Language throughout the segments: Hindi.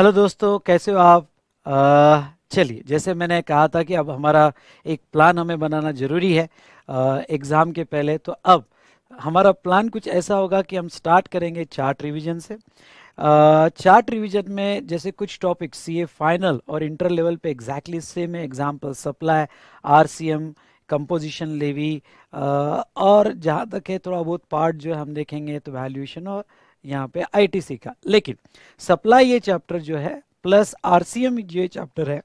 हेलो दोस्तों कैसे हो आप चलिए जैसे मैंने कहा था कि अब हमारा एक प्लान हमें बनाना ज़रूरी है एग्ज़ाम के पहले तो अब हमारा प्लान कुछ ऐसा होगा कि हम स्टार्ट करेंगे चार्ट रिवीजन से चार्ट रिवीजन में जैसे कुछ टॉपिक सीए फाइनल और इंटर लेवल पे एग्जैक्टली सेम है example supply RCM composition levy और जहाँ तक है थोड़ा बहुत पार्ट जो है हम देखेंगे तो वैल्यूशन और यहाँ पे आई का लेकिन सप्लाई ये चैप्टर जो है प्लस आरसीएम ये चैप्टर है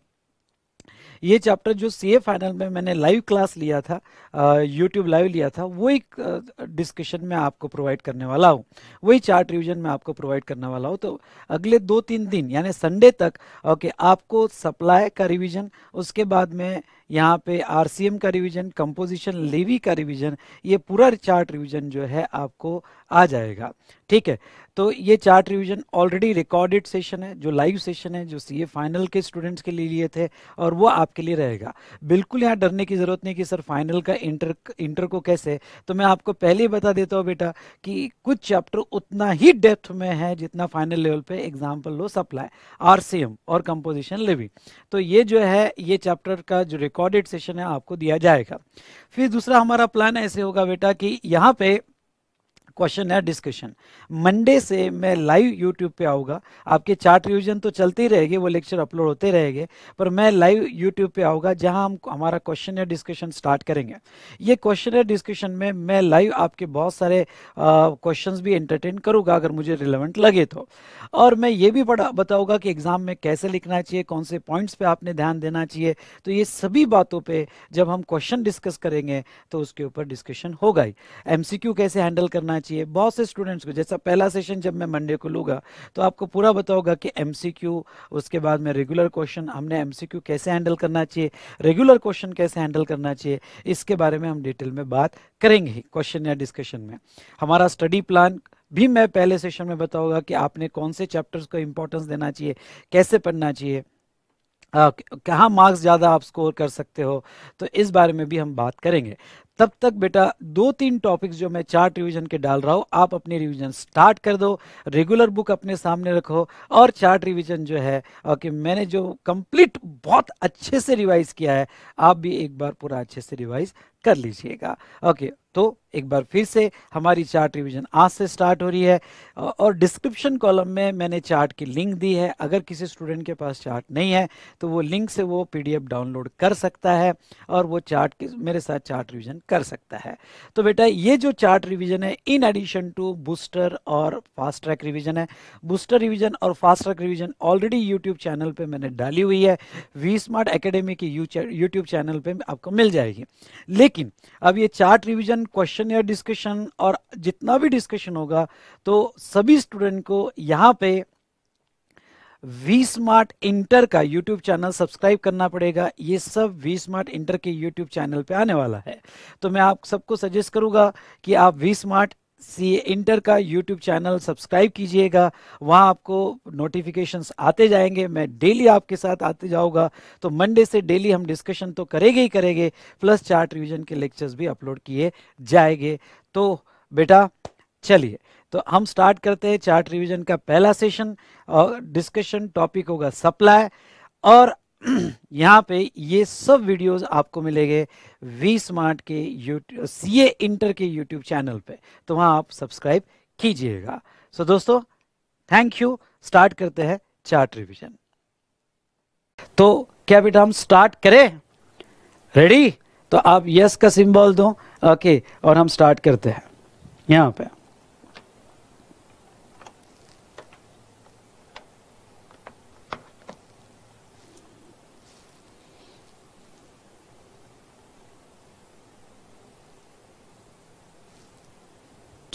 ये चैप्टर जो सी फाइनल में मैंने लाइव क्लास लिया था यूट्यूब लाइव लिया था वही डिस्कशन में आपको प्रोवाइड करने वाला हूँ वही चार्ट रिविजन में आपको प्रोवाइड करने वाला हूँ तो अगले दो तीन दिन यानी संडे तक ओके आपको सप्लाई का रिविजन उसके बाद में यहाँ पे आरसीएम का रिवीजन कंपोजिशन लेवी का रिवीजन ये पूरा चार्ट रिवीजन जो है आपको आ जाएगा ठीक है तो ये chart revision already recorded session है जो लाइव सेशन है जो सीए फाइनल के स्टूडेंट्स के लिए लिए थे और वो आपके लिए रहेगा बिल्कुल यहाँ डरने की जरूरत नहीं कि सर फाइनल का इंटर इंटर को कैसे तो मैं आपको पहले ही बता देता हूँ बेटा कि कुछ चैप्टर उतना ही डेप्थ में है जितना फाइनल लेवल पे एग्जाम्पल लो सप्लाई आर और कंपोजिशन लेवी तो ये जो है ये चैप्टर का जो रिकॉर्डेड सेशन है आपको दिया जाएगा फिर दूसरा हमारा प्लान ऐसे होगा बेटा कि यहाँ पे क्वेश्चन है डिस्कशन मंडे से मैं लाइव यूट्यूब पे आऊँगा आपके चार्ट रिविजन तो चलते ही रहेगी वो लेक्चर अपलोड होते रहेंगे पर मैं लाइव यूट्यूब पे आऊँगा जहाँ हम हमारा क्वेश्चन या डिस्कशन स्टार्ट करेंगे ये क्वेश्चन या डिस्कशन में मैं लाइव आपके बहुत सारे क्वेश्चन भी एंटरटेन करूँगा अगर मुझे रिलेवेंट लगे तो और मैं ये भी बताऊँगा कि एग्ज़ाम में कैसे लिखना चाहिए कौन से पॉइंट्स पर आपने ध्यान देना चाहिए तो ये सभी बातों पर जब हम क्वेश्चन डिस्कस करेंगे तो उसके ऊपर डिस्कशन होगा ही एमसीक्यू कैसे हैंडल करना चाहिए बहुत से स्टूडेंट्स को जैसा पहला सेशन जब मैं मंडे को लूँगा तो आपको पूरा बताऊँगा कि एम उसके बाद में रेगुलर क्वेश्चन हमने एम कैसे हैंडल करना चाहिए रेगुलर क्वेश्चन कैसे हैंडल करना चाहिए इसके बारे में हम डिटेल में बात करेंगे क्वेश्चन या डिस्कशन में हमारा स्टडी प्लान भी मैं पहले सेशन में बताऊंगा कि आपने कौन से चैप्टर्स को इम्पोर्टेंस देना चाहिए कैसे पढ़ना चाहिए कहाँ मार्क्स ज़्यादा आप स्कोर कर सकते हो तो इस बारे में भी हम बात करेंगे तब तक बेटा दो तीन टॉपिक्स जो मैं चार्ट रिवीजन के डाल रहा हूँ आप अपने रिवीजन स्टार्ट कर दो रेगुलर बुक अपने सामने रखो और चार्ट रिवीजन जो है ओके मैंने जो कंप्लीट बहुत अच्छे से रिवाइज किया है आप भी एक बार पूरा अच्छे से रिवाइज कर लीजिएगा ओके तो एक बार फिर से हमारी चार्ट रिवीजन आज से स्टार्ट हो रही है और डिस्क्रिप्शन कॉलम में मैंने चार्ट की लिंक दी है अगर किसी स्टूडेंट के पास चार्ट नहीं है तो वो लिंक से वो पीडीएफ डाउनलोड कर सकता है और वो चार्ट के मेरे साथ चार्ट रिवीजन कर सकता है तो बेटा ये जो चार्ट रिवीजन है इन एडिशन टू बूस्टर और फास्ट ट्रैक रिविजन है बूस्टर रिविजन और fast track revision already YouTube channel पर मैंने डाली हुई है वी स्मार्ट अकेडमी की यूट्यूब चैनल पर आपको मिल जाएगी लेकिन अब ये चार्ट रिविजन क्वेश्चन या डिस्कशन और जितना भी डिस्कशन होगा तो सभी स्टूडेंट को यहाँ पे वी स्मार्ट इंटर का यूट्यूब चैनल सब्सक्राइब करना पड़ेगा ये सब वी स्मार्ट इंटर के यूट्यूब चैनल पे आने वाला है तो मैं आप सबको सजेस्ट करूँगा कि आप वी स्मार्ट सी इंटर का यूट्यूब चैनल सब्सक्राइब कीजिएगा वहाँ आपको नोटिफिकेशंस आते जाएंगे मैं डेली आपके साथ आते जाऊँगा तो मंडे से डेली हम डिस्कशन तो करेंगे ही करेंगे प्लस चार्ट रिवीजन के लेक्चर्स भी अपलोड किए जाएंगे तो बेटा चलिए तो हम स्टार्ट करते हैं चार्ट रिवीजन का पहला सेशन और डिस्कशन टॉपिक होगा सप्लाई और यहाँ पे ये सब वीडियोस आपको मिलेंगे वी स्मार्ट के यूट्यूब सी इंटर के यूट्यूब चैनल पे तो वहाँ आप सब्सक्राइब कीजिएगा सो so, दोस्तों थैंक यू स्टार्ट करते हैं चार्ट रिवीजन तो क्या बेटा हम स्टार्ट करें रेडी तो आप यस का सिंबल दो ओके और हम स्टार्ट करते हैं यहाँ पे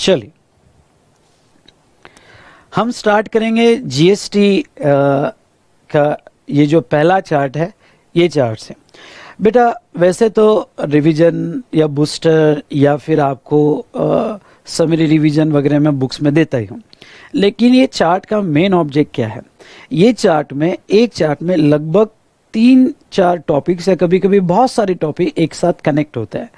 चलिए हम स्टार्ट करेंगे जीएसटी का ये जो पहला चार्ट है ये चार्ट से बेटा वैसे तो रिवीजन या बूस्टर या फिर आपको समरी रिवीजन वगैरह में बुक्स में देता ही हूँ लेकिन ये चार्ट का मेन ऑब्जेक्ट क्या है ये चार्ट में एक चार्ट में लगभग तीन चार टॉपिक्स या कभी कभी बहुत सारे टॉपिक एक साथ कनेक्ट होते हैं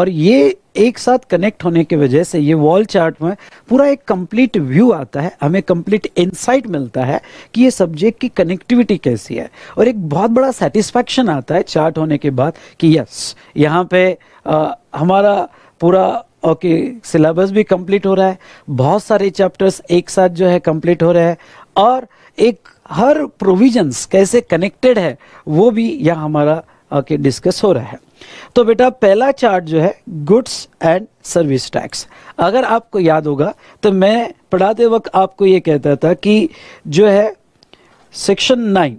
और ये एक साथ कनेक्ट होने की वजह से ये वॉल चार्ट में पूरा एक कंप्लीट व्यू आता है हमें कंप्लीट इंसाइट मिलता है कि ये सब्जेक्ट की कनेक्टिविटी कैसी है और एक बहुत बड़ा सेटिस्फैक्शन आता है चार्ट होने के बाद कि यस यहाँ पे आ, हमारा पूरा ओके सिलेबस भी कंप्लीट हो रहा है बहुत सारे चैप्टर्स एक साथ जो है कंप्लीट हो रहे हैं और एक हर प्रोविजंस कैसे कनेक्टेड है वो भी यह हमारा ओके डिस्कस हो रहा है तो बेटा पहला चार्ट जो है गुड्स एंड सर्विस टैक्स अगर आपको याद होगा तो मैं पढ़ाते वक्त आपको ये कहता था कि जो है सेक्शन नाइन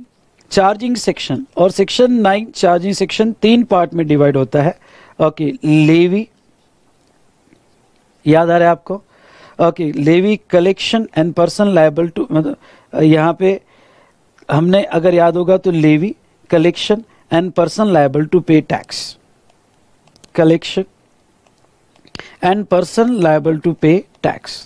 चार्जिंग सेक्शन और सेक्शन नाइन चार्जिंग सेक्शन तीन पार्ट में डिवाइड होता है ओके लेवी याद आ रहा है आपको okay levy collection and person liable to मतलब यहाँ पे हमने अगर याद होगा तो levy collection and person liable to pay tax collection and person liable to pay tax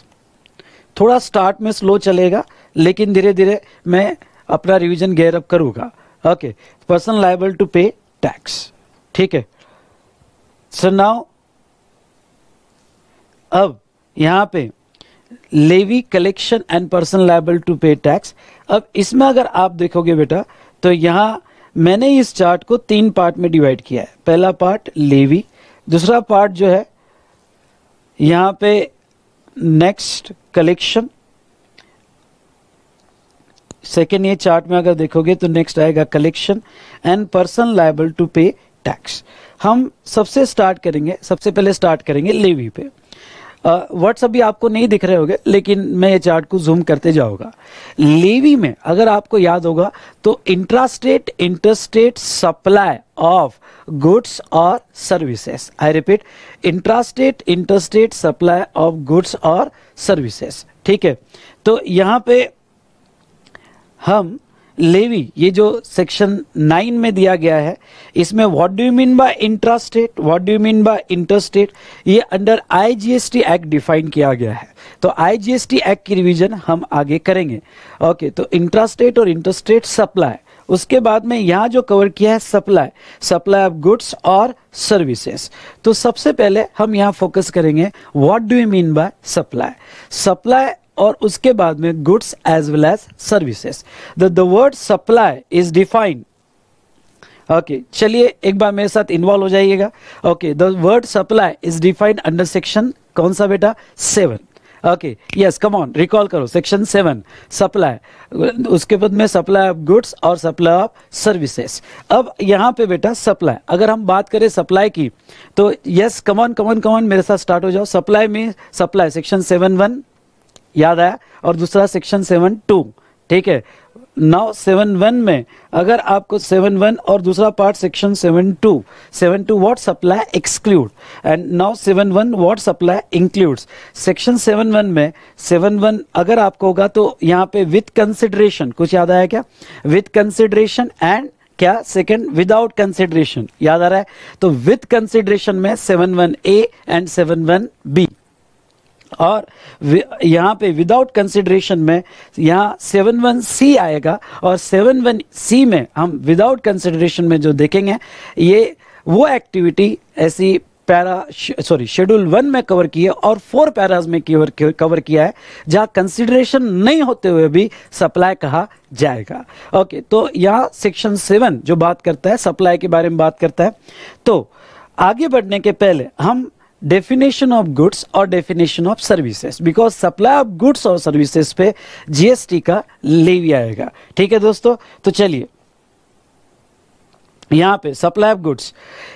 थोड़ा स्टार्ट में स्लो चलेगा लेकिन धीरे धीरे मैं अपना रिविजन गेयर अप करूंगा okay person liable to pay tax ठीक है सो नाउ अब यहां पे levy collection and person liable to pay tax अब इसमें अगर आप देखोगे बेटा तो यहां मैंने इस चार्ट को तीन पार्ट में डिवाइड किया है पहला पार्ट लेवी दूसरा पार्ट जो है यहाँ पे नेक्स्ट कलेक्शन सेकेंड ये चार्ट में अगर देखोगे तो नेक्स्ट आएगा collection and person liable to pay tax हम सबसे स्टार्ट करेंगे सबसे पहले स्टार्ट करेंगे लेवी पे वर्ड्स अभी आपको नहीं दिख रहे होंगे लेकिन मैं ये चार्ट को जूम करते जाऊंगा लेवी में अगर आपको याद होगा तो intrastate interstate supply of goods और services I repeat intrastate interstate supply of goods और सर्विसेस ठीक है तो यहां पे हम लेवी ये जो सेक्शन नाइन में दिया गया है इसमें what do you mean by intra state what do you mean by inter state ये अंडर आईजीएसटी एक्ट डिफाइन किया गया है तो आईजीएसटी एक्ट की रिवीजन हम आगे करेंगे ओके तो इंट्रा स्टेट और इंटर स्टेट सप्लाई उसके बाद में यहाँ जो कवर किया है सप्लाई सप्लाई ऑफ गुड्स और सर्विसेज तो सबसे पहले हम यहाँ फोकस करेंगे what do you mean by supply supply और उसके बाद में goods as well as services the word supply is defined okay चलिए एक बार मेरे साथ इन्वॉल्व हो जाइएगा okay the word supply is defined under section कौन सा बेटा seven okay yes come on recall करो सेक्शन सेवन सप्लाई उसके बाद में सप्लाई ऑफ गुड्स और सप्लाई ऑफ सर्विसेज अब यहाँ पे बेटा सप्लाई अगर हम बात करें सप्लाई की तो yes come on come on come on मेरे साथ स्टार्ट हो जाओ सप्लाई में सप्लाई सेक्शन सेवन वन याद आया और दूसरा सेक्शन सेवन टू ठीक है नाउ सेवन वन में अगर आपको सेवन वन और दूसरा part section seven two seven two what supply exclude and now seven one what supply includes section seven one में सेवन वन अगर आपको होगा तो यहाँ पे विथ कंसिडरेशन कुछ याद आया क्या विथ कंसिडरेशन एंड क्या सेकंड विदाउट कंसिडरेशन याद आ रहा है तो विथ कंसिडरेशन में seven one A and seven one B और यहाँ पे विदाउट कंसिडरेशन में यहाँ सेवन वन सी आएगा और सेवन वन सी में हम विदाउट कंसिडरेशन में जो देखेंगे ये वो एक्टिविटी ऐसी पैरा सॉरी शेड्यूल वन में कवर है और फोर पैराज में कवर कवर किया है जहाँ कंसिडरेशन नहीं होते हुए भी सप्लाई कहा जाएगा ओके तो यहाँ सेक्शन सेवन जो बात करता है सप्लाई के बारे में बात करता है तो आगे बढ़ने के पहले हम डेफिनेशन ऑफ गुड्स और definition of services because supply of goods और सर्विसेज पे जीएसटी का लेवी आएगा ठीक है दोस्तों तो चलिए यहां पे सप्लाई ऑफ गुड्स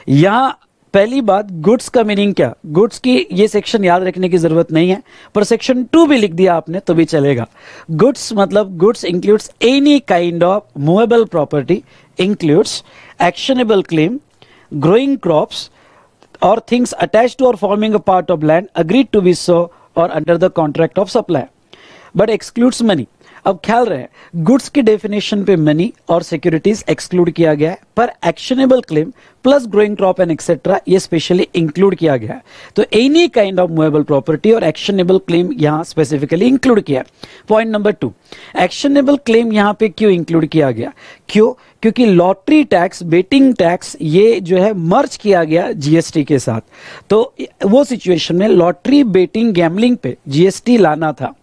यहां पहली बात गुड्स का मीनिंग क्या गुड्स की ये सेक्शन याद रखने की जरूरत नहीं है पर सेक्शन टू भी लिख दिया आपने तो भी चलेगा गुड्स मतलब goods includes any kind of movable property includes actionable claim growing crops or things attached to or forming a part of land agreed to be so or under the contract of supply, but excludes money. अब ख्याल रहे गुड्स की डेफिनेशन पे मनी और सिक्योरिटीज एक्सक्लूड किया गया है पर actionable claim plus growing crop and etcetera ये स्पेशली इंक्लूड किया गया है तो any kind of movable property और एक्शनेबल क्लेम यहाँ स्पेसिफिकली इंक्लूड किया है point number two actionable claim यहाँ पे क्यों इंक्लूड किया गया क्यों क्योंकि लॉटरी टैक्स बेटिंग टैक्स ये जो है मर्ज किया गया जीएसटी के साथ तो वो सिचुएशन में लॉटरी बेटिंग गैमलिंग पे जीएसटी लाना था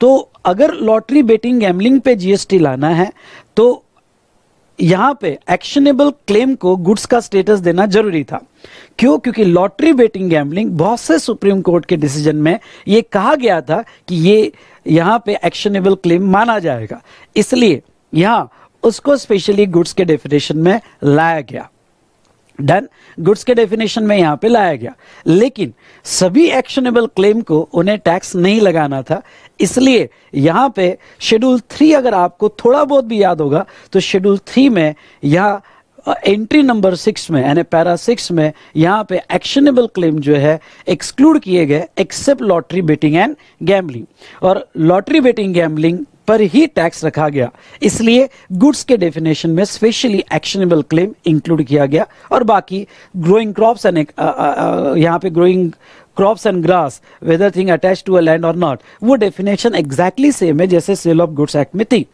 तो अगर लॉटरी बेटिंग गैमलिंग पे जीएसटी लाना है तो यहां पे एक्शनेबल क्लेम को गुड्स का स्टेटस देना जरूरी था क्यों क्योंकि लॉटरी बेटिंग गैम्बलिंग बहुत से सुप्रीम कोर्ट के डिसीजन में ये कहा गया था कि ये यहां पे एक्शनेबल क्लेम माना जाएगा इसलिए यहां उसको स्पेशली गुड्स के डेफिनेशन में लाया गया डन गुड्स के डेफिनेशन में यहाँ पे लाया गया लेकिन सभी एक्शनेबल क्लेम को उन्हें टैक्स नहीं लगाना था इसलिए यहाँ पे शेड्यूल थ्री अगर आपको थोड़ा बहुत भी याद होगा तो शेड्यूल थ्री में यहाँ एंट्री नंबर सिक्स में यानी पैरा सिक्स में यहाँ पे एक्शनेबल क्लेम जो है एक्सक्लूड किए गए except lottery betting and gambling और लॉटरी बेटिंग गैम्बलिंग पर ही टैक्स रखा गया इसलिए गुड्स के डेफिनेशन में स्पेशली एक्शनेबल क्लेम इंक्लूड किया गया और बाकी ग्रोइंग क्रॉप्स एंड यहाँ पे growing crops and grass whether thing attach to a land or not वो डेफिनेशन एग्जैक्टली सेम है जैसे सेल ऑफ गुड्स एक्ट में थी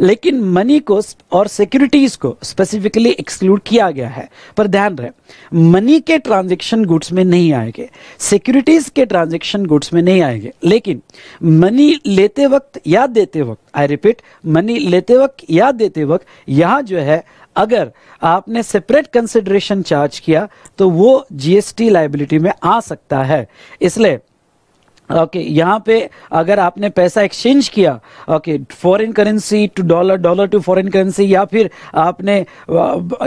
लेकिन मनी को और सिक्योरिटीज को स्पेसिफिकली एक्सक्लूड किया गया है पर ध्यान रहे मनी के ट्रांजेक्शन गुड्स में नहीं आएंगे सिक्योरिटीज के ट्रांजेक्शन गुड्स में नहीं आएंगे लेकिन मनी लेते वक्त या देते वक्त आई रिपीट मनी लेते वक्त या देते वक्त यहाँ जो है अगर आपने सेपरेट कंसिडरेशन चार्ज किया तो वो जीएसटी लाइबिलिटी में आ सकता है इसलिए ओके okay, यहाँ पे अगर आपने पैसा एक्सचेंज किया okay foreign currency to dollar dollar to foreign currency या फिर आपने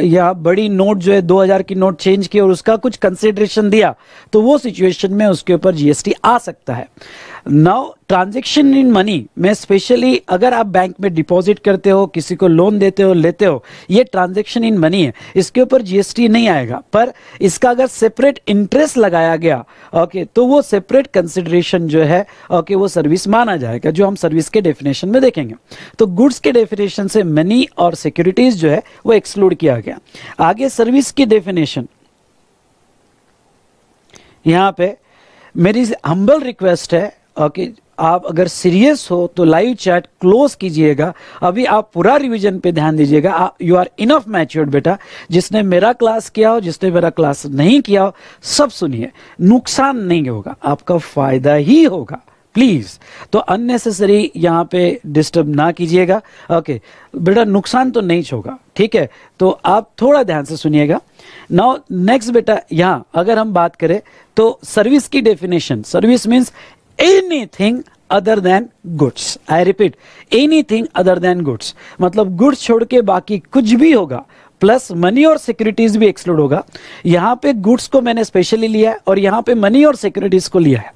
या बड़ी नोट जो है 2000 की नोट चेंज की और उसका कुछ कंसिडरेशन दिया तो वो सिचुएशन में उसके ऊपर जीएसटी आ सकता है नाउ ट्रांजेक्शन इन मनी में स्पेशली अगर आप बैंक में डिपॉजिट करते हो किसी को लोन देते हो लेते हो ये ट्रांजेक्शन इन मनी है इसके ऊपर जीएसटी नहीं आएगा पर इसका अगर सेपरेट इंटरेस्ट लगाया गया ओके okay, तो वो सेपरेट कंसिडरेशन जो है ओके okay, वो सर्विस माना जाएगा जो हम सर्विस के डेफिनेशन में देखेंगे तो गुड्स के डेफिनेशन से मनी और सिक्योरिटीज जो है वो एक्सक्लूड किया गया आगे सर्विस की डेफिनेशन यहाँ पे मेरी हम्बल रिक्वेस्ट है ओके आप अगर सीरियस हो तो लाइव चैट क्लोज कीजिएगा अभी आप पूरा रिवीजन पे ध्यान दीजिएगा यू आर इनफ मैच्योर्ड बेटा जिसने मेरा क्लास किया हो जिसने मेरा क्लास नहीं किया हो सब सुनिए नुकसान नहीं होगा आपका फायदा ही होगा प्लीज तो अननेसेसरी यहाँ पे डिस्टर्ब ना कीजिएगा ओके बेटा नुकसान तो नहीं छोगा ठीक है तो आप थोड़ा ध्यान से सुनिएगा नाउ नेक्स्ट बेटा यहाँ अगर हम बात करें तो सर्विस की definition service means anything other than goods I repeat anything other than goods मतलब गुड्स छोड़ के बाकी कुछ भी होगा प्लस मनी और सिक्योरिटीज भी एक्सक्लूड होगा यहां पे गुड्स को मैंने स्पेशली लिया है और यहां पे मनी और सिक्योरिटीज को लिया है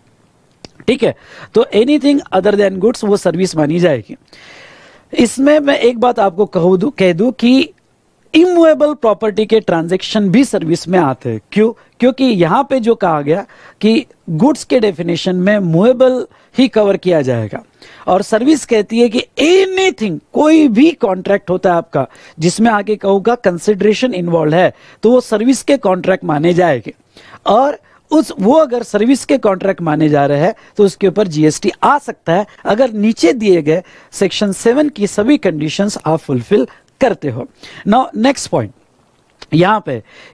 ठीक है तो एनीथिंग अदर देन गुड्स वो सर्विस मानी जाएगी इसमें मैं एक बात आपको कह दू कह दू कि इमुएबल प्रॉपर्टी के ट्रांजेक्शन भी सर्विस में आते हैं क्यों क्योंकि यहाँ पे जो कहा गया कि गुड्स के डेफिनेशन में मूवेबल ही कवर किया जाएगा और सर्विस कहती है कि एनीथिंग कोई भी कॉन्ट्रैक्ट होता है आपका जिसमें आगे कहूँगा कंसिडरेशन इन्वॉल्व है तो वो सर्विस के कॉन्ट्रैक्ट माने जाएंगे और उस वो अगर सर्विस के कॉन्ट्रैक्ट माने जा रहे हैं तो उसके ऊपर जीएसटी आ सकता है अगर नीचे दिए गए सेक्शन सेवन की सभी कंडीशंस आप फुलफिल करते हो नाउ नेक्स्ट पॉइंट यहाँ पे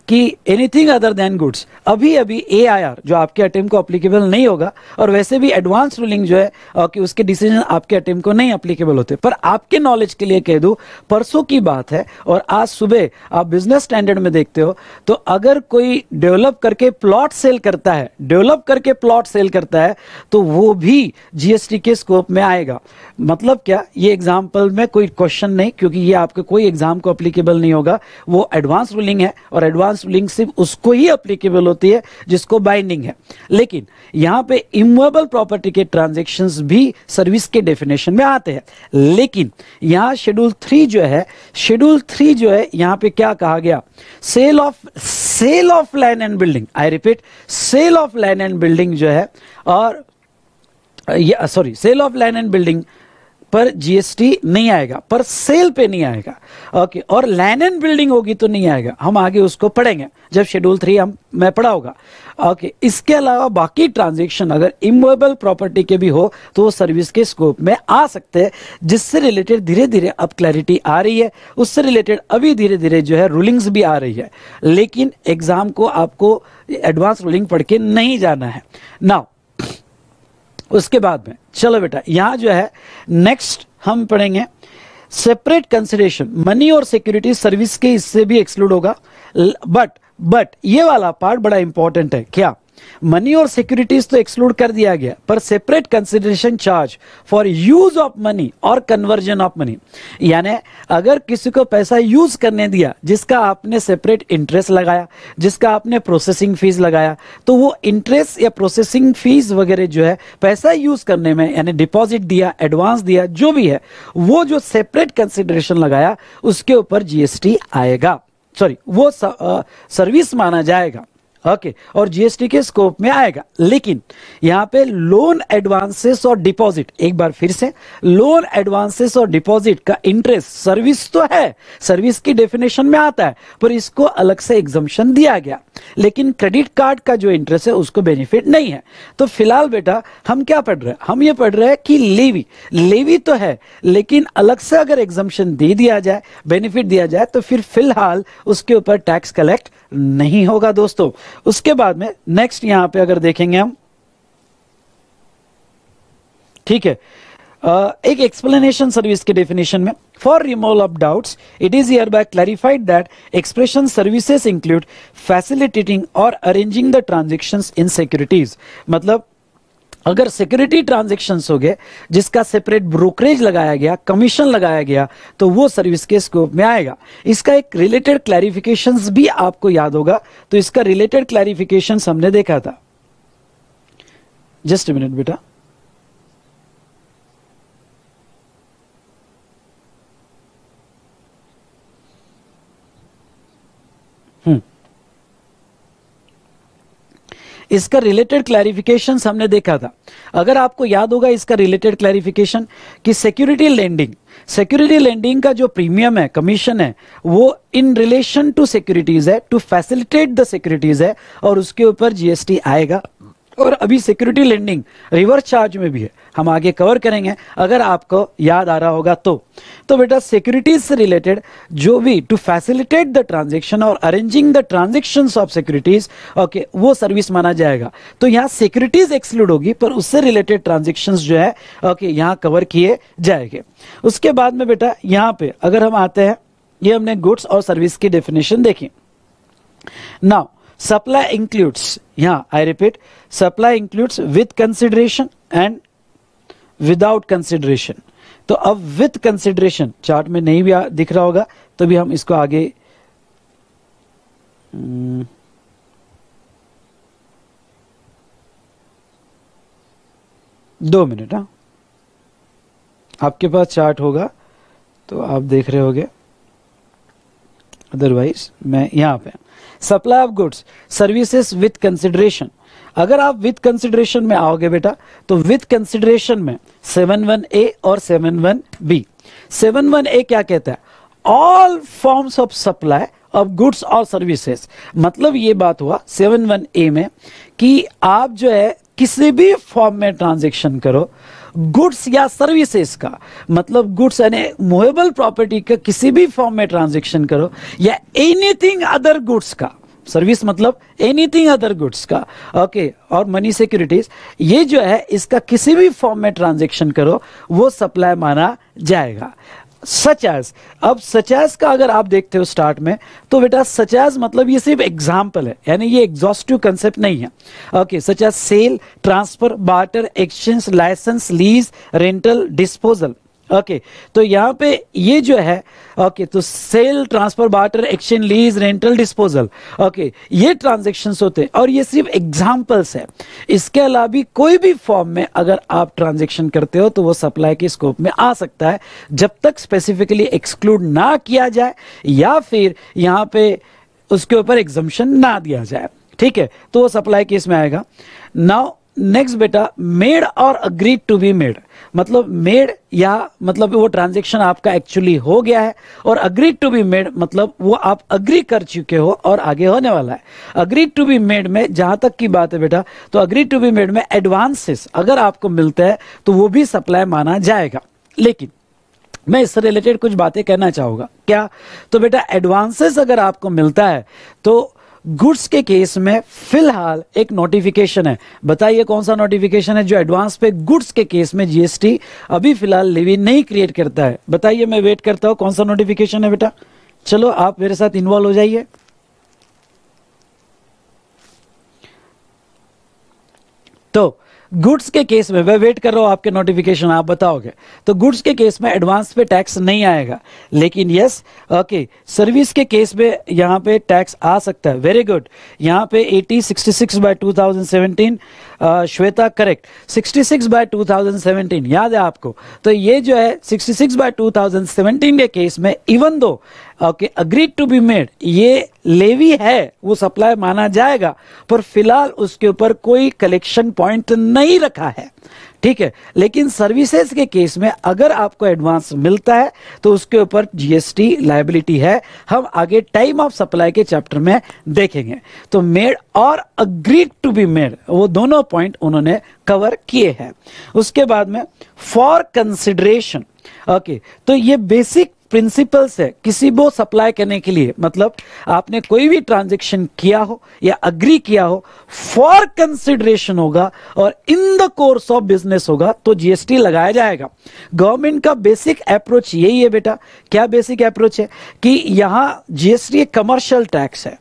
कि एनीथिंग अदर देन गुड्स अभी अभी ए जो आपके अटेम्प को अप्लीकेबल नहीं होगा और वैसे भी एडवांस रूलिंग जो है कि उसके डिसीजन आपके अटेम्प को नहीं अप्लीकेबल होते पर आपके नॉलेज के लिए कह दूँ परसों की बात है और आज सुबह आप बिजनेस स्टैंडर्ड में देखते हो तो अगर कोई डेवलप करके प्लॉट सेल करता है डेवलप करके प्लॉट सेल करता है तो वो भी जीएसटी के स्कोप में आएगा मतलब क्या ये एग्जाम्पल में कोई क्वेश्चन नहीं क्योंकि ये आपके कोई एग्जाम को अप्लीकेबल नहीं होगा वो एडवांस रूलिंग है और एडवांस रूलिंग सिर्फ उसको ही अप्लीकेबल होती है जिसको बाइंडिंग है लेकिन यहाँ पे इमूवेबल प्रॉपर्टी के ट्रांजेक्शन भी सर्विस के डेफिनेशन में आते हैं लेकिन यहाँ शेड्यूल थ्री जो है शेड्यूल थ्री जो है यहाँ पे क्या कहा गया sale of sale of land and building I repeat sale of land and building जो है और sorry sale of land and building पर जीएसटी नहीं आएगा पर सेल पे नहीं आएगा ओके और लैंड एंड बिल्डिंग होगी तो नहीं आएगा हम आगे उसको पढ़ेंगे जब शेड्यूल थ्री हम मैं पढ़ा होगा ओके इसके अलावा बाकी ट्रांजेक्शन अगर इमोबल प्रॉपर्टी के भी हो तो वो सर्विस के स्कोप में आ सकते हैं जिससे रिलेटेड धीरे धीरे अब क्लैरिटी आ रही है उससे रिलेटेड अभी धीरे धीरे जो है रूलिंग्स भी आ रही है लेकिन एग्जाम को आपको एडवांस रूलिंग पढ़ के नहीं जाना है नाउ उसके बाद में चलो बेटा यहां जो है नेक्स्ट हम पढ़ेंगे सेपरेट कंसिडरेशन मनी और सिक्योरिटी सर्विस के इससे भी एक्सक्लूड होगा बट बट ये वाला पार्ट बड़ा इंपॉर्टेंट है क्या मनी और सिक्योरिटीज तो एक्सक्लूड कर दिया गया पर separate consideration charge for use of money और कन्वर्जन ऑफ मनी यानी अगर किसी को पैसा यूज करने दिया जिसका आपने सेपरेट इंटरेस्ट लगाया जिसका आपने प्रोसेसिंग फीस लगाया तो वो इंटरेस्ट या प्रोसेसिंग फीस वगैरह जो है पैसा यूज करने में यानी डिपॉजिट दिया एडवांस दिया जो भी है वो जो सेपरेट कंसिडरेशन लगाया उसके ऊपर जीएसटी आएगा सॉरी वो सर्विस माना जाएगा ओके okay, और जीएसटी के स्कोप में आएगा लेकिन यहां पे लोन एडवांसेस और डिपॉजिट एक बार फिर से लोन एडवांसेस और डिपॉजिट का इंटरेस्ट सर्विस तो है सर्विस की डेफिनेशन में आता है पर इसको अलग से एग्जामेशन दिया गया लेकिन क्रेडिट कार्ड का जो इंटरेस्ट है उसको बेनिफिट नहीं है तो फिलहाल बेटा हम क्या पढ़ रहे हैं हम ये पढ़ रहे हैं कि लेवी लेवी तो है लेकिन अलग से अगर एग्जामेशन दे दिया जाए बेनिफिट दिया जाए तो फिर फिलहाल उसके ऊपर टैक्स कलेक्ट नहीं होगा दोस्तों उसके बाद में नेक्स्ट यहां पे अगर देखेंगे हम ठीक है Uh, एक एक्सप्लेनेशन सर्विस के डेफिनेशन में for removal of doubts it is hereby clarified that expression services include facilitating or arranging the transaction in securities मतलब अगर सिक्योरिटी ट्रांजेक्शन्स हो गए जिसका सेपरेट ब्रोकरेज लगाया गया कमीशन लगाया गया तो वो सर्विस के स्कोप में आएगा इसका एक रिलेटेड क्लैरिफिकेशन भी आपको याद होगा तो इसका रिलेटेड क्लैरिफिकेशन हमने देखा था जस्ट मिनट बेटा इसका रिलेटेड क्लैरिफिकेशन हमने देखा था अगर आपको याद होगा इसका रिलेटेड क्लैरिफिकेशन कि सिक्योरिटी लेंडिंग सिक्योरिटी लेंडिंग का जो प्रीमियम है कमीशन है वो इन रिलेशन टू सिक्योरिटीज है टू फैसिलिटेट द सिक्योरिटीज है और उसके ऊपर जीएसटी आएगा और अभी सिक्योरिटी लेंडिंग रिवर्स चार्ज में भी है हम आगे कवर करेंगे अगर आपको याद आ रहा होगा तो तो बेटा सिक्योरिटीज से रिलेटेड जो भी to facilitate the transaction or arranging the transaction of securities okay वो सर्विस माना जाएगा तो यहाँ सिक्योरिटीज एक्सक्लूड होगी पर उससे रिलेटेड ट्रांजेक्शन जो है ओके यहाँ कवर किए जाएंगे उसके बाद में बेटा यहाँ पे अगर हम आते हैं ये हमने गुड्स और सर्विस की डेफिनेशन देखी now supply includes yeah i repeat supply includes with consideration and without consideration तो अब विथ कंसिडरेशन चार्ट में नहीं भी आ, दिख रहा होगा तो भी हम इसको आगे दो मिनट हाँ आपके पास चार्ट होगा तो आप देख रहे होगे अदरवाइज मैं यहां पे हूं supply of goods services with consideration अगर आप विथ कंसिडरेशन में आओगे बेटा तो विथ कंसिडरेशन में सेवन वन ए और seven one B seven one A क्या कहता है all forms of supply of goods और सर्विसेज मतलब ये बात हुआ सेवन वन ए में कि आप जो है किसी भी फॉर्म में ट्रांजेक्शन करो गुड्स या सर्विसेज का मतलब गुड्स यानी मूवेबल प्रॉपर्टी का किसी भी फॉर्म में ट्रांजेक्शन करो या एनीथिंग अदर गुड्स का सर्विस मतलब एनीथिंग अदर गुड्स का ओके okay, और मनी सिक्योरिटीज ये जो है इसका किसी भी फॉर्म में ट्रांजेक्शन करो वो सप्लाई माना जाएगा सच एज अब सच एज का अगर आप देखते हो स्टार्ट में तो बेटा सच एज मतलब ये सिर्फ एग्जाम्पल है यानी ये एग्जॉस्टिव कंसेप्ट नहीं है okay such as sale transfer barter exchange licence lease rental disposal okay okay, तो यहाँ पे ये जो है ओके okay, तो sale transfer barter exchange lease rental disposal okay ये ट्रांजेक्शन होते हैं और ये सिर्फ एग्जांपल्स है इसके अलावा भी कोई भी फॉर्म में अगर आप ट्रांजेक्शन करते हो तो वो सप्लाई के स्कोप में आ सकता है जब तक स्पेसिफिकली एक्सक्लूड ना किया जाए या फिर यहाँ पे उसके ऊपर एग्जम्पन ना दिया जाए ठीक है तो वो सप्लाई केस में आएगा नाउ नेक्स्ट बेटा made or agreed to be made मतलब मेड या मतलब वो ट्रांजेक्शन आपका एक्चुअली हो गया है और अग्रीड टू बी मेड मतलब वो आप अग्री कर चुके हो और आगे होने वाला है अग्रीड टू बी मेड में जहां तक की बात है बेटा तो अग्रीड टू बी मेड में एडवांसेस अगर आपको मिलते हैं तो वो भी सप्लाई माना जाएगा लेकिन मैं इससे रिलेटेड कुछ बातें कहना चाहूँगा क्या तो बेटा एडवांसेस अगर आपको मिलता है तो गुड्स के केस में फिलहाल एक नोटिफिकेशन है बताइए कौन सा नोटिफिकेशन है जो एडवांस पे गुड्स के केस में जीएसटी अभी फिलहाल लेवी नहीं क्रिएट करता है बताइए मैं वेट करता हूं कौन सा नोटिफिकेशन है बेटा चलो आप मेरे साथ इन्वॉल्व हो जाइए तो गुड्स के केस में मैं वेट कर रहा हूँ आपके नोटिफिकेशन आप बताओगे तो गुड्स के केस में एडवांस पे टैक्स नहीं आएगा लेकिन यस ओके सर्विस के केस में यहाँ पे टैक्स आ सकता है वेरी गुड यहाँ पे 80 66 by thousand seventeen Shweta correct 66 by 2017 याद है आपको तो ये जो है 66 बाय सेवनटीन के केस में even though okay agreed to be made ये लेवी है वो सप्लाई माना जाएगा पर फिलहाल उसके ऊपर कोई कलेक्शन पॉइंट नहीं रखा है ठीक है लेकिन सर्विसेज के केस में अगर आपको एडवांस मिलता है तो उसके ऊपर जीएसटी लाइबिलिटी है हम आगे टाइम ऑफ सप्लाई के चैप्टर में देखेंगे तो made or agreed to be made वो दोनों पॉइंट उन्होंने कवर किए हैं उसके बाद में फॉर कंसिडरेशन ओके तो ये बेसिक प्रिंसिपल्स है किसी को सप्लाई करने के लिए मतलब आपने कोई भी ट्रांजेक्शन किया हो या अग्री किया हो फॉर कंसिडरेशन होगा और in the course of business होगा तो जीएसटी लगाया जाएगा गवर्नमेंट का बेसिक अप्रोच यही है बेटा क्या बेसिक अप्रोच है कि यहाँ जीएसटी एक कमर्शियल टैक्स है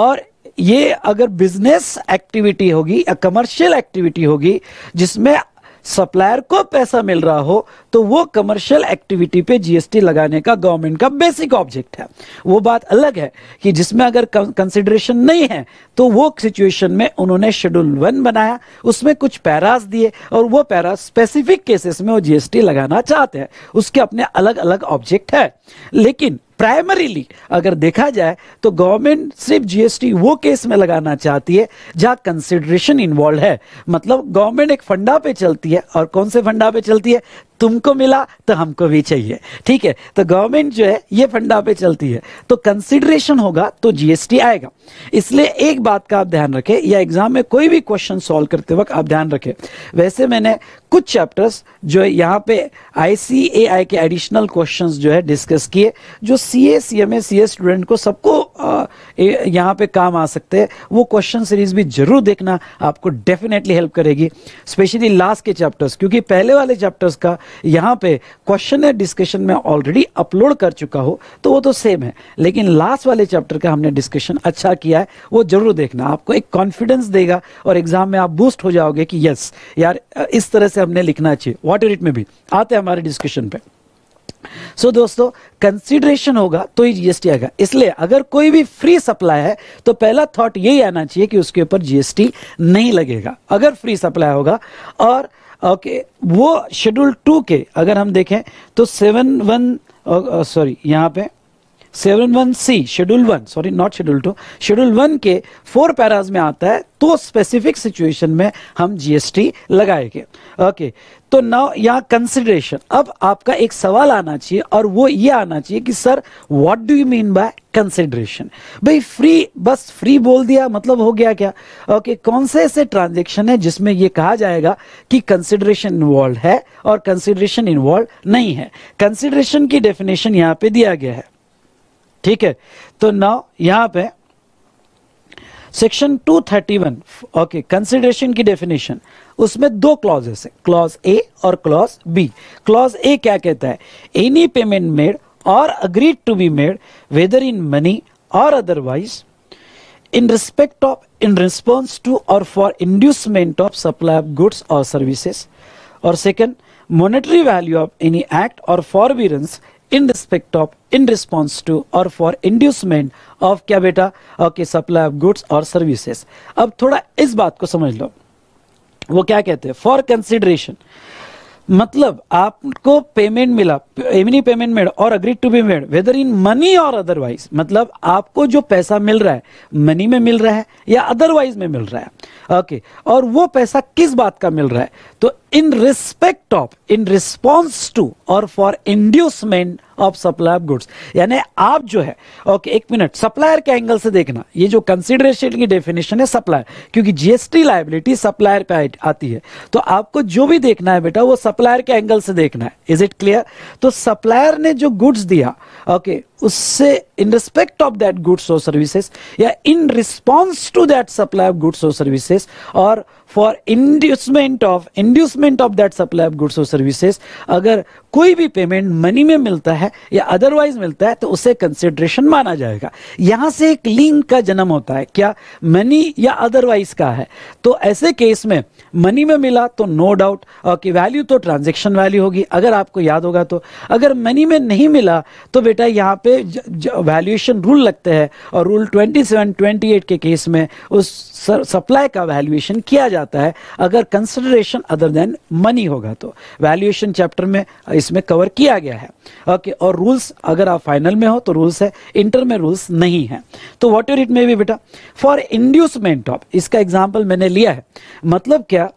और ये अगर बिजनेस एक्टिविटी होगी या कमर्शियल एक्टिविटी होगी जिसमें सप्लायर को पैसा मिल रहा हो तो वो कमर्शियल एक्टिविटी पे जीएसटी लगाने का गवर्नमेंट का बेसिक ऑब्जेक्ट है वो बात अलग है कि जिसमें अगर कंसिडरेशन नहीं है तो वो सिचुएशन में उन्होंने शेड्यूल वन बनाया उसमें कुछ पैरास दिए और वो पैरा स्पेसिफिक केसेस में वो जीएसटी लगाना चाहते हैं उसके अपने अलग अलग ऑब्जेक्ट है लेकिन प्राइमरीली अगर देखा जाए तो गवर्नमेंट सिर्फ जीएसटी वो केस में लगाना चाहती है जहां कंसिडरेशन इन्वॉल्व है मतलब गवर्नमेंट एक फंडा पे चलती है और कौन से फंडा पे चलती है तुमको मिला तो हमको भी चाहिए ठीक है तो गवर्नमेंट जो है ये फंडा पे चलती है तो कंसिडरेशन होगा तो जीएसटी आएगा इसलिए एक बात का आप ध्यान रखें या एग्जाम में कोई भी क्वेश्चन सॉल्व करते वक्त आप ध्यान रखें वैसे मैंने कुछ चैप्टर्स जो है यहाँ पे आईसीएआई के एडिशनल क्वेश्चंस जो है डिस्कस किए जो सी A C M A C a student को सबको यहाँ पे काम आ सकते हैं वो क्वेश्चन सीरीज भी जरूर देखना आपको डेफिनेटली हेल्प करेगी स्पेशली लास्ट के चैप्टर्स क्योंकि पहले वाले चैप्टर्स का यहाँ पे क्वेश्चन डिस्कशन में ऑलरेडी अपलोड कर चुका हो तो वो तो सेम है लेकिन लास्ट वाले चैप्टर का हमने डिस्कशन अच्छा किया है वो जरूर देखना आपको एक कॉन्फिडेंस देगा और एग्जाम में आप बूस्ट हो जाओगे कि यस यार इस तरह से हमने लिखना चाहिए वॉट इट में भी आते हैं हमारे डिस्कशन पे सो so, दोस्तों कंसिडरेशन होगा तो ही जीएसटी आएगा इसलिए अगर कोई भी फ्री सप्लाई है तो पहला थॉट यही आना चाहिए कि उसके ऊपर जीएसटी नहीं लगेगा अगर फ्री सप्लाई होगा और ओके okay, वो शेड्यूल टू के अगर हम देखें तो सेवन वन सॉरी यहाँ पे seven one C schedule one sorry not schedule two schedule one के फोर पैराज में आता है तो स्पेसिफिक सिचुएशन में हम जीएसटी लगाएंगे ओके तो नाउ यहां कंसिडरेशन अब आपका एक सवाल आना चाहिए और वो ये आना चाहिए कि sir what do you mean by consideration भाई फ्री बस फ्री बोल दिया मतलब हो गया क्या ओके okay, कौन से ऐसे ट्रांजेक्शन है जिसमें ये कहा जाएगा कि कंसिडरेशन इन्वॉल्व है और कंसिडरेशन इन्वॉल्व नहीं है कंसिडरेशन की डेफिनेशन यहां पर दिया गया है ठीक है तो नाउ यहां पर सेक्शन 231 ओके कंसिडरेशन की डेफिनेशन उसमें दो क्लॉजेस हैं क्लॉज ए और क्लॉज बी क्लॉज ए क्या कहता है any payment made or agreed to be made whether in money or otherwise in respect of in response to or for inducement of supply of goods और सर्विसेस और second monetary value of any act or for forbearance in respect of in response to or for inducement of क्या बेटा ओके सप्लाई ऑफ गुड्स और सर्विसेस अब थोड़ा इस बात को समझ लो वो क्या कहते हैं फॉर कंसिडरेशन मतलब आपको पेमेंट मिला any payment made or agreed to be made whether in money or otherwise मतलब आपको जो पैसा मिल रहा है मनी में मिल रहा है या अदरवाइज में मिल रहा है ओके okay. और वो पैसा किस बात का मिल रहा है तो in respect of in response to or for inducement of supply of goods यानी आप जो है ओके एक मिनट सप्लायर के एंगल से देखना ये जो कंसिडरेशन की डेफिनेशन है सप्लायर क्योंकि जीएसटी लाइबिलिटी सप्लायर पे आती है तो आपको जो भी देखना है बेटा वो सप्लायर के एंगल से देखना है इज इट क्लियर तो सप्लायर ने जो गुड्स दिया ओके okay, उससे in respect of that goods और सर्विसेस या in response to that supply of goods और services or for inducement of inducement of that supply of goods or services अगर कोई भी पेमेंट मनी में मिलता है या अदरवाइज मिलता है तो उसे कंसिडरेशन माना जाएगा यहाँ से एक लिंक का जन्म होता है क्या मनी या अदरवाइज का है तो ऐसे केस में मनी में मिला तो नो डाउट कि वैल्यू तो ट्रांजेक्शन वैल्यू होगी अगर आपको याद होगा तो अगर मनी में नहीं मिला तो बेटा यहाँ पे वैल्यूएशन रूल लगते हैं और रूल 27, 28 के केस में उस सप्लाई का वैल्यूएशन किया जाता है अगर कंसिडरेशन अदर देन मनी होगा तो वैल्यूएशन चैप्टर में इस इसमें कवर किया गया है ओके और रूल्स अगर आप फाइनल में हो तो रूल्स है इंटर में रूल्स नहीं है तो whatever it may be बेटा फॉर इंड्यूसमेंट ऑफ इसका एग्जाम्पल मैंने लिया है मतलब क्या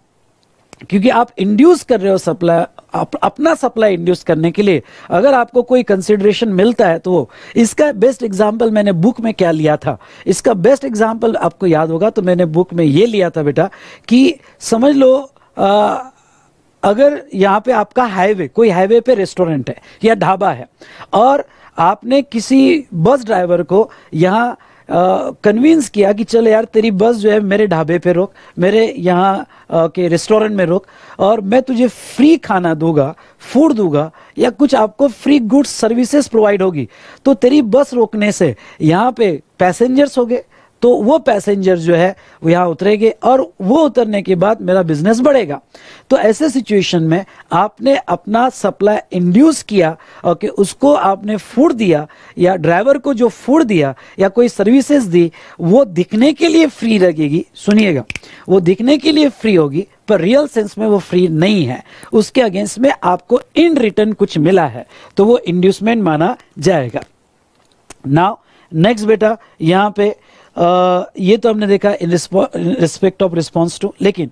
क्योंकि आप इंड्यूस कर रहे हो सप्लाई आप अपना सप्लाई इंड्यूस करने के लिए अगर आपको कोई कंसिडरेशन मिलता है तो वो इसका बेस्ट एग्जाम्पल मैंने बुक में क्या लिया था इसका बेस्ट एग्जाम्पल आपको याद होगा तो मैंने बुक में ये लिया था बेटा कि समझ लो आ, अगर यहाँ पे आपका हाईवे कोई हाईवे पे रेस्टोरेंट है या ढाबा है और आपने किसी बस ड्राइवर को यहाँ कन्विंस किया कि चल यार तेरी बस जो है मेरे ढाबे पे रोक मेरे यहाँ के रेस्टोरेंट में रोक और मैं तुझे फ्री खाना दूंगा फूड दूंगा या कुछ आपको फ्री गुड्स सर्विसेज प्रोवाइड होगी तो तेरी बस रोकने से यहाँ पे पैसेंजर्स हो गए तो वो पैसेंजर जो है वो यहाँ उतरेंगे और वो उतरने के बाद मेरा बिजनेस बढ़ेगा तो ऐसे सिचुएशन में आपने अपना सप्लाई इंड्यूस किया और कि उसको आपने फूड दिया या ड्राइवर को जो फूड दिया या कोई सर्विसेज दी वो दिखने के लिए फ्री लगेगी सुनिएगा वो दिखने के लिए फ्री होगी पर रियल सेंस में वो फ्री नहीं है उसके अगेंस्ट में आपको इन रिटर्न कुछ मिला है तो वो इंड्यूसमेंट माना जाएगा नाउ नेक्स्ट बेटा यहाँ पे ये तो हमने देखा in respect of response to लेकिन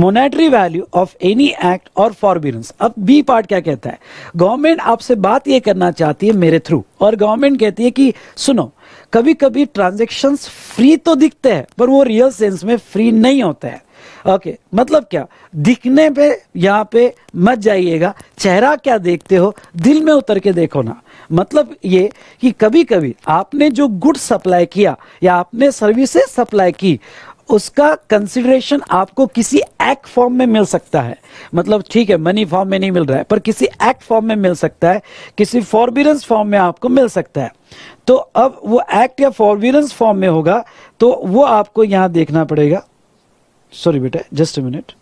monetary value of any act or forbearance अब बी पार्ट क्या कहता है गवर्नमेंट आपसे बात ये करना चाहती है मेरे थ्रू और गवर्नमेंट कहती है कि सुनो कभी कभी ट्रांजेक्शन फ्री तो दिखते हैं पर वो रियल सेंस में फ्री नहीं होता है ओके okay, मतलब क्या दिखने पे यहाँ पे मत जाइएगा चेहरा क्या देखते हो दिल में उतर के देखो ना मतलब ये कि कभी कभी आपने जो गुड सप्लाई किया या आपने सर्विसेज सप्लाई की उसका कंसिडरेशन आपको किसी एक्ट फॉर्म में मिल सकता है मतलब ठीक है मनी फॉर्म में नहीं मिल रहा है पर किसी एक्ट फॉर्म में मिल सकता है किसी फॉरबियरेंस फॉर्म में आपको मिल सकता है तो अब वो एक्ट या फॉरबियरेंस फॉर्म में होगा तो वो आपको यहां देखना पड़ेगा सॉरी बेटा जस्ट अ मिनट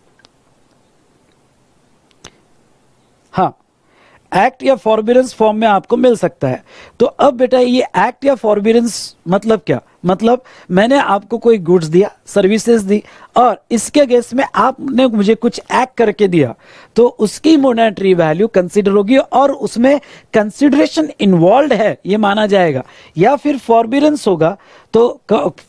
एक्ट या फॉरबियरेंस फॉर्म में आपको मिल सकता है तो अब बेटा ये एक्ट या फॉरबियरेंस मतलब क्या मतलब मैंने आपको कोई गुड्स दिया सर्विसेज दी और इसके अगेंस्ट में आपने मुझे कुछ एक्ट करके दिया तो उसकी मोनेटरी वैल्यू कंसिडर होगी और उसमें कंसिडरेशन इन्वॉल्व है ये माना जाएगा या फिर फॉरबिरेंस होगा तो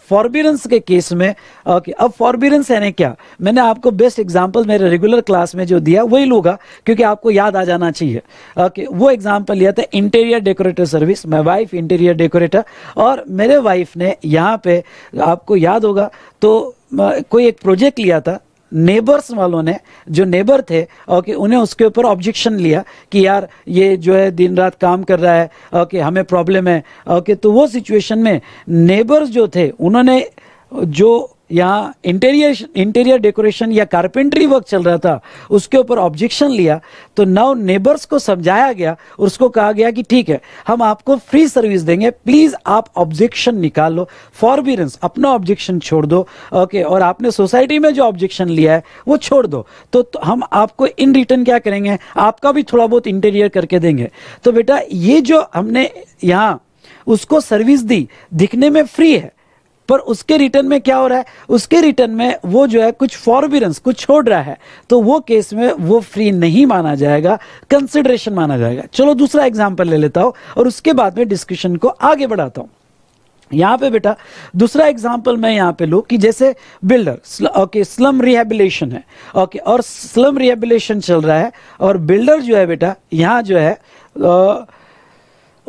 फॉरबिरेंस के केस में ओके अब फॉरबिरेंस है क्या मैंने आपको बेस्ट एग्जांपल मेरे रेगुलर क्लास में जो दिया वही लूंगा क्योंकि आपको याद आ जाना चाहिए ओके वो एग्जांपल लिया था इंटीरियर डेकोरेटर सर्विस मैं वाइफ इंटीरियर डेकोरेटर और मेरे वाइफ ने यहाँ पे आपको याद होगा तो कोई एक प्रोजेक्ट लिया था नेबर्स वालों ने जो नेबर थे ओके उन्हें उसके ऊपर ऑब्जेक्शन लिया कि यार ये जो है दिन रात काम कर रहा है ओके हमें प्रॉब्लम है ओके तो वो सिचुएशन में नेबर्स जो थे उन्होंने जो यहाँ इंटीरियर इंटीरियर डेकोरेशन या कारपेंट्री वर्क चल रहा था उसके ऊपर ऑब्जेक्शन लिया तो नव नेबर्स को समझाया गया और उसको कहा गया कि ठीक है हम आपको फ्री सर्विस देंगे प्लीज़ आप ऑब्जेक्शन निकाल लो फॉरबीरेंस अपना ऑब्जेक्शन छोड़ दो ओके और आपने सोसाइटी में जो ऑब्जेक्शन लिया है वो छोड़ दो तो, तो हम आपको इन रिटर्न क्या करेंगे आपका भी थोड़ा बहुत इंटीरियर करके देंगे तो बेटा ये जो हमने यहाँ उसको सर्विस दी दिखने में फ्री है पर उसके रिटर्न में क्या हो रहा है उसके रिटर्न में वो जो है कुछ फॉरबियरेंस कुछ छोड़ रहा है तो वो केस में वो फ्री नहीं माना जाएगा कंसिडरेशन माना जाएगा चलो दूसरा एग्जाम्पल ले लेता हूँ और उसके बाद में डिस्कशन को आगे बढ़ाता हूँ यहां पे बेटा दूसरा एग्जाम्पल मैं यहां पे लू कि जैसे बिल्डर स्ल, ओके स्लम रिहेबिलेशन है ओके और स्लम रिहेबिलेशन चल रहा है और बिल्डर जो है बेटा यहां जो है आ,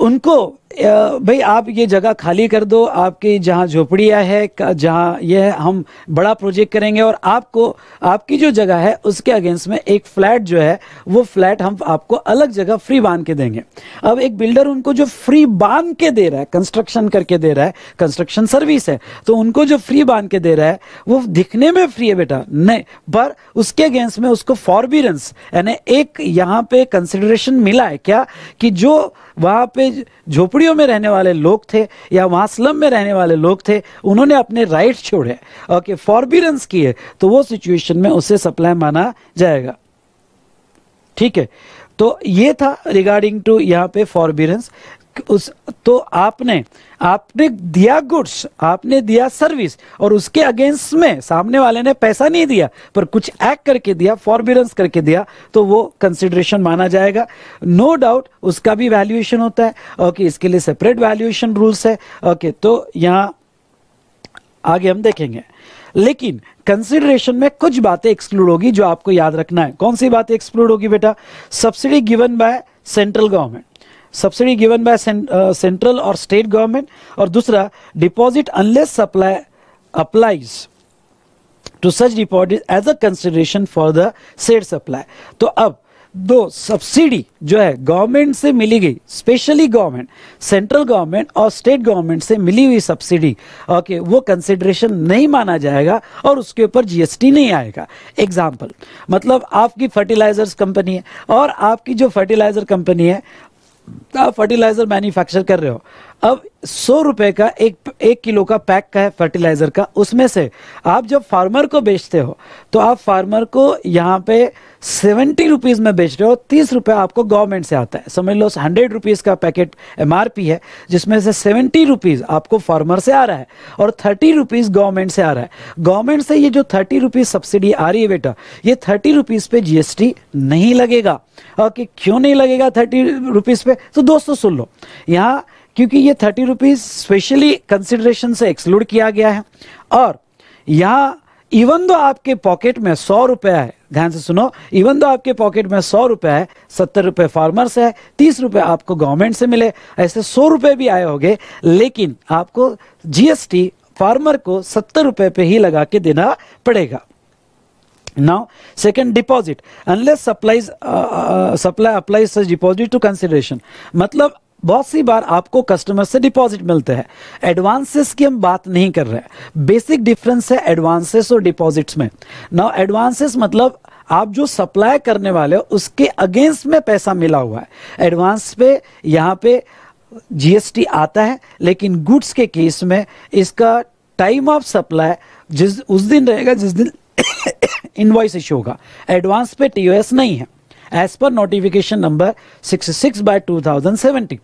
उनको भाई आप ये जगह खाली कर दो आपकी जहाँ झोपड़िया है जहाँ ये है हम बड़ा प्रोजेक्ट करेंगे और आपको आपकी जो जगह है उसके अगेंस्ट में एक फ्लैट जो है वो फ्लैट हम आपको अलग जगह फ्री बांध के देंगे अब एक बिल्डर उनको जो फ्री बांध के दे रहा है कंस्ट्रक्शन करके दे रहा है कंस्ट्रक्शन सर्विस है तो उनको जो फ्री बांध के दे रहा है वो दिखने में फ्री है बेटा नहीं पर उसके अगेंस्ट में उसको फॉरबियरेंस यानी एक यहाँ पे कंसिडरेशन मिला है क्या कि जो वहाँ पे झोपड़ी झोपड़ियों में रहने वाले लोग थे या वहाँ स्लम में रहने वाले लोग थे उन्होंने अपने राइट छोड़े ओके फॉरबिडेंस किए तो वो सिचुएशन में उसे सप्लाई माना जाएगा ठीक है तो ये था रिगार्डिंग टू यहाँ पे फॉरबिडेंस उस तो आपने आपने दिया गुड्स आपने दिया सर्विस और उसके अगेंस्ट में सामने वाले ने पैसा नहीं दिया पर कुछ एक्ट करके दिया फॉर्मुलेंस करके दिया तो वो कंसिडरेशन माना जाएगा नो no डाउट उसका भी वैल्यूएशन होता है ओके okay, इसके लिए सेपरेट वैल्यूएशन रूल्स है ओके okay, तो यहाँ आगे हम देखेंगे लेकिन कंसिडरेशन में कुछ बातें एक्सक्लूड होगी जो आपको याद रखना है कौन सी बातें एक्सक्लूड होगी बेटा subsidy given by central government subsidy given by central और स्टेट गवर्नमेंट और दूसरा deposit unless supply applies to such deposit as a consideration for the said supply तो अब दो सब्सिडी जो है गवर्नमेंट से मिली गई स्पेशली गवर्नमेंट सेंट्रल गवर्नमेंट और स्टेट गवर्नमेंट से मिली हुई सब्सिडी ओके वो कंसिडरेशन नहीं माना जाएगा और उसके ऊपर जीएसटी नहीं आएगा एग्जाम्पल मतलब आपकी फर्टिलाइजर्स कंपनी है और आपकी जो फर्टिलाइजर कंपनी है फर्टिलाइजर मैन्युफैक्चर कर रहे हो अब सौ रुपए का एक एक किलो का पैक का है फर्टिलाइजर का उसमें से आप जब फार्मर को बेचते हो तो आप फार्मर को यहाँ पे सेवेंटी रुपीज़ में बेच रहे हो तीस रुपये आपको गवर्नमेंट से आता है समझ लो हंड्रेड रुपीज़ का पैकेट एमआरपी है जिसमें से सेवेंटी रुपीज़ आपको फार्मर से आ रहा है और थर्टी रुपीज़ गवर्नमेंट से आ रहा है गवर्नमेंट से ये जो थर्टी रुपीज़ सब्सिडी आ रही है बेटा ये थर्टी रुपीज़ पे जीएसटी नहीं लगेगा और कि क्यों नहीं लगेगा थर्टी रुपीज़ पे तो दोस्तों सुन लो यहाँ क्योंकि ये थर्टी रुपीज़ स्पेशली कंसिडरेशन से एक्सक्लूड किया गया है और यहाँ इवन दो आपके पॉकेट में सौ रुपया है ध्यान से सुनो इवन दो आपके पॉकेट में सौ रुपया है सत्तर रुपये फार्मर से है तीस रुपये आपको गवर्नमेंट से मिले ऐसे सौ रुपये भी आए होंगे लेकिन आपको जीएसटी फार्मर को सत्तर रुपये पे ही लगा के देना पड़ेगा now second deposit unless supply supply applies deposit to consideration मतलब बहुत सी बार आपको कस्टमर से डिपॉजिट मिलते हैं एडवांसेस की हम बात नहीं कर रहे हैं बेसिक डिफरेंस है एडवांसेस और डिपॉजिट्स में नाउ एडवांसेस मतलब आप जो सप्लाई करने वाले हो उसके अगेंस्ट में पैसा मिला हुआ है एडवांस पे यहाँ पे जीएसटी आता है लेकिन गुड्स के केस में इसका टाइम ऑफ सप्लाई जिस उस दिन रहेगा जिस दिन इन्वाइस इशू होगा एडवांस पे टीओएस नहीं है as per notification number 66 by 2017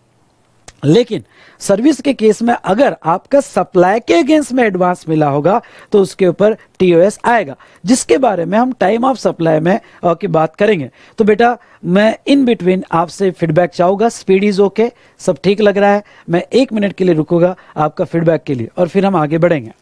लेकिन सर्विस के केस में अगर आपका सप्लाई के अगेंस्ट में एडवांस मिला होगा तो उसके ऊपर टीओएस आएगा जिसके बारे में हम टाइम ऑफ सप्लाई में की बात करेंगे तो बेटा मैं इन बिटवीन आपसे फीडबैक चाहूँगा स्पीड इज ओके सब ठीक लग रहा है मैं एक मिनट के लिए रुकूंगा आपका फीडबैक के लिए और फिर हम आगे बढ़ेंगे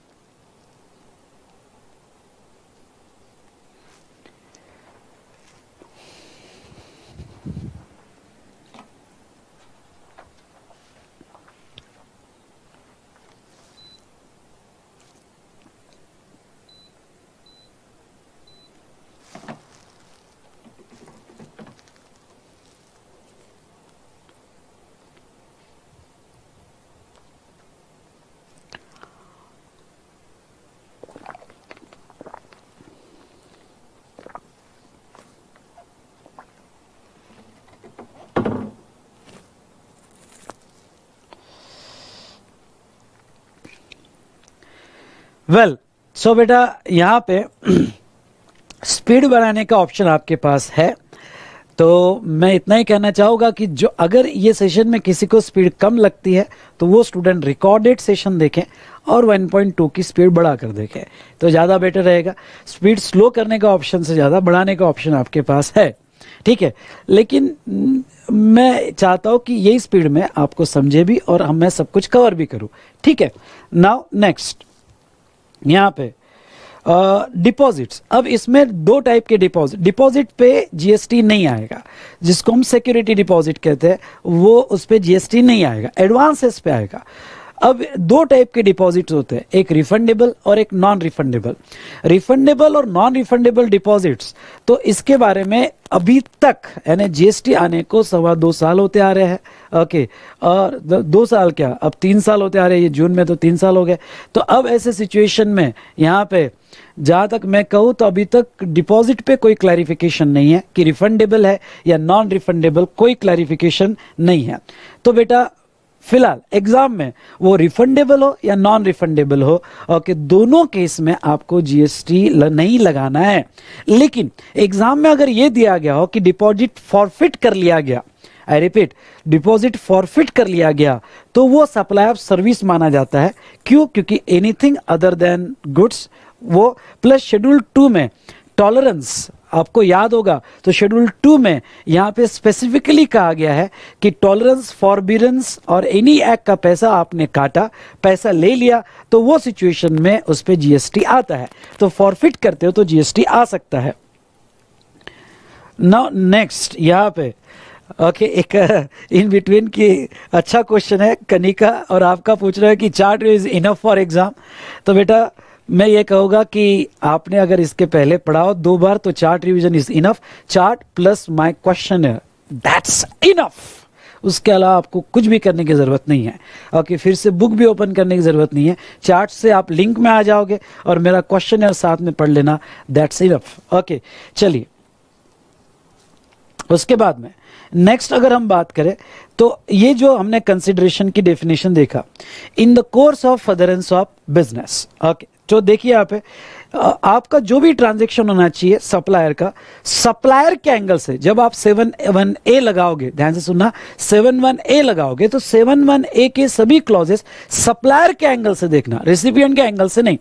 वेल सो बेटा यहाँ पे स्पीड बढ़ाने का ऑप्शन आपके पास है तो मैं इतना ही कहना चाहूँगा कि जो अगर ये सेशन में किसी को स्पीड कम लगती है तो वो स्टूडेंट रिकॉर्डेड सेशन देखें और 1.2 की स्पीड बढ़ा कर देखें तो ज़्यादा बेटर रहेगा स्पीड स्लो करने का ऑप्शन से ज़्यादा बढ़ाने का ऑप्शन आपके पास है ठीक है लेकिन मैं चाहता हूँ कि यही स्पीड में आपको समझे भी और हम मैं सब कुछ कवर भी करूँ ठीक है नाउ नेक्स्ट यहाँ पे डिपॉजिट्स अब इसमें दो टाइप के डिपॉजिट डिपॉजिट पे जीएसटी नहीं आएगा जिसको हम सिक्योरिटी डिपॉजिट कहते हैं वो उस पर जीएसटी नहीं आएगा एडवांसेस पे आएगा अब दो टाइप के डिपॉजिट्स होते हैं एक रिफंडेबल और एक नॉन रिफंडेबल रिफंडेबल और नॉन रिफंडेबल डिपॉजिट्स तो इसके बारे में अभी तक यानी जीएसटी आने को सवा दो साल होते आ रहे हैं ओके और दो साल क्या अब तीन साल होते आ रहे हैं ये जून में तो तीन साल हो गए तो अब ऐसे सिचुएशन में यहाँ पे जहाँ तक मैं कहूँ तो अभी तक डिपॉजिट पे कोई क्लैरिफिकेशन नहीं है कि रिफंडेबल है या नॉन रिफंडेबल कोई क्लैरिफिकेशन नहीं है तो बेटा फिलहाल एग्जाम में वो रिफंडेबल हो या नॉन रिफंडेबल हो ओके दोनों केस में आपको जीएसटी नहीं लगाना है लेकिन एग्जाम में अगर ये दिया गया हो कि डिपॉजिट फॉरफिट कर लिया गया आई रिपीट डिपॉजिट फॉरफिट कर लिया गया तो वो सप्लाई ऑफ सर्विस माना जाता है क्यों क्योंकि एनीथिंग अदर देन गुड्स वो प्लस शेड्यूल टू में टॉलरेंस आपको याद होगा तो शेड्यूल टू में यहाँ पे स्पेसिफिकली कहा गया है कि टॉलरेंस फॉरबीरेंस और एनी एक्ट का पैसा आपने काटा पैसा ले लिया तो वो सिचुएशन में उस पर जीएसटी आता है तो फॉरफिट करते हो तो जीएसटी आ सकता है नाउ नेक्स्ट यहाँ पे ओके okay, एक इन बिटवीन की अच्छा क्वेश्चन है कनिका और आपका पूछ रहा है कि chart is enough for exam तो बेटा मैं ये कहूँगा कि आपने अगर इसके पहले पढ़ाओ दो बार तो chart revision is enough chart plus my question that's enough उसके अलावा आपको कुछ भी करने की ज़रूरत नहीं है ओके फिर से बुक भी ओपन करने की ज़रूरत नहीं है चार्ट से आप लिंक में आ जाओगे और मेरा क्वेश्चन है साथ में पढ़ लेना दैट्स इनफ ओके चलिए उसके बाद में नेक्स्ट अगर हम बात करें तो ये जो हमने कंसिडरेशन की डेफिनेशन देखा in the course of furtherance of business okay जो देखिए यहाँ पे आपका जो भी ट्रांजेक्शन होना चाहिए सप्लायर का सप्लायर के एंगल से जब आप सेवन वन ए लगाओगे ध्यान से सुनना सेवन वन ए लगाओगे तो सेवन वन ए के सभी क्लॉजेस सप्लायर के एंगल से देखना रेसिपियन के एंगल से नहीं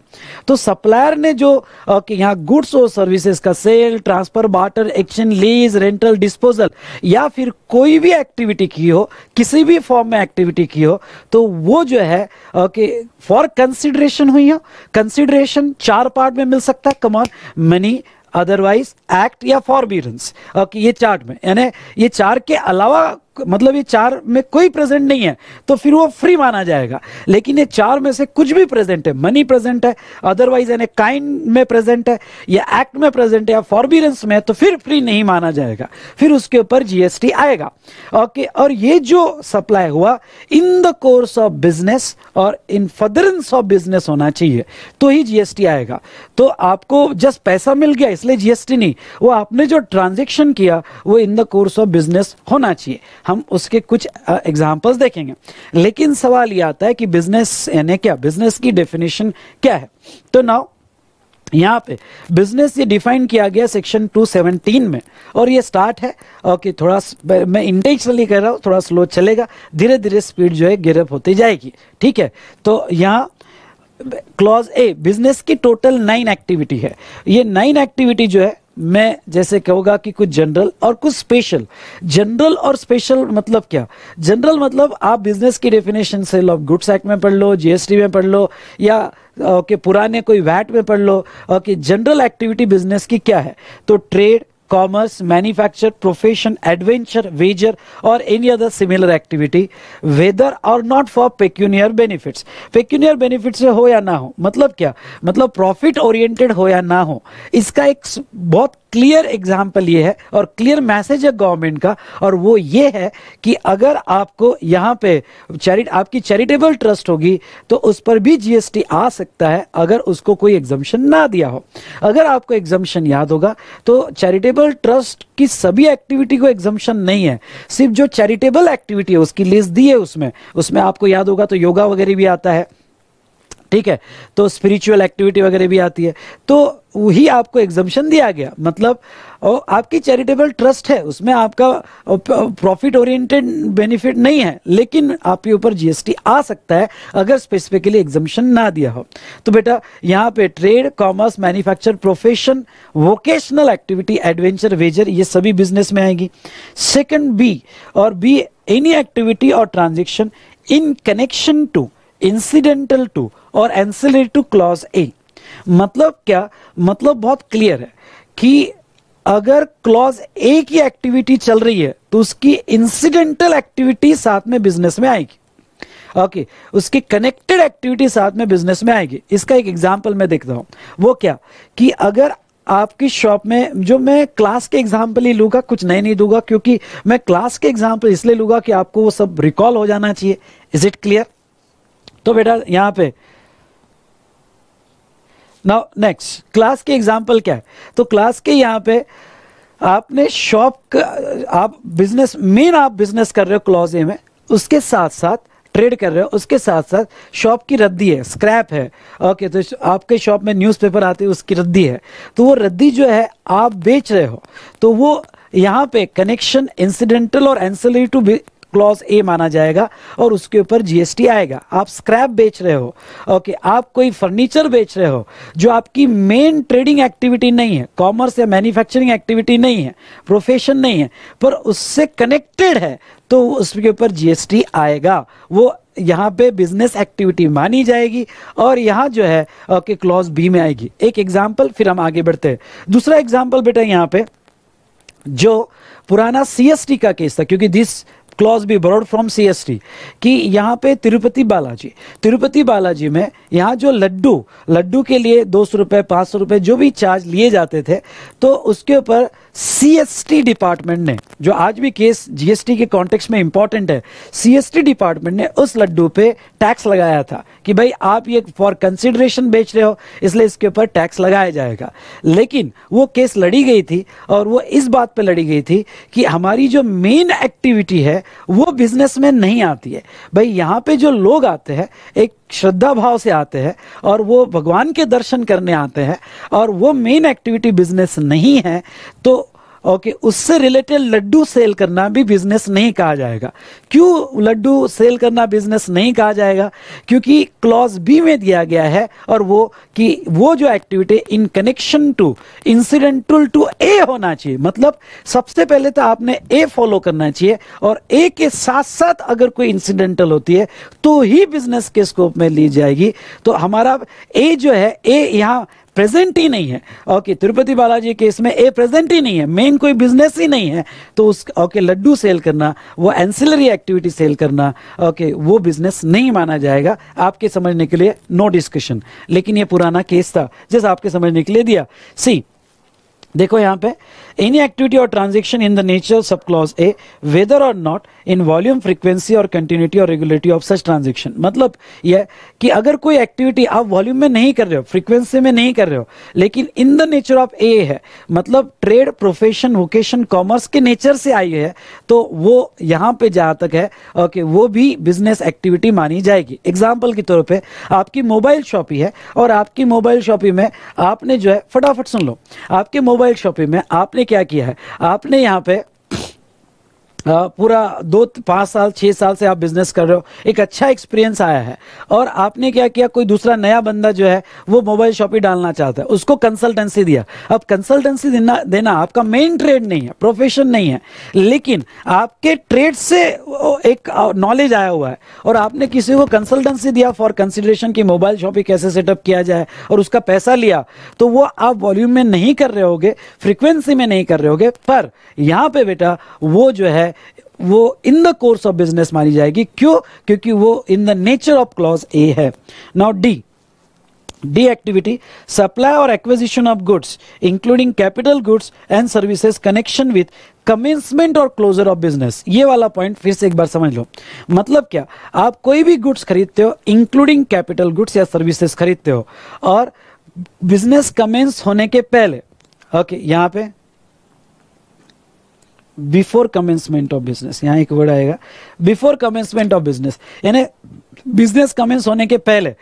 तो सप्लायर ने जो कि यहाँ गुड्स और सर्विसेज का sale transfer barter action lease rental disposal या फिर कोई भी एक्टिविटी की हो किसी भी फॉर्म में एक्टिविटी की हो तो वो जो है कि फॉर कंसिडरेशन हुई हो कंसिडरेशन चार पार्ट में मिल सकता है कमॉन मनी अदरवाइज एक्ट या फॉरबिडेंस ओके ये चार्ट में यानी ये चार के अलावा मतलब ये चार में कोई प्रेजेंट नहीं है तो फिर वो फ्री माना जाएगा लेकिन ये चार में से कुछ भी प्रेजेंट है मनी प्रेजेंट है अदरवाइज यानी काइंड में प्रेजेंट है या एक्ट में प्रेजेंट है या फॉरबियरेंस में है तो फिर फ्री नहीं माना जाएगा फिर उसके ऊपर जीएसटी आएगा ओके और ये जो सप्लाई हुआ in the course of business और इन फर्दरेंस ऑफ बिजनेस होना चाहिए तो ही जीएसटी आएगा तो आपको जस्ट पैसा मिल गया इसलिए जीएसटी नहीं वो आपने जो ट्रांजेक्शन किया वो in the course of business होना चाहिए हम उसके कुछ एग्जाम्पल्स देखेंगे लेकिन सवाल ये आता है कि बिजनेस यानी क्या बिजनेस की डेफिनेशन क्या है तो नाउ यहाँ पे बिजनेस ये डिफाइन किया गया सेक्शन 217 में और ये स्टार्ट है ओके थोड़ा मैं इंटेंशनली कह रहा हूँ थोड़ा स्लो चलेगा धीरे धीरे स्पीड जो है गिरअप होती जाएगी ठीक है तो यहाँ क्लॉज ए बिजनेस की टोटल नाइन एक्टिविटी है ये नाइन एक्टिविटी जो है मैं जैसे कहूँगा कि कुछ जनरल और कुछ स्पेशल जनरल और स्पेशल मतलब क्या जनरल मतलब आप बिजनेस की डेफिनेशन से लो गुड्स एक्ट में पढ़ लो जीएसटी में पढ़ लो या ओके पुराने कोई वैट में पढ़ लो ओके जनरल एक्टिविटी बिजनेस की क्या है तो trade commerce manufacture profession adventure wager और any other similar activity whether और not for pecuniary benefits. Pecuniary benefits हो या ना हो मतलब क्या मतलब प्रॉफिट ओरिएंटेड हो या ना हो इसका एक बहुत क्लियर एग्जाम्पल ये है और क्लियर मैसेज है गवर्नमेंट का और वो ये है कि अगर आपको यहाँ पे चैरिट आपकी चैरिटेबल ट्रस्ट होगी तो उस पर भी जीएसटी आ सकता है अगर उसको कोई एग्जाम्शन ना दिया हो अगर आपको एग्जाम्शन याद होगा तो चैरिटेबल चैरिटेबल ट्रस्ट की सभी एक्टिविटी को एग्जम्पन नहीं है सिर्फ जो चैरिटेबल एक्टिविटी है उसकी लिस्ट दी है उसमें उसमें आपको याद होगा तो योगा वगैरह भी आता है ठीक है तो स्पिरिचुअल एक्टिविटी वगैरह भी आती है तो वही आपको एग्जम्पन दिया गया मतलब ओ, आपकी चैरिटेबल ट्रस्ट है उसमें आपका प्रॉफिट ओरिएंटेड बेनिफिट नहीं है लेकिन आपके ऊपर जीएसटी आ सकता है अगर स्पेसिफिकली एग्जम्पन ना दिया हो तो बेटा यहाँ पे trade commerce manufacture profession vocational activity adventure wager ये सभी बिजनेस में आएगी सेकेंड बी और बी एनी एक्टिविटी और transaction in connection to incidental to और एंसिलरी टू क्लॉज ए मतलब क्या मतलब बहुत क्लियर है कि अगर क्लॉज ए की एक्टिविटी चल रही है तो उसकी इंसिडेंटल एक्टिविटी साथ में बिजनेस में आएगी ओके okay, उसकी कनेक्टेड एक्टिविटी साथ में बिजनेस में आएगी इसका एक एग्जांपल मैं देखता हूं वो क्या कि अगर आपकी शॉप में जो मैं क्लास के एग्जाम्पल ही लूंगा कुछ नए नहीं दूंगा क्योंकि मैं क्लास के एग्जाम्पल इसलिए लूंगा कि आपको वो सब रिकॉल हो जाना चाहिए इज इट क्लियर तो बेटा यहाँ पे नाउ नेक्स्ट क्लास की एग्जांपल क्या है तो क्लास के यहाँ पे आपने शॉप आप बिजनेस मेन आप बिजनेस कर रहे हो क्लॉजे में उसके साथ साथ ट्रेड कर रहे हो उसके साथ साथ शॉप की रद्दी है स्क्रैप है ओके okay, तो आपके शॉप में न्यूज़पेपर आते हैं उसकी रद्दी है तो वो रद्दी जो है आप बेच रहे हो तो वो यहाँ पे कनेक्शन इंसिडेंटल और एंसिलरी टू क्लॉज ए माना जाएगा और उसके ऊपर जीएसटी आएगा आप स्क्रैप बेच रहे हो ओके आप कोई फर्नीचर बेच रहे हो जो आपकी मेन ट्रेडिंग एक्टिविटी नहीं है कॉमर्स या मैन्युफैक्चरिंग एक्टिविटी नहीं है प्रोफेशन नहीं है पर उससे कनेक्टेड है तो उसके ऊपर जीएसटी आएगा वो यहाँ पे बिजनेस एक्टिविटी मानी जाएगी और यहाँ जो है ओके क्लॉज बी में आएगी एक एग्जाम्पल फिर हम आगे बढ़ते हैं दूसरा एग्जाम्पल बेटा यहाँ पे जो पुराना सीएसटी का केस था क्योंकि this clause B borrowed from CST कि यहाँ पे तिरुपति बालाजी तिरुपति बालाजी में यहाँ जो लड्डू लड्डू के लिए दो सौ रुपये पाँच सौ रुपये जो भी चार्ज लिए जाते थे तो उसके ऊपर सीएसटी डिपार्टमेंट ने जो आज भी केस जीएसटी के कॉन्टेक्स्ट में इंपॉर्टेंट है सीएसटी डिपार्टमेंट ने उस लड्डू पे टैक्स लगाया था कि भाई आप ये फॉर कंसिडरेशन बेच रहे हो इसलिए इसके ऊपर टैक्स लगाया जाएगा लेकिन वो केस लड़ी गई थी और वो इस बात पे लड़ी गई थी कि हमारी जो मेन एक्टिविटी है वो बिजनेस में नहीं आती है भाई यहाँ पे जो लोग आते हैं एक श्रद्धा भाव से आते हैं और वो भगवान के दर्शन करने आते हैं और वो मेन एक्टिविटी बिजनेस नहीं है तो ओके okay, उससे रिलेटेड लड्डू सेल करना भी बिजनेस नहीं कहा जाएगा क्यों लड्डू सेल करना बिजनेस नहीं कहा जाएगा क्योंकि क्लॉज बी में दिया गया है और वो कि वो जो activity in connection to incidental to A होना चाहिए मतलब सबसे पहले तो आपने ए फॉलो करना चाहिए और ए के साथ साथ अगर कोई इंसिडेंटल होती है तो ही बिजनेस के स्कोप में ली जाएगी तो हमारा ए जो है ए यहाँ प्रेजेंट ही नहीं है ओके तिरुपति बालाजी केस में ए प्रेजेंट ही नहीं है मेन कोई बिजनेस ही नहीं है तो उस ओके लड्डू सेल करना वो एंसिलरी एक्टिविटी सेल करना ओके वो बिजनेस नहीं माना जाएगा आपके समझने के लिए नो डिस्कशन लेकिन ये पुराना केस था जैसे आपके समझने के लिए दिया सी देखो यहाँ पे any Any activity or transaction in the sub clause A whether और नॉट इन वॉल्यूम फ्रिक्वेंसी और कंटिन्यूटी और regularity ऑफ सच transaction मतलब यह कि अगर कोई एक्टिविटी आप वॉल्यूम में नहीं कर रहे हो फ्रिक्वेंसी में नहीं कर रहे हो लेकिन in the nature of A है मतलब ट्रेड प्रोफेशन वोकेशन कॉमर्स के नेचर से आई है तो वो यहाँ पे जहाँ तक है ओके वो भी बिजनेस एक्टिविटी मानी जाएगी एग्जाम्पल के तौर पर आपकी मोबाइल शॉपिंग है और आपकी मोबाइल शॉपिंग में आपने जो है फटाफट सुन लो आपके मोबाइल शॉपिंग में आपने क्या किया है आपने यहाँ पे पूरा दो पाँच साल छः साल से आप बिजनेस कर रहे हो एक अच्छा एक्सपीरियंस आया है और आपने क्या किया कोई दूसरा नया बंदा जो है वो मोबाइल शॉप ही डालना चाहता है उसको कंसल्टेंसी दिया अब कंसल्टेंसी देना देना आपका मेन ट्रेड नहीं है प्रोफेशन नहीं है लेकिन आपके ट्रेड से एक नॉलेज आया हुआ है और आपने किसी को कंसल्टेंसी दिया फॉर कंसिडरेशन कि मोबाइल शॉप ही कैसे सेटअप किया जाए और उसका पैसा लिया तो वो आप वॉल्यूम में नहीं कर रहे होगे फ्रिक्वेंसी में नहीं कर रहे होगे पर यहाँ पर बेटा वो जो है वो in the course of business मानी जाएगी क्यों क्योंकि वो in the nature of clause A है now D D activity supply और acquisition of goods including capital goods and services connection with commencement और क्लोजर ऑफ बिजनेस ये वाला पॉइंट फिर से एक बार समझ लो मतलब क्या आप कोई भी गुड्स खरीदते हो इंक्लूडिंग कैपिटल गुड्स या सर्विसेज खरीदते हो और बिजनेस कमेंस होने के पहले ओके okay, यहाँ पे बिफोर कमेंसमेंट ऑफ बिजनेस यहाँ एक वर्ड आएगा बिफोर कमेंसमेंट ऑफ बिजनेस यानी बिजनेस कमेंस होने के पहले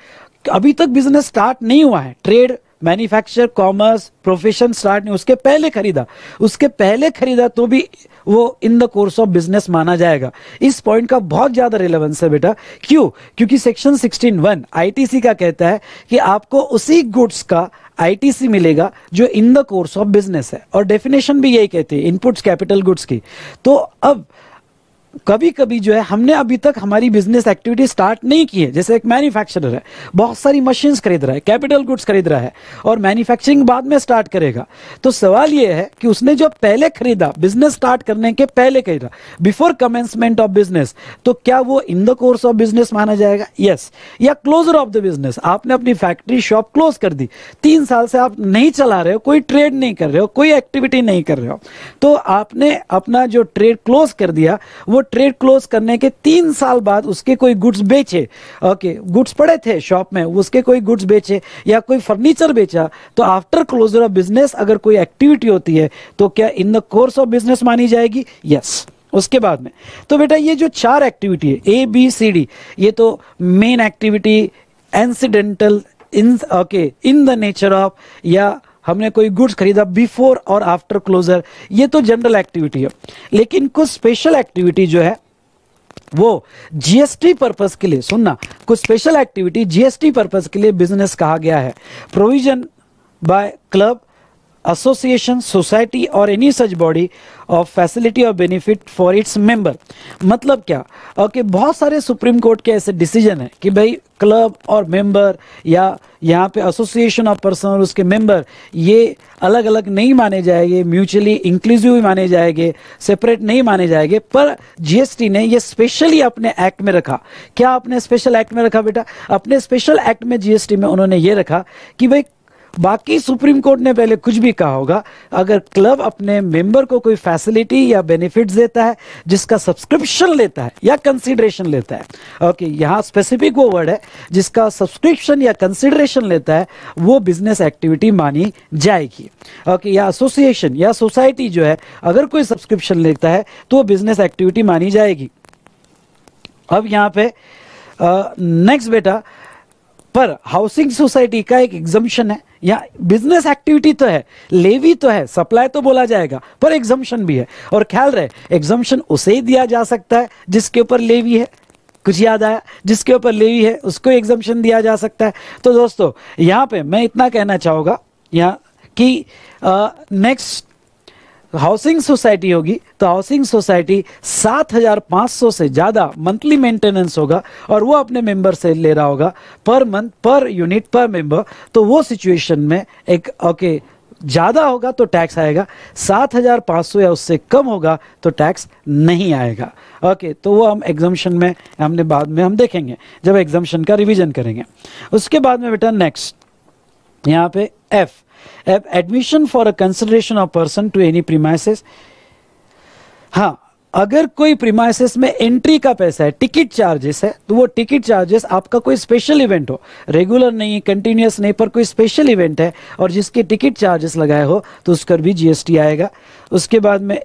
अभी तक बिजनेस स्टार्ट नहीं हुआ है trade manufacture commerce profession start नहीं उसके पहले खरीदा उसके पहले खरीदा तो भी वो in the course of business माना जाएगा इस पॉइंट का बहुत ज़्यादा रिलेवेंस है बेटा क्यों क्योंकि सेक्शन 16 वन आईटीसी का कहता है कि आपको उसी गुड्स का आईटीसी मिलेगा जो in the course of business है और डेफिनेशन भी यही कहती है इनपुट्स कैपिटल गुड्स की तो अब कभी कभी जो है हमने अभी तक हमारी बिजनेस एक्टिविटी स्टार्ट नहीं की है जैसे एक मैन्युफैक्चरर है बहुत सारी मशीन्स खरीद रहा है कैपिटल गुड्स खरीद रहा है और मैन्युफैक्चरिंग बाद में स्टार्ट करेगा तो सवाल यह है कि उसने जो पहले खरीदा बिजनेस स्टार्ट करने के पहले खरीदा बिफोर कमेंसमेंट ऑफ बिजनेस तो क्या वो in the course of business माना जाएगा यस yes. या क्लोजर ऑफ द बिजनेस आपने अपनी फैक्ट्री शॉप क्लोज कर दी तीन साल से आप नहीं चला रहे हो कोई ट्रेड नहीं कर रहे हो कोई एक्टिविटी नहीं कर रहे हो तो आपने अपना जो ट्रेड क्लोज कर दिया वो ट्रेड क्लोज करने के तीन साल बाद उसके कोई गुड्स बेचे ओके गुड्स पड़े थे शॉप में उसके कोई गुड्स बेचे या कोई फर्नीचर बेचा तो आफ्टर क्लोजर ऑफ बिजनेस अगर कोई एक्टिविटी होती है तो क्या in the course of business मानी जाएगी यस yes. उसके बाद में तो बेटा ये जो चार एक्टिविटी है ए बी सी डी ये तो main activity incidental in okay in the nature of या हमने कोई गुड्स खरीदा बिफोर और आफ्टर क्लोजर ये तो जनरल एक्टिविटी है लेकिन कुछ स्पेशल एक्टिविटी जो है वो जीएसटी पर्पस के लिए सुनना कुछ स्पेशल एक्टिविटी जीएसटी पर्पस के लिए बिजनेस कहा गया है provision by club association society और any such body of facility और बेनिफिट फॉर इट्स मेंबर मतलब क्या ओके बहुत सारे सुप्रीम कोर्ट के ऐसे डिसीजन है कि भाई क्लब और मेंबर या यहाँ पे एसोसिएशन ऑफ पर्सन और उसके मेंबर ये अलग अलग नहीं माने जाएंगे म्यूचुअली इंक्लूसिव माने जाएंगे सेपरेट नहीं माने जाएंगे पर जीएसटी ने ये स्पेशली अपने एक्ट में रखा क्या अपने स्पेशल एक्ट में रखा बेटा अपने स्पेशल एक्ट में जीएसटी में उन्होंने ये रखा कि भाई बाकी सुप्रीम कोर्ट ने पहले कुछ भी कहा होगा अगर क्लब अपने मेंबर को कोई फैसिलिटी या बेनिफिट्स देता है जिसका सब्सक्रिप्शन लेता है या कंसिडरेशन लेता है ओके यहाँ स्पेसिफिक वो वर्ड है जिसका सब्सक्रिप्शन या कंसिडरेशन लेता है वो बिजनेस एक्टिविटी मानी जाएगी ओके या एसोसिएशन या सोसाइटी जो है अगर कोई सब्सक्रिप्शन लेता है तो वो बिजनेस एक्टिविटी मानी जाएगी अब यहाँ पे नेक्स्ट बेटा पर हाउसिंग सोसाइटी का एक एग्जम्पन है या बिजनेस एक्टिविटी तो है लेवी तो है सप्लाई तो बोला जाएगा पर एग्जम्पन भी है और ख्याल रहे एग्जम्पन उसे ही दिया जा सकता है जिसके ऊपर लेवी है कुछ याद आया जिसके ऊपर लेवी है उसको एग्जम्पन दिया जा सकता है तो दोस्तों यहाँ पे मैं इतना कहना चाहूँगा यहाँ कि नेक्स्ट हाउसिंग सोसाइटी होगी तो हाउसिंग सोसाइटी 7,500 से ज़्यादा मंथली मेंटेनेंस होगा और वो अपने मेंबर से ले रहा होगा पर मंथ पर यूनिट पर मेंबर तो वो सिचुएशन में एक ओके okay, ज़्यादा होगा तो टैक्स आएगा 7,500 या उससे कम होगा तो टैक्स नहीं आएगा ओके तो वो हम एग्जामेशन में हमने बाद में हम देखेंगे जब एग्जामेशन का रिविजन करेंगे उसके बाद में बेटा नेक्स्ट यहाँ पे F admission for a consideration of person to any premises. Huh. अगर कोई प्रीमाइसिस में एंट्री का पैसा है टिकट चार्जेस है तो वो टिकट चार्जेस आपका कोई स्पेशल इवेंट हो रेगुलर नहीं कंटिन्यूस नहीं पर कोई स्पेशल इवेंट है और जिसके टिकट चार्जेस लगाए हो तो उस पर भी जीएसटी आएगा उसके बाद में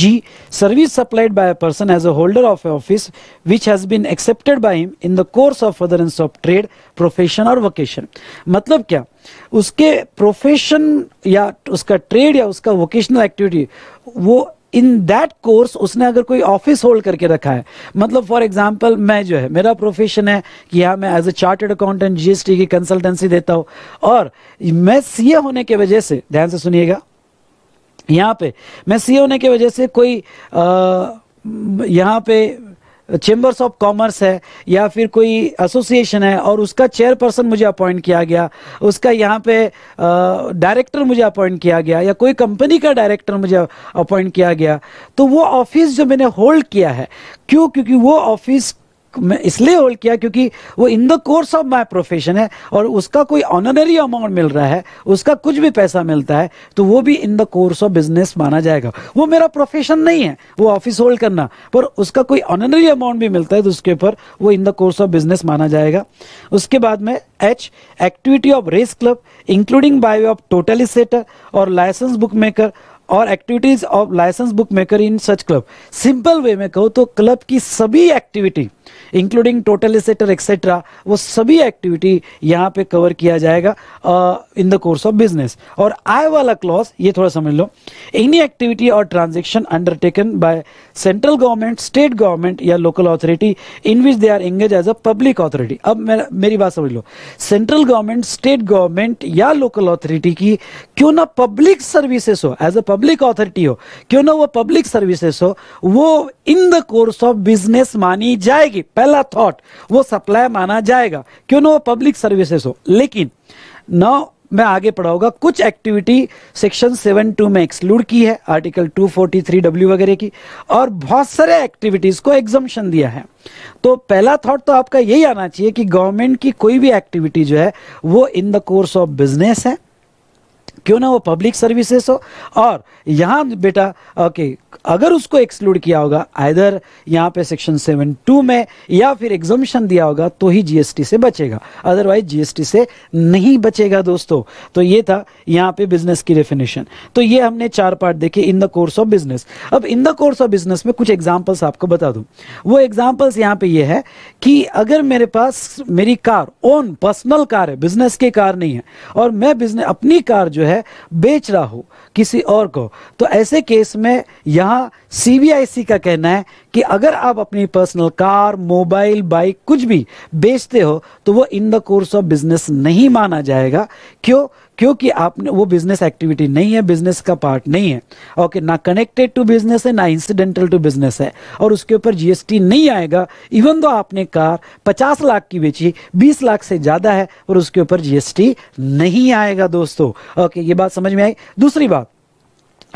G service supplied by a person as a holder of a office which has been accepted by him in the course of furtherance of trade profession और वोकेशन मतलब क्या उसके प्रोफेशन या उसका ट्रेड या उसका वोकेशनल एक्टिविटी वो इन दैट कोर्स उसने अगर कोई ऑफिस होल्ड करके रखा है मतलब फॉर एग्जाम्पल मैं जो है मेरा प्रोफेशन है कि यहाँ मैं as a chartered accountant GST की कंसल्टेंसी देता हूं और मैं सीए होने की वजह से ध्यान से सुनिएगा यहाँ पे मैं सीए होने की वजह से कोई आ, यहाँ पे चेंबर्स ऑफ कॉमर्स है या फिर कोई एसोसिएशन है और उसका चेयरपर्सन मुझे अपॉइंट किया गया उसका यहाँ पे डायरेक्टर मुझे अपॉइंट किया गया या कोई कंपनी का डायरेक्टर मुझे अपॉइंट किया गया तो वो ऑफिस जो मैंने होल्ड किया है क्यों क्योंकि वो ऑफिस मैं इसलिए होल्ड किया क्योंकि वो in the course of my profession है और उसका कोई ऑनररी अमाउंट मिल रहा है उसका कुछ भी पैसा मिलता है तो वो भी in the course of business माना जाएगा वो मेरा प्रोफेशन नहीं है वो ऑफिस होल्ड करना पर उसका कोई ऑनररी अमाउंट भी मिलता है तो उसके ऊपर वो in the course of business माना जाएगा उसके बाद में H activity of race club including by way of totalisator और लाइसेंस बुक मेकर और activities of licence bookmaker in such club simple way में कहो तो क्लब की सभी activity including totalisator etcetera वो सभी एक्टिविटी यहाँ पे कवर किया जाएगा in the course of business और आय वाला क्लॉज ये थोड़ा समझ लो एनी एक्टिविटी और transaction undertaken by central government state government या local authority in which they are engage as a public authority अब मेरा मेरी बात समझ लो सेंट्रल गवर्नमेंट स्टेट गवर्नमेंट या लोकल अथॉरिटी की क्यों ना पब्लिक सर्विसेस हो एज अ पब्लिक अथॉरिटी हो क्यों ना वो पब्लिक सर्विसेस हो वो in the course of business मानी जाएगी जाएगी पहला थॉट वो सप्लाई माना जाएगा क्यों ना वो पब्लिक सर्विसेज हो लेकिन न मैं आगे पढ़ाऊंगा कुछ एक्टिविटी सेक्शन सेवन टू में एक्सक्लूड की है article two forty three W वगैरह की और बहुत सारे एक्टिविटीज को एग्जम्पन दिया है तो पहला थॉट तो आपका यही आना चाहिए कि गवर्नमेंट की कोई भी एक्टिविटी जो है वो in the course of business है क्यों ना वो पब्लिक सर्विसेज हो और यहाँ बेटा ओके अगर उसको एक्सक्लूड किया होगा आइधर यहाँ पे सेक्शन सेवन टू में या फिर एग्जम्पन दिया होगा तो ही जीएसटी से बचेगा अदरवाइज जीएसटी से नहीं बचेगा दोस्तों तो ये था यहाँ पे बिजनेस की डेफिनेशन तो ये हमने चार पार्ट देखे in the course of business अब in the course of business में कुछ एग्जाम्पल्स आपको बता दूँ वो एग्जाम्पल्स यहाँ पे ये यह है कि अगर मेरे पास मेरी कार ओन पर्सनल कार है बिजनेस की कार नहीं है और मैं बिजनेस अपनी कार जो है बेच रहा हूँ किसी और को तो ऐसे केस में यहाँ सी का कहना है कि अगर आप अपनी पर्सनल कार मोबाइल बाइक कुछ भी बेचते हो तो वो in the course of business नहीं माना जाएगा क्यों क्योंकि आपने वो बिजनेस एक्टिविटी नहीं है बिजनेस का पार्ट नहीं है ओके ना कनेक्टेड टू बिजनेस है ना इंसिडेंटल टू बिजनेस है और उसके ऊपर जीएसटी नहीं आएगा इवन दो आपने कार 50 लाख की बेची 20 लाख से ज़्यादा है और उसके ऊपर जीएसटी नहीं आएगा दोस्तों ओके ये बात समझ में आई दूसरी बात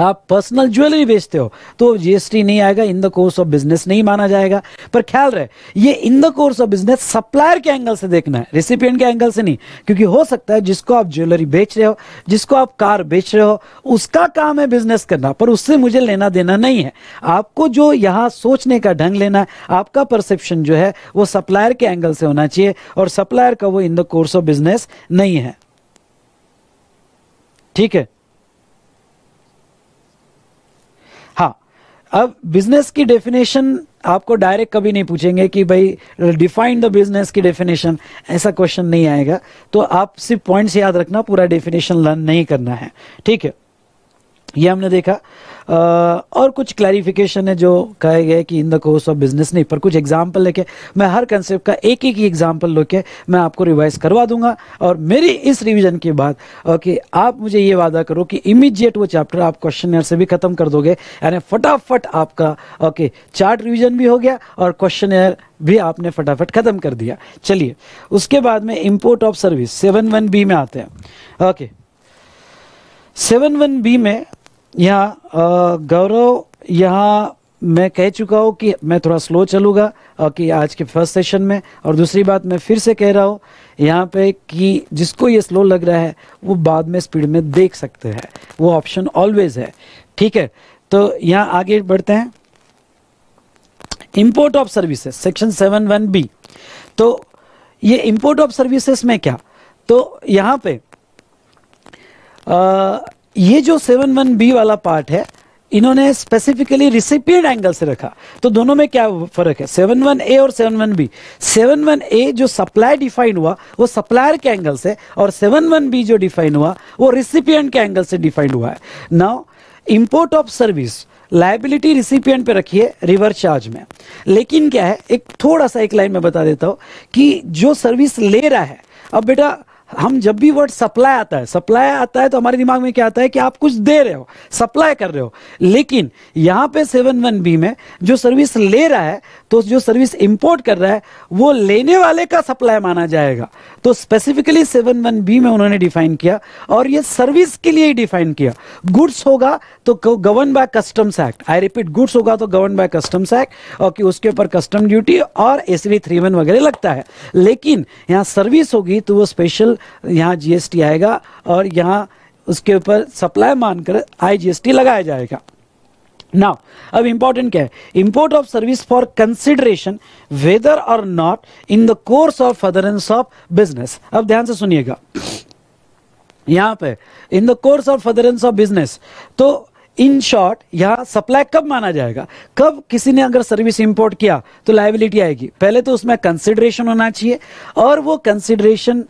आप पर्सनल ज्वेलरी बेचते हो तो जीएसटी नहीं आएगा in the course of business नहीं माना जाएगा पर ख्याल रहे ये in the course of business supplier के एंगल से देखना है रेसिपियन के एंगल से नहीं क्योंकि हो सकता है जिसको आप ज्वेलरी बेच रहे हो जिसको आप कार बेच रहे हो उसका काम है बिजनेस करना पर उससे मुझे लेना देना नहीं है आपको जो यहाँ सोचने का ढंग लेना है आपका परसेप्शन जो है वो सप्लायर के एंगल से होना चाहिए और सप्लायर का वो in the course of business नहीं है ठीक है अब बिजनेस की डेफिनेशन आपको डायरेक्ट कभी नहीं पूछेंगे कि भाई डिफाइन द बिजनेस की डेफिनेशन ऐसा क्वेश्चन नहीं आएगा तो आप सिर्फ पॉइंट्स याद रखना पूरा डेफिनेशन लर्न नहीं करना है ठीक है ये हमने देखा आ, और कुछ क्लैरिफिकेशन है जो कहे गए कि in the course of business नहीं पर कुछ एग्जाम्पल लेके मैं हर कंसेप्ट का एक एक ही एग्जाम्पल लेके मैं आपको रिवाइज करवा दूंगा और मेरी इस रिवीजन के बाद ओके आप मुझे ये वादा करो कि इमीडिएट वो चैप्टर आप क्वेश्चन से भी खत्म कर दोगे यानी फटाफट आपका ओके चार्ट रिविजन भी हो गया और क्वेश्चन भी आपने फटाफट खत्म कर दिया चलिए उसके बाद में import of service seven one B में आते हैं ओके सेवन वन बी में यहाँ गौरव यहाँ मैं कह चुका हूँ कि मैं थोड़ा स्लो चलूँगा कि आज के फर्स्ट सेशन में और दूसरी बात मैं फिर से कह रहा हूँ यहाँ पे कि जिसको ये स्लो लग रहा है वो बाद में स्पीड में देख सकते हैं वो ऑप्शन ऑलवेज है ठीक है तो यहाँ आगे बढ़ते हैं import of services section seven one B तो ये इम्पोर्ट ऑफ सर्विसेज में क्या तो यहाँ पे आ, ये जो सेवन वन बी वाला पार्ट है इन्होंने स्पेसिफिकली रिसिपियड एंगल से रखा तो दोनों में क्या फर्क है सेवन वन ए और seven one B seven one A जो सप्लाई डिफाइन हुआ वो सप्लायर के एंगल से और सेवन वन बी जो डिफाइन हुआ वो रिसिपियंट के एंगल से डिफाइन हुआ है now import of service liability recipient पे रखिए रिवर्स चार्ज में लेकिन क्या है एक थोड़ा सा एक लाइन में बता देता हूँ कि जो सर्विस ले रहा है अब बेटा हम जब भी वर्ड सप्लाई आता है सप्लाई आता है तो हमारे दिमाग में क्या आता है कि आप कुछ दे रहे हो सप्लाई कर रहे हो लेकिन यहां पे सेवन वन बी में जो सर्विस ले रहा है तो जो सर्विस इंपोर्ट कर रहा है वो लेने वाले का सप्लाई माना जाएगा तो स्पेसिफिकली सेवन वन बी में उन्होंने डिफाइन किया और ये सर्विस के लिए ही डिफाइन किया गुड्स होगा तो govern by customs act I repeat goods होगा तो गवर्न बाय कस्टम्स एक्ट और कि उसके ऊपर कस्टम ड्यूटी और एस थ्री वन वगैरह लगता है लेकिन यहाँ सर्विस होगी तो वो स्पेशल यहाँ टी आएगा और यहाँ उसके ऊपर सप्लाई मानकर टी लगाया जाएगा नाउ अब इंपॉर्टेंट क्या है import of service for consideration whether और not in the course of furtherance of business अब ध्यान से सुनिएगा यहां पे in the course of furtherance of business तो इन शॉर्ट यहां सप्लाई कब माना जाएगा कब किसी ने अगर सर्विस इंपोर्ट किया तो लाइबिलिटी आएगी पहले तो उसमें कंसिडरेशन होना चाहिए और वो कंसिडरेशन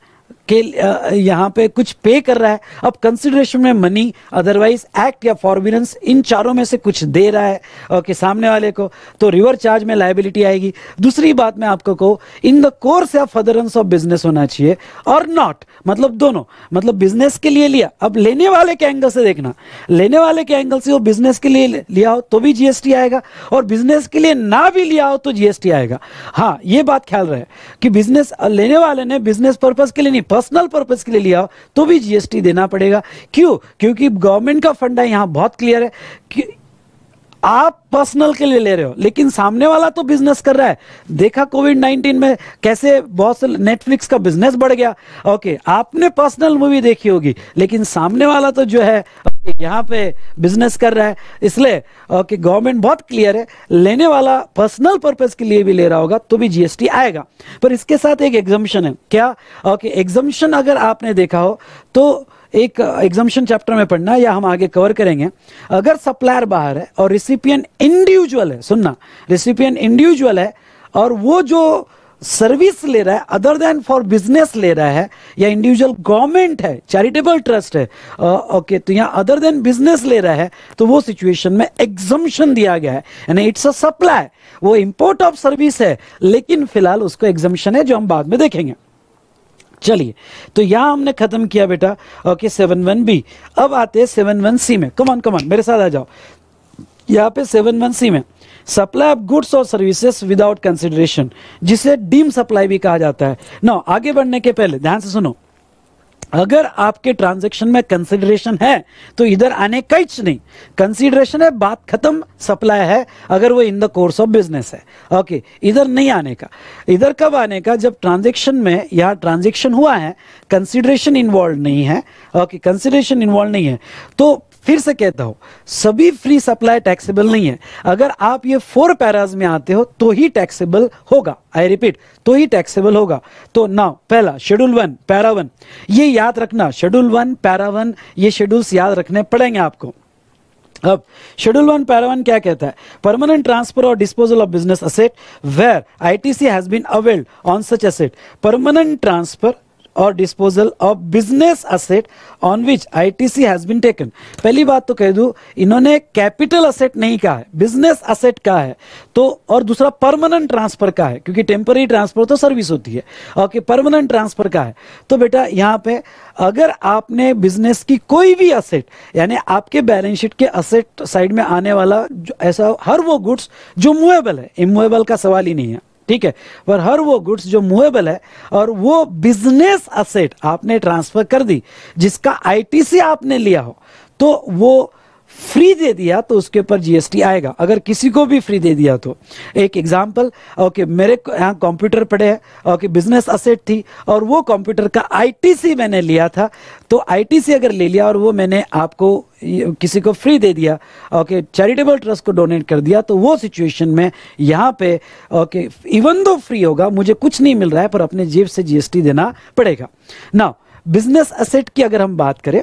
के यहाँ पे कुछ पे कर रहा है अब कंसिडरेशन में मनी अदरवाइज एक्ट या फॉर्बिनेंस इन चारों में से कुछ दे रहा है कि सामने वाले को तो रिवर चार्ज में लाइबिलिटी आएगी दूसरी बात मैं आपको कहूँ in the course of furtherance of business होना चाहिए और नॉट मतलब दोनों मतलब बिजनेस के लिए लिया अब लेने वाले के एंगल से देखना लेने वाले के एंगल से वो बिजनेस के लिए लिया हो तो भी जीएसटी आएगा और बिजनेस के लिए ना भी लिया हो तो जीएसटी आएगा हाँ ये बात ख्याल रहे कि बिजनेस लेने वाले ने बिजनेस पर्पज के लिए नहीं पर्सनल पर्पज के लिए लिया तो भी जीएसटी देना पड़ेगा क्यों क्योंकि गवर्नमेंट का फंड है यहां बहुत क्लियर है कि आप पर्सनल के लिए ले रहे हो लेकिन सामने वाला तो बिजनेस कर रहा है देखा कोविड 19 में कैसे बहुत से नेटफ्लिक्स का बिजनेस बढ़ गया ओके आपने पर्सनल मूवी देखी होगी लेकिन सामने वाला तो जो है यहाँ पे बिजनेस कर रहा है इसलिए कि गवर्नमेंट बहुत क्लियर है लेने वाला पर्सनल पर्पज के लिए भी ले रहा होगा तो भी जीएसटी आएगा पर इसके साथ एक एग्जामेशन है क्या ओके एग्जामेशन अगर आपने देखा हो तो एक एग्जामेशन चैप्टर में पढ़ना या हम आगे कवर करेंगे अगर सप्लायर बाहर है और रिसिपियन इंडिविजुअल है सुनना रिसिपियन इंडिविजुअल है और वो जो सर्विस ले रहा है अदर देन फॉर बिजनेस ले रहा है या इंडिविजुअल गवर्नमेंट है चैरिटेबल ट्रस्ट है ओके तो यहाँ अदर देन बिजनेस ले रहा है तो वो सिचुएशन में एग्जम्पन दिया गया है यानी इट्स अ सप्लाई वो इंपोर्ट ऑफ सर्विस है लेकिन फिलहाल उसको एग्जम्पन है जो हम बाद में देखेंगे चलिए तो यहां हमने खत्म किया बेटा ओके सेवन वन बी अब आते हैं सेवन वन सी में कमान कमान मेरे साथ आ जाओ यहां पे सेवन वन सी में सप्लाई ऑफ गुड्स और सर्विसेज विदाउट कंसिडरेशन जिसे डीम सप्लाई भी कहा जाता है ना आगे बढ़ने के पहले ध्यान से सुनो अगर आपके ट्रांजेक्शन में कंसिडरेशन है तो इधर आने का ही नहीं कंसिडरेशन है बात खत्म सप्लाई है अगर वो in the course of business है ओके okay, इधर नहीं आने का इधर कब आने का जब ट्रांजेक्शन में यहाँ ट्रांजेक्शन हुआ है कंसिडरेशन इन्वॉल्व नहीं है ओके कंसिडरेशन इन्वॉल्व नहीं है तो फिर से कहता हूं सभी फ्री सप्लाई टैक्सेबल नहीं है अगर आप ये फोर पैराज में आते हो तो ही टैक्सेबल होगा आई रिपीट तो ही टैक्सेबल होगा तो नाउ पहला शेड्यूल वन पैरा वन ये याद रखना शेड्यूल वन पैरा वन ये शेड्यूल्स याद रखने पड़ेंगे आपको अब शेड्यूल वन पैरा वन क्या कहता है परमानेंट ट्रांसफर और disposal of business asset where ITC has been availed on such asset permanent transfer और disposal of business asset on which ITC has been taken पहली बात तो कह दूं इन्होंने कैपिटल असेट नहीं कहा है बिजनेस असेट कहा है तो और दूसरा परमानेंट ट्रांसफर का है क्योंकि टेम्पररी ट्रांसफर तो सर्विस होती है ओके परमानेंट ट्रांसफर का है तो बेटा यहाँ पे अगर आपने बिजनेस की कोई भी असेट यानी आपके बैलेंस शीट के असेट साइड में आने वाला ऐसा हर वो गुड्स जो मूवेबल है इमूवेबल का सवाल ही नहीं है ठीक है पर हर वो गुड्स जो मूवेबल है और वो बिजनेस असेट आपने ट्रांसफर कर दी जिसका आईटीसी आपने लिया हो तो वो फ्री दे दिया तो उसके ऊपर जीएसटी आएगा अगर किसी को भी फ्री दे दिया तो एक एग्जाम्पल ओके मेरे यहाँ कंप्यूटर पड़े हैं ओके बिजनेस असेट थी और वो कंप्यूटर का आईटीसी मैंने लिया था तो आईटीसी अगर ले लिया और वो मैंने आपको किसी को फ्री दे दिया ओके चैरिटेबल ट्रस्ट को डोनेट कर दिया तो वो सिचुएशन में यहाँ पे ओके इवन दो फ्री होगा मुझे कुछ नहीं मिल रहा है पर अपने जेब से जीएसटी देना पड़ेगा ना बिजनेस असेट की अगर हम बात करें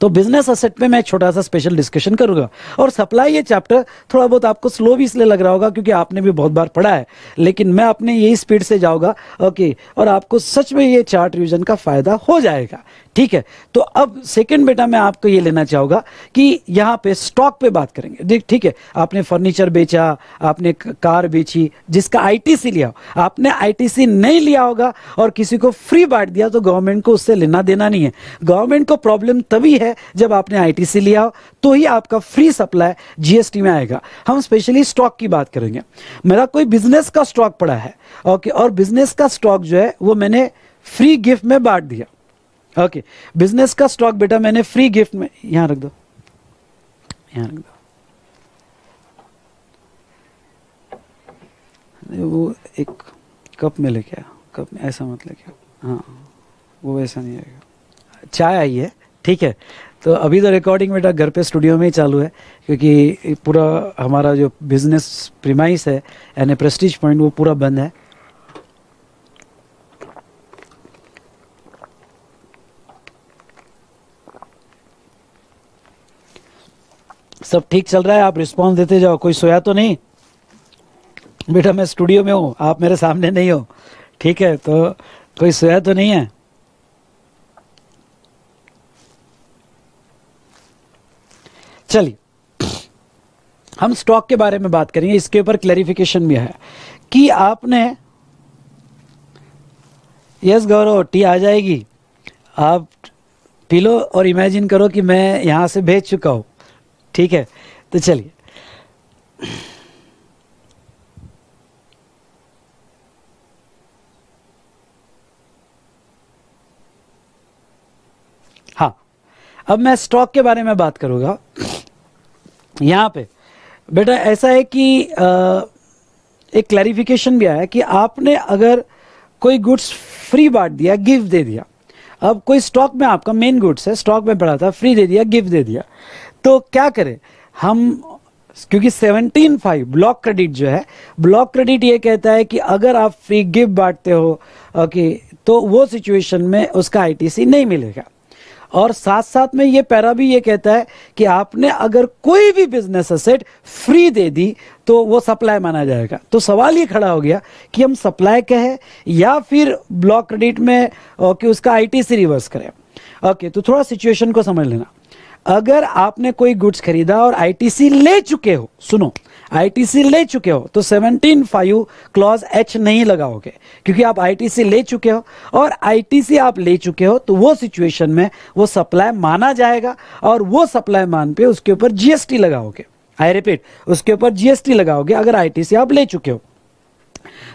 तो बिजनेस असेट पे मैं छोटा सा स्पेशल डिस्कशन करूंगा और सप्लाई ये चैप्टर थोड़ा बहुत आपको स्लो भी इसलिए लग रहा होगा क्योंकि आपने भी बहुत बार पढ़ा है लेकिन मैं अपने यही स्पीड से जाऊँगा ओके और आपको सच में ये चार्ट रिविजन का फ़ायदा हो जाएगा ठीक है तो अब सेकंड बेटा मैं आपको ये लेना चाहूँगा कि यहाँ पे स्टॉक पे बात करेंगे देख ठीक है आपने फर्नीचर बेचा आपने कार बेची जिसका आईटीसी लिया आपने आईटीसी नहीं लिया होगा और किसी को फ्री बांट दिया तो गवर्नमेंट को उससे लेना देना नहीं है गवर्नमेंट को प्रॉब्लम तभी है जब आपने आई लिया हो तो ही आपका फ्री सप्लाई जीएसटी में आएगा हम स्पेशली स्टॉक की बात करेंगे मेरा कोई बिजनेस का स्टॉक पड़ा है ओके और बिजनेस का स्टॉक जो है वो मैंने फ्री गिफ्ट में बांट दिया ओके बिजनेस का स्टॉक बेटा मैंने फ्री गिफ्ट में यहाँ रख दो यहाँ रख दो वो एक कप में लेके आया कप में ऐसा मत लेके हाँ वो वैसा नहीं आएगा चाय आई है ठीक है तो अभी तो रिकॉर्डिंग बेटा घर पे स्टूडियो में ही चालू है क्योंकि पूरा हमारा जो बिजनेस प्रीमाइस है यानी प्रेस्टीज पॉइंट वो पूरा बंद है सब ठीक चल रहा है आप रिस्पॉन्स देते जाओ कोई सोया तो नहीं बेटा मैं स्टूडियो में हूँ आप मेरे सामने नहीं हो ठीक है तो कोई सोया तो नहीं है चलिए हम स्टॉक के बारे में बात करेंगे इसके ऊपर क्लेरिफिकेशन भी है कि आपने यस गौरव टी आ जाएगी आप पी लो और इमेजिन करो कि मैं यहाँ से भेज चुका हूँ ठीक है तो चलिए हाँ अब मैं स्टॉक के बारे में बात करूंगा यहां पे बेटा ऐसा है कि आ, एक क्लैरिफिकेशन भी आया कि आपने अगर कोई गुड्स फ्री बांट दिया गिफ्ट दे दिया अब कोई स्टॉक में आपका मेन गुड्स है स्टॉक में पड़ा था फ्री दे दिया गिफ्ट दे दिया तो क्या करें हम क्योंकि सेवनटीन फाइव ब्लॉक क्रेडिट जो है ब्लॉक क्रेडिट ये कहता है कि अगर आप फ्री गिफ्ट बांटते हो ओके तो वो सिचुएशन में उसका आईटीसी नहीं मिलेगा और साथ साथ में ये पैरा भी ये कहता है कि आपने अगर कोई भी बिजनेस असेट फ्री दे दी तो वो सप्लाई माना जाएगा तो सवाल ये खड़ा हो गया कि हम सप्लाई कहें या फिर ब्लॉक क्रेडिट में ओके उसका आईटीसी रिवर्स करें ओके तो थोड़ा सिचुएशन को समझ लेना अगर आपने कोई गुड्स खरीदा और आईटीसी ले चुके हो सुनो आईटीसी ले चुके हो तो सेवनटीन फाइव क्लॉज एच नहीं लगाओगे क्योंकि आप आईटीसी ले चुके हो और आईटीसी आप ले चुके हो तो वो सिचुएशन में वो सप्लाई माना जाएगा और वो सप्लाई मान पे उसके ऊपर जीएसटी लगाओगे आई रिपीट उसके ऊपर जीएसटी लगाओगे अगर आईटीसी आप ले चुके हो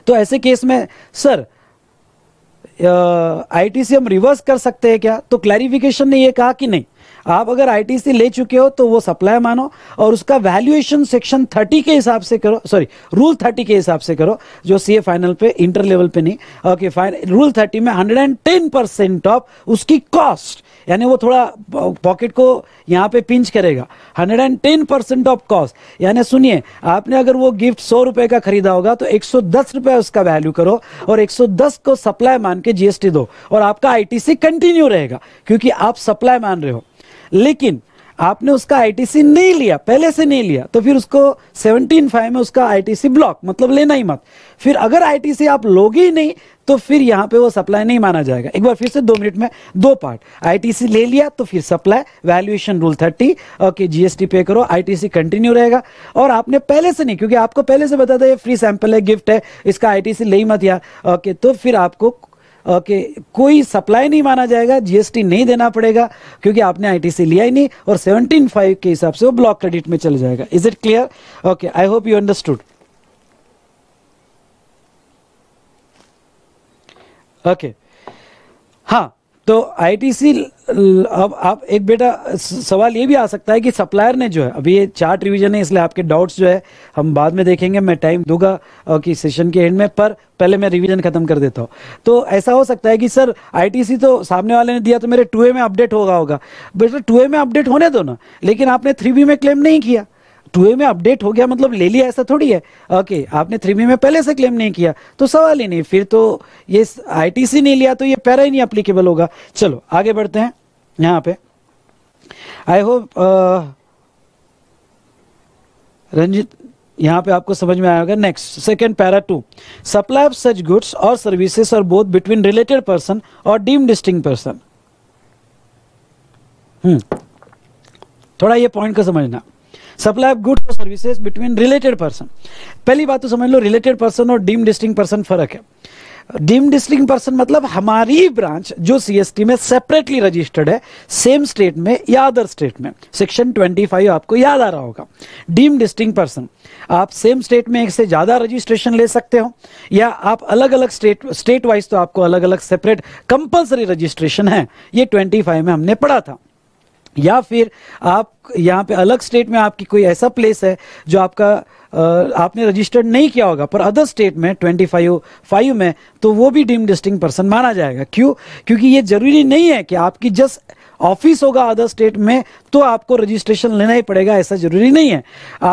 तो ऐसे केस में सर आईटीसी हम रिवर्स कर सकते हैं क्या तो क्लैरिफिकेशन ने यह कहा कि नहीं आप अगर आईटीसी ले चुके हो तो वो सप्लाई मानो और उसका वैल्यूएशन सेक्शन 30 के हिसाब से करो सॉरी रूल 30 के हिसाब से करो जो सीए फाइनल पे इंटर लेवल पे नहीं ओके फाइनल रूल 30 में 110 परसेंट ऑफ उसकी कॉस्ट यानी वो थोड़ा पॉकेट को यहाँ पे पिंच करेगा 110 परसेंट ऑफ कॉस्ट यानी सुनिए आपने अगर वो गिफ्ट सौ रुपए का खरीदा होगा तो एक सौ उसका वैल्यू करो और दस को सप्लाई मान के जीएसटी दो और आपका आईटीसी कंटिन्यू रहेगा क्योंकि आप सप्लाई मान रहे हो लेकिन आपने उसका आईटीसी नहीं लिया पहले से नहीं लिया तो फिर उसको सेवनटीन फाइव में उसका आईटीसी ब्लॉक मतलब लेना ही मत फिर अगर आईटीसी आप लोगे ही नहीं तो फिर यहाँ पे वो सप्लाई नहीं माना जाएगा एक बार फिर से दो मिनट में दो पार्ट आईटीसी ले लिया तो फिर supply valuation rule thirty okay GST पे करो आईटीसी कंटिन्यू रहेगा और आपने पहले से नहीं क्योंकि आपको पहले से बता था ये फ्री सैंपल है गिफ्ट है इसका आईटीसी ले ही मत यार ओके तो फिर आपको ओके कोई सप्लाई नहीं माना जाएगा जीएसटी नहीं देना पड़ेगा क्योंकि आपने आईटीसी लिया ही नहीं और सेवनटीन फाइव के हिसाब से वो ब्लॉक क्रेडिट में चल जाएगा is it clear okay I hope you understood okay हाँ तो आईटीसी अब आप एक बेटा सवाल ये भी आ सकता है कि सप्लायर ने जो है अभी ये चार्ट रिवीजन है इसलिए आपके डाउट्स जो है हम बाद में देखेंगे मैं टाइम दूंगा कि सेशन के एंड में पर पहले मैं रिवीजन खत्म कर देता हूँ तो ऐसा हो सकता है कि सर आईटीसी तो सामने वाले ने दिया तो मेरे टू में अपडेट होगा होगा बेटा टू में अपडेट होने दो ना लेकिन आपने थ्री में क्लेम नहीं किया टू ए में अपडेट हो गया मतलब ले लिया ऐसा थोड़ी है ओके आपने थ्री में पहले से क्लेम नहीं किया तो सवाल ही नहीं फिर तो ये आईटीसी नहीं लिया तो ये पैरा ही नहीं अप्लीकेबल होगा चलो आगे बढ़ते हैं यहाँ पे आई होप रंजित यहाँ पे आपको समझ में आएगा next second para two supply of such goods और सर्विसेस और बोथ बिटवीन रिलेटेड पर्सन और डीम डिस्टिंग पर्सन थोड़ा ये पॉइंट को समझना सप्लाई ऑफ गुड्स और सर्विसेज बिटवीन रिलेटेड पर्सन पहली बात तो समझ लो रिलेटेड पर्सन और डीम डिस्टिंग पर्सन फर्क है डीम डिस्टिंग पर्सन मतलब हमारी ब्रांच जो सीएसटी में सेपरेटली रजिस्टर्ड है सेम स्टेट में या अदर स्टेट में सेक्शन 25 आपको याद आ रहा होगा डीम डिस्टिंग पर्सन आप सेम स्टेट में एक से ज़्यादा रजिस्ट्रेशन ले सकते हो या आप अलग अलग स्टेट स्टेट वाइज तो आपको अलग अलग सेपरेट कंपल्सरी रजिस्ट्रेशन है ये 25 में हमने पढ़ा था या फिर आप यहाँ पे अलग स्टेट में आपकी कोई ऐसा प्लेस है जो आपका आपने रजिस्टर्ड नहीं किया होगा पर अदर स्टेट में ट्वेंटी फाइव फाइव में तो वो भी डीम डिस्टिंग पर्सन माना जाएगा क्यों क्योंकि ये ज़रूरी नहीं है कि आपकी जस्ट ऑफिस होगा अदर स्टेट में तो आपको रजिस्ट्रेशन लेना ही पड़ेगा ऐसा ज़रूरी नहीं है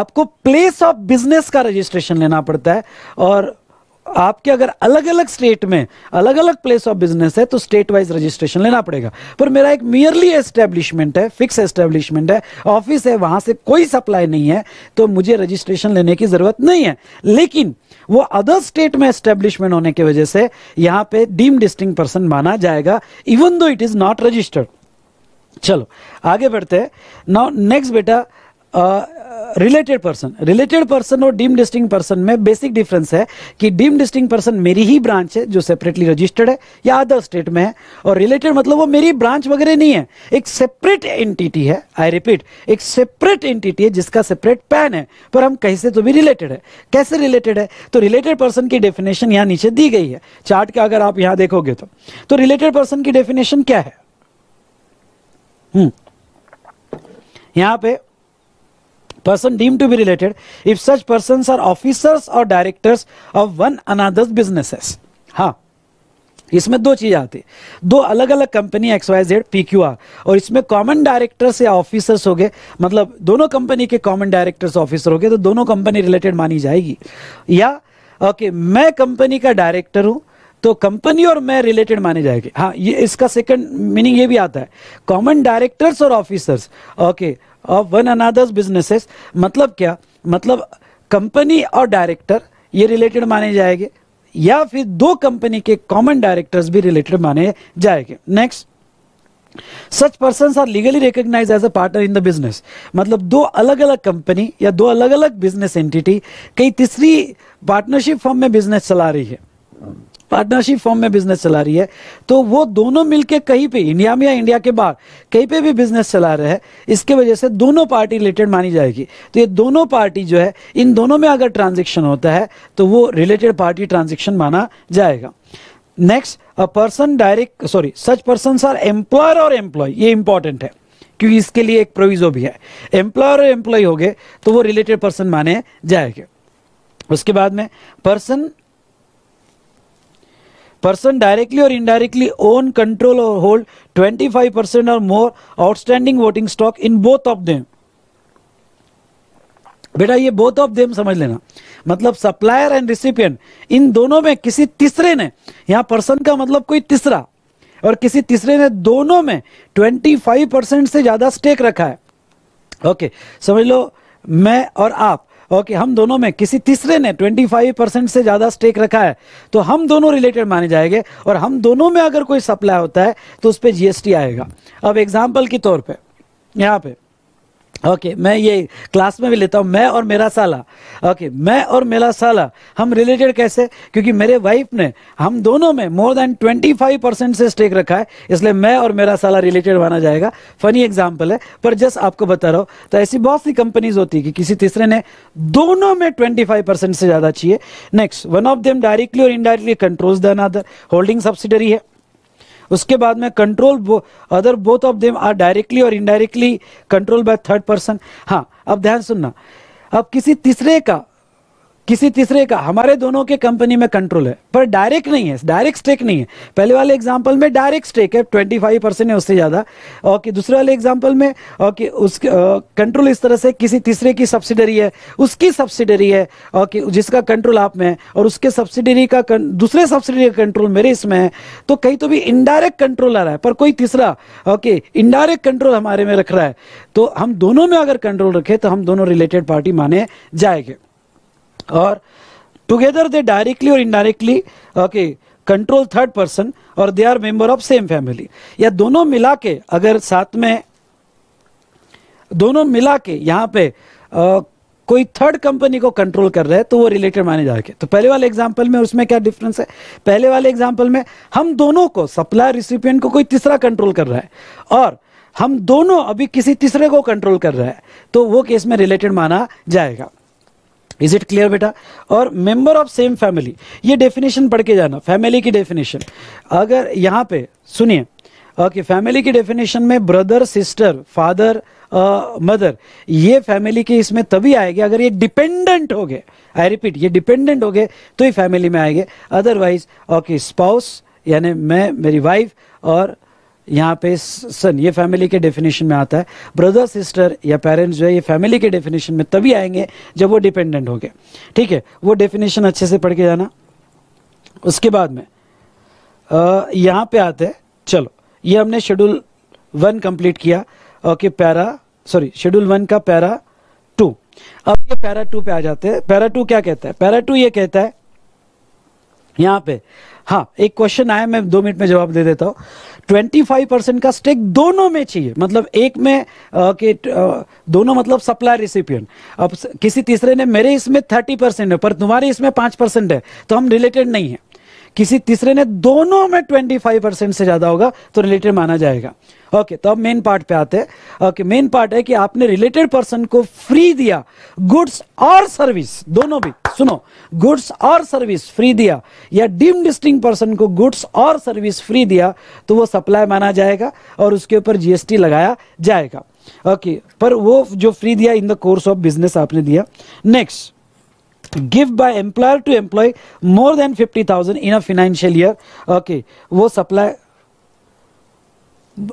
आपको प्लेस ऑफ बिजनेस का रजिस्ट्रेशन लेना पड़ता है और आपके अगर अलग अलग स्टेट में अलग अलग प्लेस ऑफ बिजनेस है तो स्टेट वाइज रजिस्ट्रेशन लेना पड़ेगा पर मेरा एक मियरली एस्टेब्लिशमेंट है फिक्स एस्टेब्लिशमेंट है ऑफिस है वहां से कोई सप्लाई नहीं है तो मुझे रजिस्ट्रेशन लेने की जरूरत नहीं है लेकिन वो अदर स्टेट में एस्टेब्लिशमेंट होने की वजह से यहां पर डीम डिस्टिंग पर्सन माना जाएगा even though it is not registered चलो आगे बढ़ते हैं नाउ नेक्स्ट बेटा रिलेटेड पर्सन रिलेटेड पर्सन और डीम डिस्टिंग पर्सन में बेसिक डिफरेंस है कि डीम डिस्टिंग पर्सन मेरी ही ब्रांच है जो सेपरेटली रजिस्टर्ड है या अदर स्टेट में है और रिलेटेड मतलब वो मेरी ब्रांच वगैरह नहीं है एक सेपरेट एंटिटी है आई रिपीट एक सेपरेट एंटिटी है जिसका सेपरेट पैन है पर हम कहीं से तो भी रिलेटेड है कैसे रिलेटेड है तो रिलेटेड पर्सन की डेफिनेशन यहाँ नीचे दी गई है चार्ट का अगर आप यहाँ देखोगे तो, तो रिलेटेड पर्सन की डेफिनेशन क्या है हम्म। यहाँ पे person deemed to be related if such persons are officers or directors of one another's businesses. हाँ इसमें दो चीज आती है दो अलग अलग company X Y Z P Q R और इसमें कॉमन डायरेक्टर्स या ऑफिसर्स हो गए मतलब दोनों कंपनी के कॉमन डायरेक्टर्स ऑफिसर हो गए तो दोनों कंपनी रिलेटेड मानी जाएगी या ओके okay, मैं कंपनी का डायरेक्टर हूं तो कंपनी और मैं रिलेटेड माने जाएगी हाँ ये इसका सेकंड मीनिंग ये भी आता है कॉमन डायरेक्टर्स और officers okay of one another's businesses मतलब क्या मतलब कंपनी और डायरेक्टर ये रिलेटेड माने जाएंगे या फिर दो कंपनी के कॉमन डायरेक्टर्स भी रिलेटेड माने जाएंगे next such person are legally recognised as a partner in the business मतलब दो अलग अलग कंपनी या दो अलग अलग बिजनेस एंटिटी कई तीसरी पार्टनरशिप फॉर्म में बिजनेस चला रही है पार्टनरशिप फॉर्म में बिजनेस चला रही है तो वो दोनों मिलके कहीं पे इंडिया में या इंडिया के बाहर कहीं पे भी बिजनेस चला रहे हैं इसके वजह से दोनों पार्टी रिलेटेड मानी जाएगी तो ये दोनों पार्टी जो है इन दोनों में अगर ट्रांजेक्शन होता है तो वो रिलेटेड पार्टी ट्रांजेक्शन माना जाएगा next a person direct sorry such person are employer और एम्प्लॉय ये इंपॉर्टेंट है क्योंकि इसके लिए एक प्रोविजो भी है एम्प्लॉयर और एम्प्लॉय हो गए तो वो रिलेटेड पर्सन माने जाएंगे उसके बाद में person person directly or indirectly own control or hold 25% or more outstanding voting stock in both of them बेटा ये बोथ ऑफ देम समझ लेना मतलब सप्लायर एंड रिसिपियंट इन दोनों में किसी तीसरे ने यहां पर्सन का मतलब कोई तीसरा और किसी तीसरे ने दोनों में 25 परसेंट से ज़्यादा स्टेक रखा है ओके okay, समझ लो मैं और आप ओके हम दोनों में किसी तीसरे ने 25 परसेंट से ज़्यादा स्टेक रखा है तो हम दोनों रिलेटेड माने जाएंगे और हम दोनों में अगर कोई सप्लाई होता है तो उस पर जीएसटी आएगा अब एग्जाम्पल के तौर पर यहाँ पे ओके okay, मैं ये क्लास में भी लेता हूँ मैं और मेरा साला ओके okay, मैं और मेरा साला हम रिलेटेड कैसे क्योंकि मेरे वाइफ ने हम दोनों में मोर देन 25 परसेंट से स्टेक रखा है इसलिए मैं और मेरा साला रिलेटेड माना जाएगा फनी एग्जांपल है पर जस्ट आपको बता रहा हूँ तो ऐसी बहुत सी कंपनीज होती है कि किसी तीसरे ने दोनों में ट्वेंटी से ज़्यादा चाहिए next one of them directly और indirectly controls the other holding subsidiary है उसके बाद में control other both of them are directly और indirectly control by third person हाँ अब ध्यान सुनना अब किसी तीसरे का किसी तीसरे का हमारे दोनों के कंपनी में कंट्रोल है पर डायरेक्ट नहीं है डायरेक्ट स्टेक नहीं है पहले वाले एग्जाम्पल में डायरेक्ट स्टेक है ट्वेंटी फाइव परसेंट है उससे ज़्यादा और कि दूसरे वाले एग्जाम्पल में और कि उस कंट्रोल इस तरह से किसी तीसरे की सब्सिडरी है उसकी सब्सिडरी है और कि जिसका कंट्रोल आप में है और उसके सब्सिडरी का दूसरे सब्सिडरी का कंट्रोल मेरे इसमें है तो कहीं तो भी इनडायरेक्ट कंट्रोल आ रहा है पर कोई तीसरा ओके इनडायरेक्ट कंट्रोल हमारे में रख रहा है तो हम दोनों में अगर कंट्रोल रखें तो हम दोनों रिलेटेड पार्टी माने जाएंगे और टुगेदर दे डायरेक्टली और indirectly okay control third person और they are member of same family या दोनों मिला के अगर साथ में दोनों मिला के यहाँ पे आ, कोई थर्ड कंपनी को कंट्रोल कर रहे हैं तो वो रिलेटेड माने जाएंगे तो पहले वाले एग्जांपल में उसमें क्या डिफरेंस है पहले वाले एग्जांपल में हम दोनों को सप्लायर रिसिपियंट को कोई तीसरा कंट्रोल कर रहा है और हम दोनों अभी किसी तीसरे को कंट्रोल कर रहे हैं तो वो केस में रिलेटेड माना जाएगा इज इट क्लियर बेटा और मेंबर ऑफ सेम फैमिली ये डेफिनेशन पढ़ के जाना फैमिली की डेफिनेशन अगर यहाँ पे सुनिए ओके फैमिली की डेफिनेशन में ब्रदर सिस्टर फादर मदर ये फैमिली के इसमें तभी आएगी अगर ये डिपेंडेंट हो गए आई रिपीट ये डिपेंडेंट हो गए तो ये फैमिली में आएंगे अदरवाइज ओके स्पाउस यानी मैं मेरी वाइफ और यहाँ पे सन ये फैमिली के डेफिनेशन में आता है ब्रदर सिस्टर या पेरेंट्स जो है ये फैमिली के डेफिनेशन में तभी आएंगे जब वो डिपेंडेंट हो गए ठीक है वो डेफिनेशन अच्छे से पढ़ के जाना उसके बाद में यहाँ पे आते हैं चलो ये हमने शेड्यूल वन कंप्लीट किया okay para sorry schedule one का पैरा टू अब ये पैरा टू पे आ जाते हैं पैरा टू क्या कहता है पैरा टू ये कहता है यहाँ पे हाँ एक क्वेश्चन आया मैं दो मिनट में जवाब दे देता हूँ ट्वेंटी फाइव परसेंट का स्टेक दोनों में चाहिए मतलब एक में आ, के आ, दोनों मतलब सप्लाई रिसिपियन अब किसी तीसरे ने मेरे इसमें थर्टी परसेंट है पर तुम्हारे इसमें पांच परसेंट है तो हम रिलेटेड नहीं है किसी तीसरे ने दोनों में 25 परसेंट से ज़्यादा होगा तो रिलेटेड माना जाएगा ओके okay, तो अब मेन पार्ट पे आते हैं ओके मेन पार्ट है कि आपने रिलेटेड पर्सन को फ्री दिया गुड्स और सर्विस दोनों भी सुनो गुड्स और सर्विस फ्री दिया या डीम डिस्टिंग पर्सन को गुड्स और सर्विस फ्री दिया तो वो सप्लाई माना जाएगा और उसके ऊपर जीएसटी लगाया जाएगा ओके okay, पर वो जो फ्री दिया in the course of business आपने दिया नेक्स्ट गिव by employer to employee more than fifty thousand in a financial year okay वो सप्लाई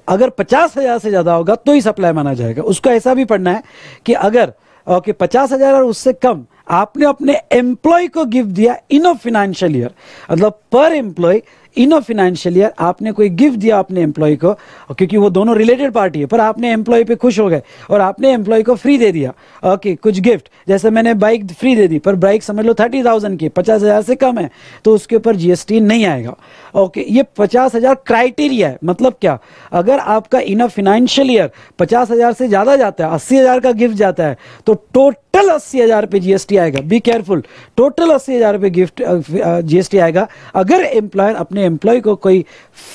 अगर पचास हजार से ज्यादा होगा तो ही सप्लाई माना जाएगा उसको ऐसा भी पढ़ना है कि अगर ओके पचास हजार और उससे कम आपने अपने एम्प्लॉय को गिफ्ट दिया इन अ फिनेंशियल ईयर मतलब पर employee in a financial year आपने कोई गिफ्ट दिया अपने एम्प्लॉय को क्योंकि वो दोनों रिलेटेड पार्टी है पर आपने एम्प्लॉय पे खुश हो गए और आपने एम्प्लॉय को फ्री दे दिया ओके okay, कुछ गिफ्ट जैसे मैंने बाइक फ्री दे दी पर बाइक समझ लो थर्टी थाउजेंड की पचास हज़ार से कम है तो उसके ऊपर जीएसटी नहीं आएगा ओके ये पचास हज़ार क्राइटेरिया है मतलब क्या अगर आपका इन अ फिनेंशियल ईयर पचास हज़ार से ज़्यादा जाता है अस्सी हज़ार का गिफ्ट जाता है तो टोटल अस्सी हज़ार पे जीएसटी आएगा बी केयरफुल टोटल अस्सी हज़ार पे गिफ्ट जीएसटी आएगा अगर एम्प्लॉयर अपने एम्प्लॉय को कोई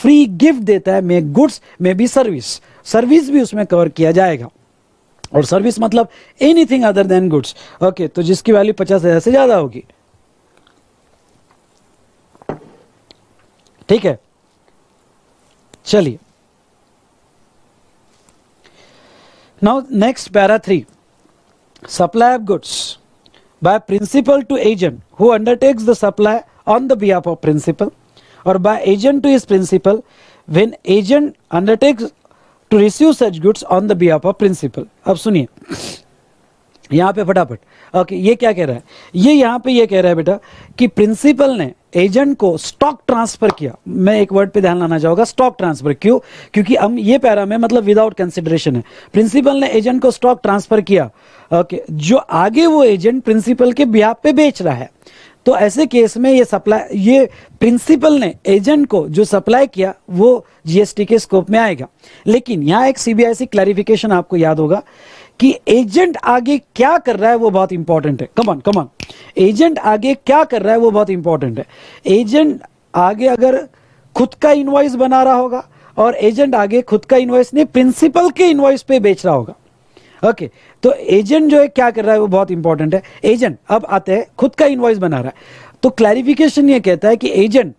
फ्री गिफ्ट देता है may goods may be service service भी उसमें कवर किया जाएगा और सर्विस मतलब anything other than goods okay तो जिसकी वैल्यू पचास हज़ार से ज़्यादा होगी ठीक है चलिए now next para three supply of goods by principal to agent who undertakes the supply on the behalf of principal और by agent to his principal when agent undertakes to receive such goods on the behalf of principal अब सुनिए यहाँ पे फटाफट ओके ये क्या कह रहा है ये यहाँ पे ये कह रहा है बेटा कि प्रिंसिपल ने एजेंट को स्टॉक ट्रांसफर किया मैं एक वर्ड पे ध्यान लाना चाहूंगा स्टॉक ट्रांसफर क्यों क्योंकि हम ये पैरा में मतलब विदाउट कंसिडरेशन है प्रिंसिपल ने एजेंट को स्टॉक ट्रांसफर किया ओके जो आगे वो एजेंट प्रिंसिपल के ब्याप पे बेच रहा है तो ऐसे केस में ये सप्लाई ये प्रिंसिपल ने एजेंट को जो सप्लाई किया वो जीएसटी के स्कोप में आएगा लेकिन यहाँ एक सीबीआईसी क्लैरिफिकेशन आपको याद होगा कि एजेंट आगे क्या कर रहा है वो बहुत इंपॉर्टेंट है कमन कमन एजेंट आगे क्या कर रहा है वो बहुत इंपॉर्टेंट है एजेंट आगे अगर खुद का इन्वाइस बना रहा होगा और एजेंट आगे खुद का इन्वाइस नहीं प्रिंसिपल के इन्वाइस पे बेच रहा होगा ओके okay, तो एजेंट जो है क्या कर रहा है वो बहुत इंपॉर्टेंट है एजेंट अब आते हैं खुद का इन्वाइस बना रहा है तो क्लैरिफिकेशन ये कहता है कि एजेंट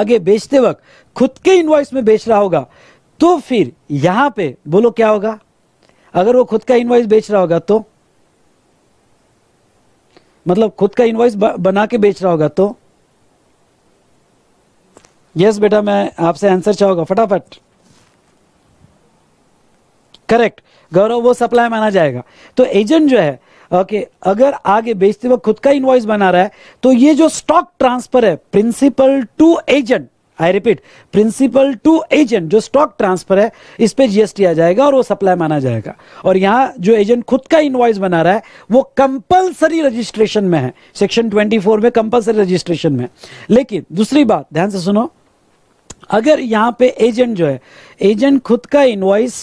आगे बेचते वक्त खुद के इन्वाइस में बेच रहा होगा तो फिर यहां पे बोलो क्या होगा अगर वो खुद का इनवाइस बेच रहा होगा तो मतलब खुद का इनवाइस बना के बेच रहा होगा तो यस बेटा मैं आपसे आंसर चाहूंगा फटाफट करेक्ट गौरव वो सप्लाई माना जाएगा तो एजेंट जो है ओके okay, अगर आगे बेचते वक्त खुद का इनवाइस बना रहा है तो ये जो स्टॉक ट्रांसफर है principal to agent I repeat principal to agent जो स्टॉक ट्रांसफर है इस पे जीएसटी आ जाएगा और वो सप्लाई माना जाएगा और यहां जो एजेंट खुद का इनवाइस बना रहा है वो कंपलसरी रजिस्ट्रेशन में है सेक्शन 24 में कंपलसरी रजिस्ट्रेशन में लेकिन दूसरी बात ध्यान से सुनो अगर यहां पे एजेंट जो है एजेंट खुद का इन्वाइस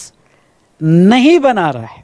नहीं बना रहा है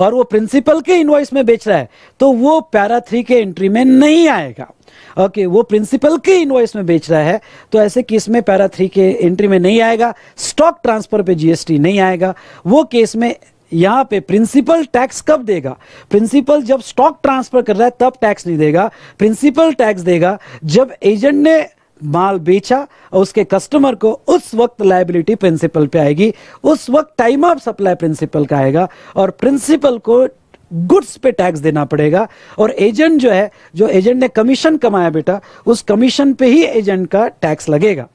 और वो प्रिंसिपल के इन्वॉइस में बेच रहा है तो वो पैरा थ्री के एंट्री में नहीं आएगा ओके okay, वो प्रिंसिपल के इनवॉइस में बेच रहा है तो ऐसे केस में पैरा थ्री के एंट्री में नहीं आएगा स्टॉक ट्रांसफर पे जीएसटी नहीं आएगा वो केस में यहाँ पे प्रिंसिपल टैक्स कब देगा प्रिंसिपल जब स्टॉक ट्रांसफर कर रहा है तब टैक्स नहीं देगा प्रिंसिपल टैक्स देगा जब एजेंट ने माल बेचा और उसके कस्टमर को उस वक्त लाइबिलिटी प्रिंसिपल पे आएगी उस वक्त टाइम ऑफ सप्लाई प्रिंसिपल का आएगा और प्रिंसिपल को गुड्स पे टैक्स देना पड़ेगा और एजेंट जो है जो एजेंट ने कमीशन कमाया बेटा उस कमीशन पे ही एजेंट का टैक्स लगेगा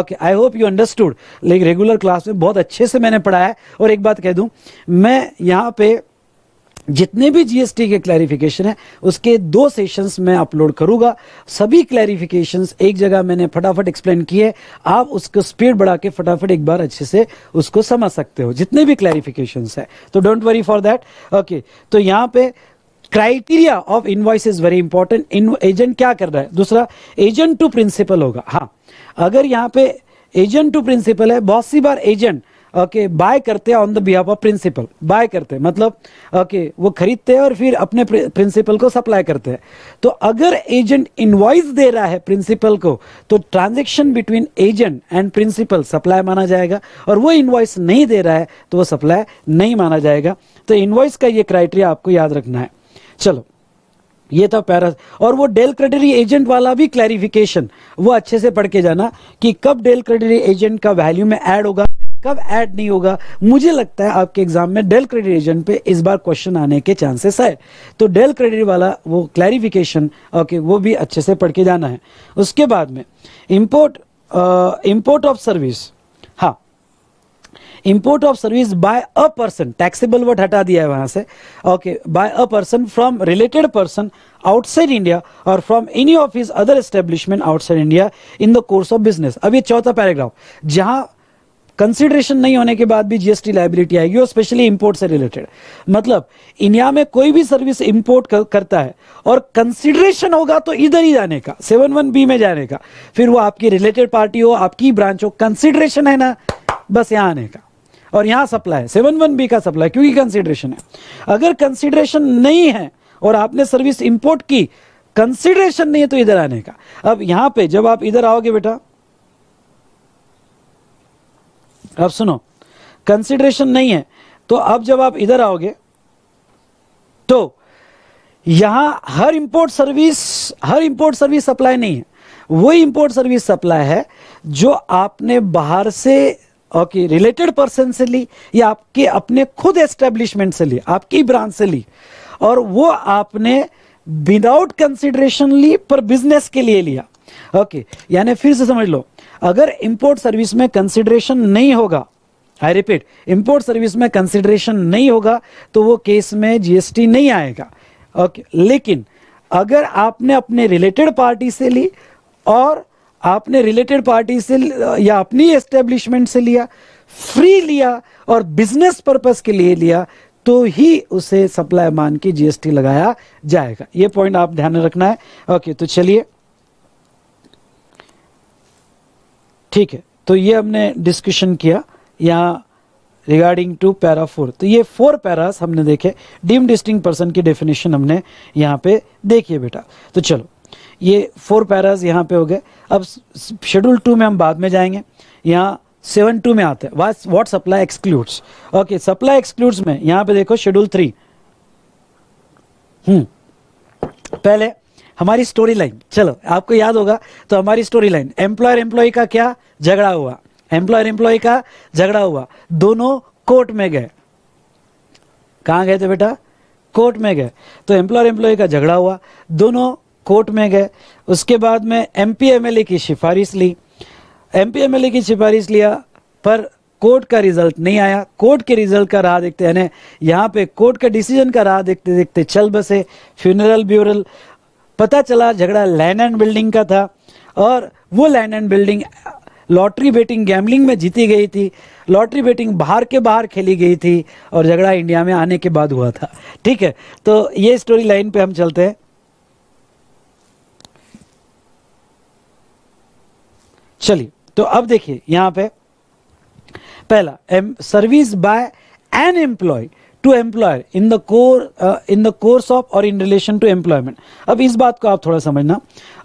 okay I hope you understood लेकिन रेगुलर क्लास में बहुत अच्छे से मैंने पढ़ाया है और एक बात कह दूं मैं यहाँ पे जितने भी जीएसटी के क्लैरिफिकेशन है उसके दो सेशंस मैं अपलोड करूंगा सभी क्लैरिफिकेशंस एक जगह मैंने फटाफट एक्सप्लेन किए आप उसको स्पीड बढ़ा के फटाफट एक बार अच्छे से उसको समझ सकते हो जितने भी क्लैरिफिकेशंस है तो don't worry for that okay तो यहाँ पे criteria of invoice is very important in agent क्या कर रहा है दूसरा एजेंट टू प्रिंसिपल होगा हाँ अगर यहाँ पे एजेंट टू प्रिंसिपल है बहुत सी बार एजेंट ओके बाय करते हैं on the behalf of principal buy करते हैं मतलब ओके वो खरीदते हैं और फिर अपने प्रिंसिपल को सप्लाई करते हैं तो अगर एजेंट इनवाइस दे रहा है प्रिंसिपल को तो transaction between agent and principal supply माना जाएगा और वो इन्वॉइस नहीं दे रहा है तो वो सप्लाई नहीं माना जाएगा तो इन्वॉइस का ये क्राइटेरिया आपको याद रखना है चलो ये था पैरा और वो डेल क्रेडिटरी एजेंट वाला भी क्लैरिफिकेशन वो अच्छे से पढ़ के जाना कि कब डेल क्रेडिटरी एजेंट का वैल्यू में ऐड होगा कब ऐड नहीं होगा मुझे लगता है आपके एग्जाम में डेल क्रेडिट एजेंट पे इस बार क्वेश्चन आने के चांसेस है तो डेल क्रेडिट वाला वो क्लैरिफिकेशन ओके वो भी अच्छे से पढ़ के जाना है उसके बाद में इम्पोर्ट इम्पोर्ट ऑफ सर्विस हाँ import of service by a person taxable word हटा दिया है वहां से okay by a person from related person outside India और from any of his other establishment outside India in the course of business अब ये चौथा पैराग्राफ जहां कंसिडरेशन नहीं होने के बाद भी जीएसटी लाइबिलिटी आएगी और स्पेशली इंपोर्ट से रिलेटेड मतलब इंडिया में कोई भी सर्विस इंपोर्ट कर, करता है और कंसिडरेशन होगा तो इधर ही जाने का सेवन वन बी में जाने का फिर वो आपकी रिलेटेड पार्टी हो आपकी ब्रांच हो कंसिडरेशन है ना बस यहाँ आने का और यहाँ सप्लाई है सेवन वन बी का सप्लाई क्योंकि कंसिडरेशन है अगर कंसिडरेशन नहीं है और आपने सर्विस इंपोर्ट की कंसिडरेशन नहीं है तो इधर आने का अब यहाँ पे जब आप इधर आओगे बेटा अब सुनो कंसिडरेशन नहीं है तो अब जब आप इधर आओगे तो यहां हर इंपोर्ट सर्विस हर इंपोर्ट सर्विस सप्लाई नहीं है वही इंपोर्ट सर्विस सप्लाई है जो आपने बाहर से ओके रिलेटेड पर्सन से ली या आपके अपने खुद एस्टेब्लिशमेंट से ली आपकी ब्रांच से ली और वो आपने विदाउट कंसिडरेशन ली पर बिजनेस के लिए लिया ओके यानी फिर से समझ लो अगर इंपोर्ट सर्विस में कंसिडरेशन नहीं होगा आई रिपीट इंपोर्ट सर्विस में कंसिडरेशन नहीं होगा तो वो केस में जीएसटी नहीं आएगा ओके okay. लेकिन अगर आपने अपने रिलेटेड पार्टी से ली और आपने रिलेटेड पार्टी से या अपनी एस्टेब्लिशमेंट से लिया फ्री लिया और बिजनेस पर्पस के लिए लिया तो ही उसे सप्लाई मान के जीएसटी लगाया जाएगा ये पॉइंट आप ध्यान में रखना है ओके okay, तो चलिए ठीक है तो ये हमने डिस्कशन किया यहाँ रिगार्डिंग टू पैरा फोर तो ये फोर पैरास हमने देखे डीम डिस्टिंग पर्सन की डेफिनेशन हमने यहाँ पे देखिए बेटा तो चलो ये फोर पैरास यहाँ पे हो गए अब शेड्यूल टू में हम बाद में जाएंगे यहाँ सेवन टू में आते हैं what supply excludes okay supply excludes में यहाँ पे देखो शेड्यूल थ्री हम्म पहले हमारी स्टोरी लाइन चलो आपको याद होगा तो हमारी स्टोरी लाइन एम्प्लॉयर एम्प्लॉय का क्या झगड़ा हुआ एम्प्लॉयर एम्प्लॉय का झगड़ा हुआ दोनों कोर्ट में गए कहा गए थे बेटा कोर्ट में गए तो एम्प्लॉयर एम्प्लॉय का झगड़ा हुआ दोनों कोर्ट में गए उसके बाद में M P M L A की सिफारिश ली M P M L A की सिफारिश लिया पर कोर्ट का रिजल्ट नहीं आया कोर्ट के रिजल्ट का राह देखते यानी यहाँ पे कोर्ट के डिसीजन का राह देखते देखते चल बसे फ्यूनरल ब्यूरल पता चला झगड़ा लैंड एंड बिल्डिंग का था और वो land and building lottery betting gambling में जीती गई थी लॉटरी बेटिंग बाहर के बाहर खेली गई थी और झगड़ा इंडिया में आने के बाद हुआ था ठीक है तो ये स्टोरी लाइन पे हम चलते हैं चलिए तो अब देखिए यहां पे पहला M service by an employee to employer in the core uh, in the course of or in relation to employment ab is baat ko aap thoda samajhna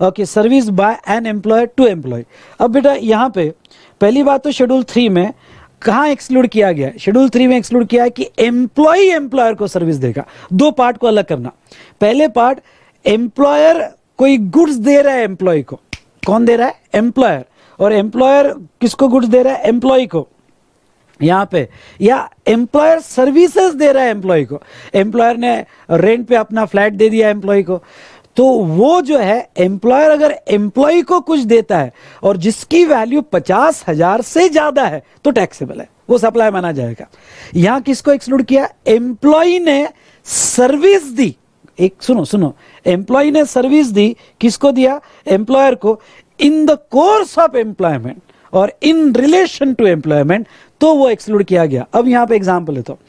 okay service by an employer to employee ab beta yahan pe pehli baat to schedule 3 mein कहाँ एक्सक्लूड किया गया शेड्यूल थ्री में एक्सक्लूड किया है कि एम्प्लॉय एम्प्लॉयर को सर्विस देगा दो पार्ट को अलग करना पहले पार्ट एम्प्लॉयर कोई गुड्स दे रहा है एम्प्लॉय को कौन दे रहा है एम्प्लॉयर और एम्प्लॉयर किसको गुड्स दे रहा है एम्प्लॉय को यहाँ पे या एम्प्लॉयर सर्विसेज दे रहा है एम्प्लॉय को एम्प्लॉयर ने रेंट पे अपना फ्लैट दे दिया एम्प्लॉय को तो वो जो है एम्प्लॉयर अगर एम्प्लॉय को कुछ देता है और जिसकी वैल्यू पचास हजार से ज्यादा है तो टैक्सेबल है वो सप्लाई माना जाएगा यहां किसको एक्सक्लूड किया एम्प्लॉय ने सर्विस दी एक सुनो सुनो एम्प्लॉय ने सर्विस दी किसको दिया एम्प्लॉयर को in the course of employment और इन रिलेशन टू एम्प्लॉयमेंट तो वो एक्सक्लूड किया गया अब यहां पे एग्जांपल लेता हूँ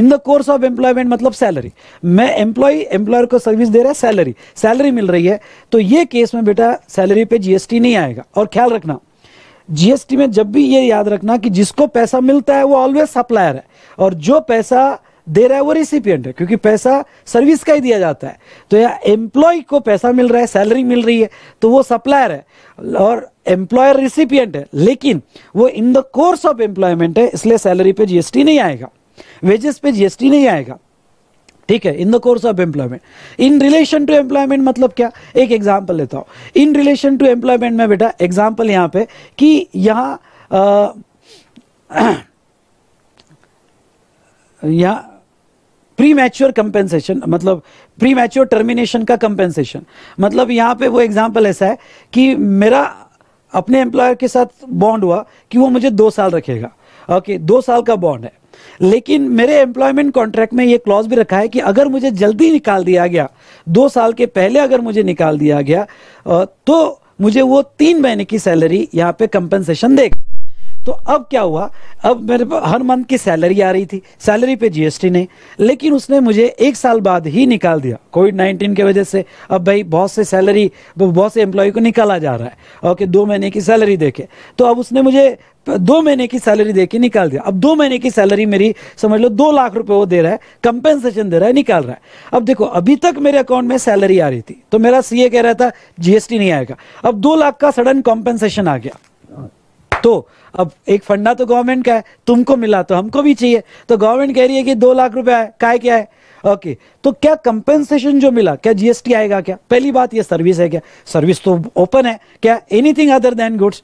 in the course of employment मतलब सैलरी मैं एम्प्लॉय एम्प्लॉयर को सर्विस दे रहा है सैलरी सैलरी मिल रही है तो ये केस में बेटा सैलरी पे जीएसटी नहीं आएगा और ख्याल रखना जीएसटी में जब भी ये याद रखना कि जिसको पैसा मिलता है वो ऑलवेज सप्लायर है और जो पैसा दे रहा है वो रिसिपियंट है क्योंकि पैसा सर्विस का ही दिया जाता है तो या एम्प्लॉय को पैसा मिल रहा है सैलरी मिल रही है तो वो सप्लायर है और एम्प्लॉयर रिसिपियंट है लेकिन वो in the course of employment है इसलिए सैलरी पे जीएसटी नहीं आएगा वेजेस पे जीएसटी नहीं आएगा ठीक है in the course of employment in relation to employment मतलब क्या एक एग्जाम्पल लेता हूँ इन रिलेशन टू एम्प्लॉयमेंट में बेटा एग्जाम्पल यहाँ पे कि यहाँ यहाँ प्री मैच्योर कंपेंसेशन मतलब प्री मैच्योर टर्मिनेशन का कंपेंसेशन मतलब यहाँ पे वो एग्जाम्पल ऐसा है कि मेरा अपने एम्प्लॉयर के साथ बॉन्ड हुआ कि वो मुझे दो साल रखेगा ओके okay, दो साल का बॉन्ड है लेकिन मेरे एम्प्लॉयमेंट कॉन्ट्रैक्ट में ये क्लॉज भी रखा है कि अगर मुझे जल्दी निकाल दिया गया दो साल के पहले अगर मुझे निकाल दिया गया तो मुझे वो तीन महीने की सैलरी यहाँ पे कंपनसेशन देगा तो अब क्या हुआ अब मेरे पर हर मंथ की सैलरी आ रही थी सैलरी पे जीएसटी नहीं लेकिन उसने मुझे एक साल बाद ही निकाल दिया कोविड नाइन्टीन की वजह से अब भाई बहुत से सैलरी बहुत से एम्प्लॉय को निकाला जा रहा है ओके दो महीने की सैलरी देखे तो अब उसने मुझे दो महीने की सैलरी देके निकाल दिया अब दो महीने की सैलरी मेरी समझ लो दो लाख रुपए वो दे रहा है कंपेंसेशन दे रहा है निकाल रहा है अब देखो अभी तक मेरे अकाउंट में सैलरी आ रही थी तो मेरा सीए कह रहा था जीएसटी नहीं आएगा अब दो लाख का सडन कंपेंसेशन आ गया तो अब एक फंडा तो गवर्नमेंट का है तुमको मिला तो हमको भी चाहिए तो गवर्नमेंट कह रही है कि दो लाख रुपया है काय क्या है ओके तो क्या कंपेंसेशन जो मिला क्या जीएसटी आएगा क्या पहली बात ये सर्विस है क्या सर्विस तो ओपन है क्या एनीथिंग अदर देन गुड्स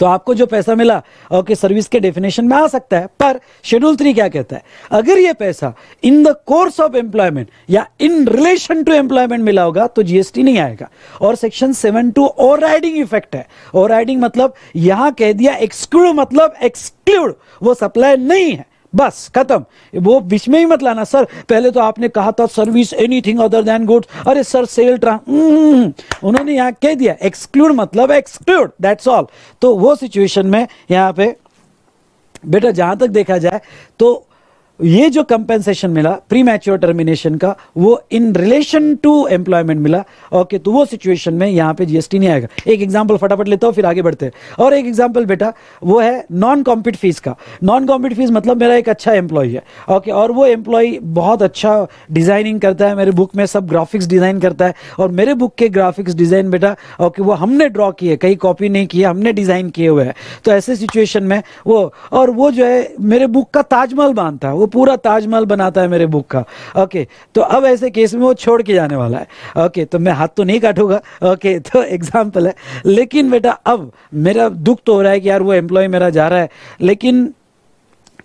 तो आपको जो पैसा मिला ओके सर्विस के डेफिनेशन में आ सकता है पर शेड्यूल थ्री क्या कहता है अगर ये पैसा in the course of employment या इन रिलेशन टू एम्प्लॉयमेंट मिला होगा तो जीएसटी नहीं आएगा और section seven two over effect है ओवर मतलब यहां कह दिया एक्सक्लूड मतलब एक्सक्लूड वो सप्लाई नहीं है बस खत्म वो बीच में ही मत लाना सर पहले तो आपने कहा था service anything other than goods अरे सर सेल ट्रा हम्म, उन्होंने यहाँ कह दिया एक्सक्लूड मतलब एक्सक्लूड दैट्स ऑल तो वो सिचुएशन में यहाँ पे बेटा जहां तक देखा जाए तो ये जो कंपेंसेशन मिला प्री मैच्योर टर्मिनेशन का वो इन रिलेशन टू एम्प्लॉयमेंट मिला ओके तो वो सिचुएशन में यहाँ पे जीएसटी नहीं आएगा एक एग्जांपल फटाफट लेता हूँ फिर आगे बढ़ते हैं और एक एग्जांपल बेटा वो है नॉन कॉम्पिट फीस का नॉन कॉम्पिट फीस मतलब मेरा एक अच्छा एम्प्लॉय है ओके और वो एम्प्लॉय बहुत अच्छा डिजाइनिंग करता है मेरे बुक में सब ग्राफिक्स डिजाइन करता है और मेरे बुक के ग्राफिक्स डिजाइन बेटा ओके वो हमने ड्रॉ किए कहीं कॉपी नहीं किए हमने डिजाइन किए हुए हैं तो ऐसे सिचुएशन में वो और वो जो है मेरे बुक का ताजमहल बांधता है वो पूरा ताजमहल बनाता है मेरे बुक का ओके तो अब ऐसे केस में वो छोड़ के जाने वाला है ओके तो मैं हाथ तो नहीं काटूंगा ओके तो एग्जाम्पल है लेकिन बेटा अब मेरा दुख तो हो रहा है कि यार वो एम्प्लॉय मेरा जा रहा है लेकिन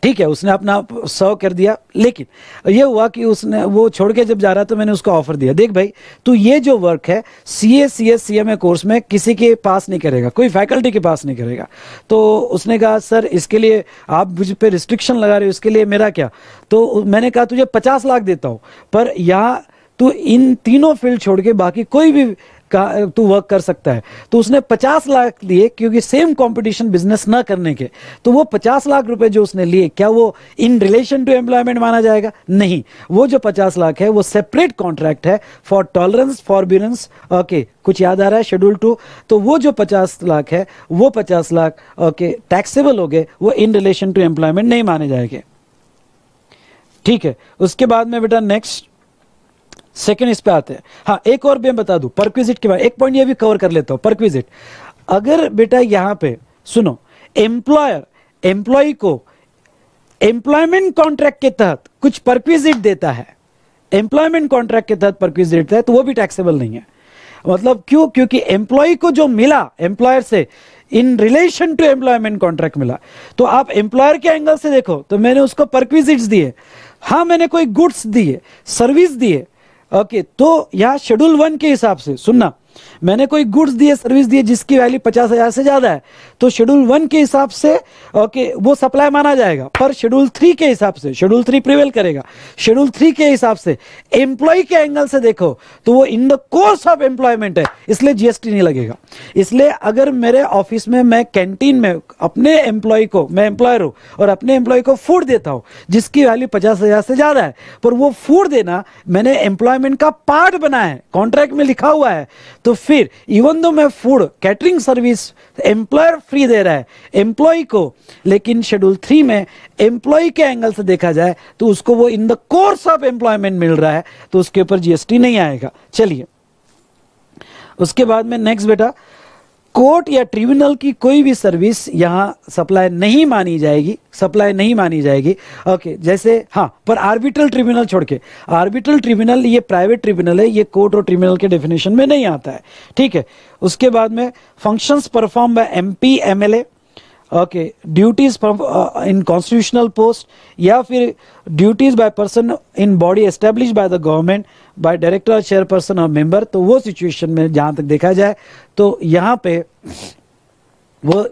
ठीक है उसने अपना सौ कर दिया लेकिन यह हुआ कि उसने वो छोड़ के जब जा रहा तो मैंने उसको ऑफर दिया देख भाई तो ये जो वर्क है C A C S C M A course में किसी के पास नहीं करेगा कोई फैकल्टी के पास नहीं करेगा तो उसने कहा सर इसके लिए आप मुझ पर रिस्ट्रिक्शन लगा रहे हो इसके लिए मेरा क्या तो मैंने कहा तुझे पचास लाख देता हूँ पर यहाँ तो इन तीनों फील्ड छोड़ के बाकी कोई भी का तू वर्क कर सकता है तो उसने पचास लाख लिए क्योंकि सेम कंपटीशन बिजनेस ना करने के तो वो पचास लाख रुपए जो उसने लिए क्या वो इन रिलेशन टू एम्प्लॉयमेंट माना जाएगा नहीं वो जो पचास लाख है वो सेपरेट कॉन्ट्रैक्ट है for tolerance for forbearance okay कुछ याद आ रहा है शेड्यूल टू तो वो जो पचास लाख है वो पचास लाख ओके टैक्सेबल हो गए वो इन रिलेशन टू एम्प्लॉयमेंट नहीं माने जाएंगे ठीक है उसके बाद में बेटा नेक्स्ट सेकेंड इस पे आते हैं हाँ एक और भी मैं बता दू परक्विजिट के बाद एक पॉइंट ये भी कवर कर लेता हूं परक्विजिट अगर बेटा यहां पे सुनो एम्प्लॉयर एम्प्लॉय को एम्प्लॉयमेंट कॉन्ट्रैक्ट के तहत कुछ परक्विजिट देता है एम्प्लॉयमेंट कॉन्ट्रैक्ट के तहत परक्विजिट देता है तो वो भी टैक्सेबल नहीं है मतलब क्यों क्योंकि एम्प्लॉय को जो मिला एम्प्लॉयर से in relation to employment contract मिला तो आप एम्प्लॉयर के एंगल से देखो तो मैंने उसको परक्विजिट दिए हाँ मैंने कोई गुड्स दिए सर्विस दिए ओके तो यहाँ शेड्यूल वन के हिसाब से सुनना मैंने कोई गुड्स दिए सर्विस दिए जिसकी वैल्यू पचास हज़ार से ज़्यादा है तो शेड्यूल वन के हिसाब से ओके वो सप्लाई माना जाएगा पर शेड्यूल थ्री के हिसाब से शेड्यूल थ्री प्रिवेल करेगा शेड्यूल थ्री के हिसाब से एम्प्लॉय के एंगल से देखो तो वो in the course of employment है इसलिए जीएसटी नहीं लगेगा इसलिए अगर मेरे ऑफिस में मैं कैंटीन में अपने एम्प्लॉय को मैं एम्प्लॉयर हूं और अपने एम्प्लॉय को फूड देता हूं जिसकी वैल्यू पचास हज़ार से ज़्यादा है पर वो फूड देना मैंने एम्प्लॉयमेंट का पार्ट बना है कॉन्ट्रैक्ट में लिखा हुआ है तो फिर इवन दो मैं food catering service employer free दे रहा है एम्प्लॉय को लेकिन शेड्यूल थ्री में एम्प्लॉय के एंगल से देखा जाए तो उसको वो in the course of employment मिल रहा है तो उसके ऊपर जीएसटी नहीं आएगा चलिए उसके बाद में नेक्स्ट बेटा कोर्ट या ट्रिब्यूनल की कोई भी सर्विस यहाँ सप्लाई नहीं मानी जाएगी सप्लाई नहीं मानी जाएगी ओके जैसे हाँ पर आर्बिट्रल ट्रिब्यूनल छोड़ के आर्बिट्रल ट्रिब्यूनल ये प्राइवेट ट्रिब्यूनल है ये कोर्ट और ट्रिब्यूनल के डेफिनेशन में नहीं आता है ठीक है उसके बाद में functions perform by MP MLA okay duties in constitutional post या फिर duties by person in body establish by the government by director chairperson और मेंबर तो वो सिचुएशन में जहाँ तक देखा जाए तो यहाँ पे वो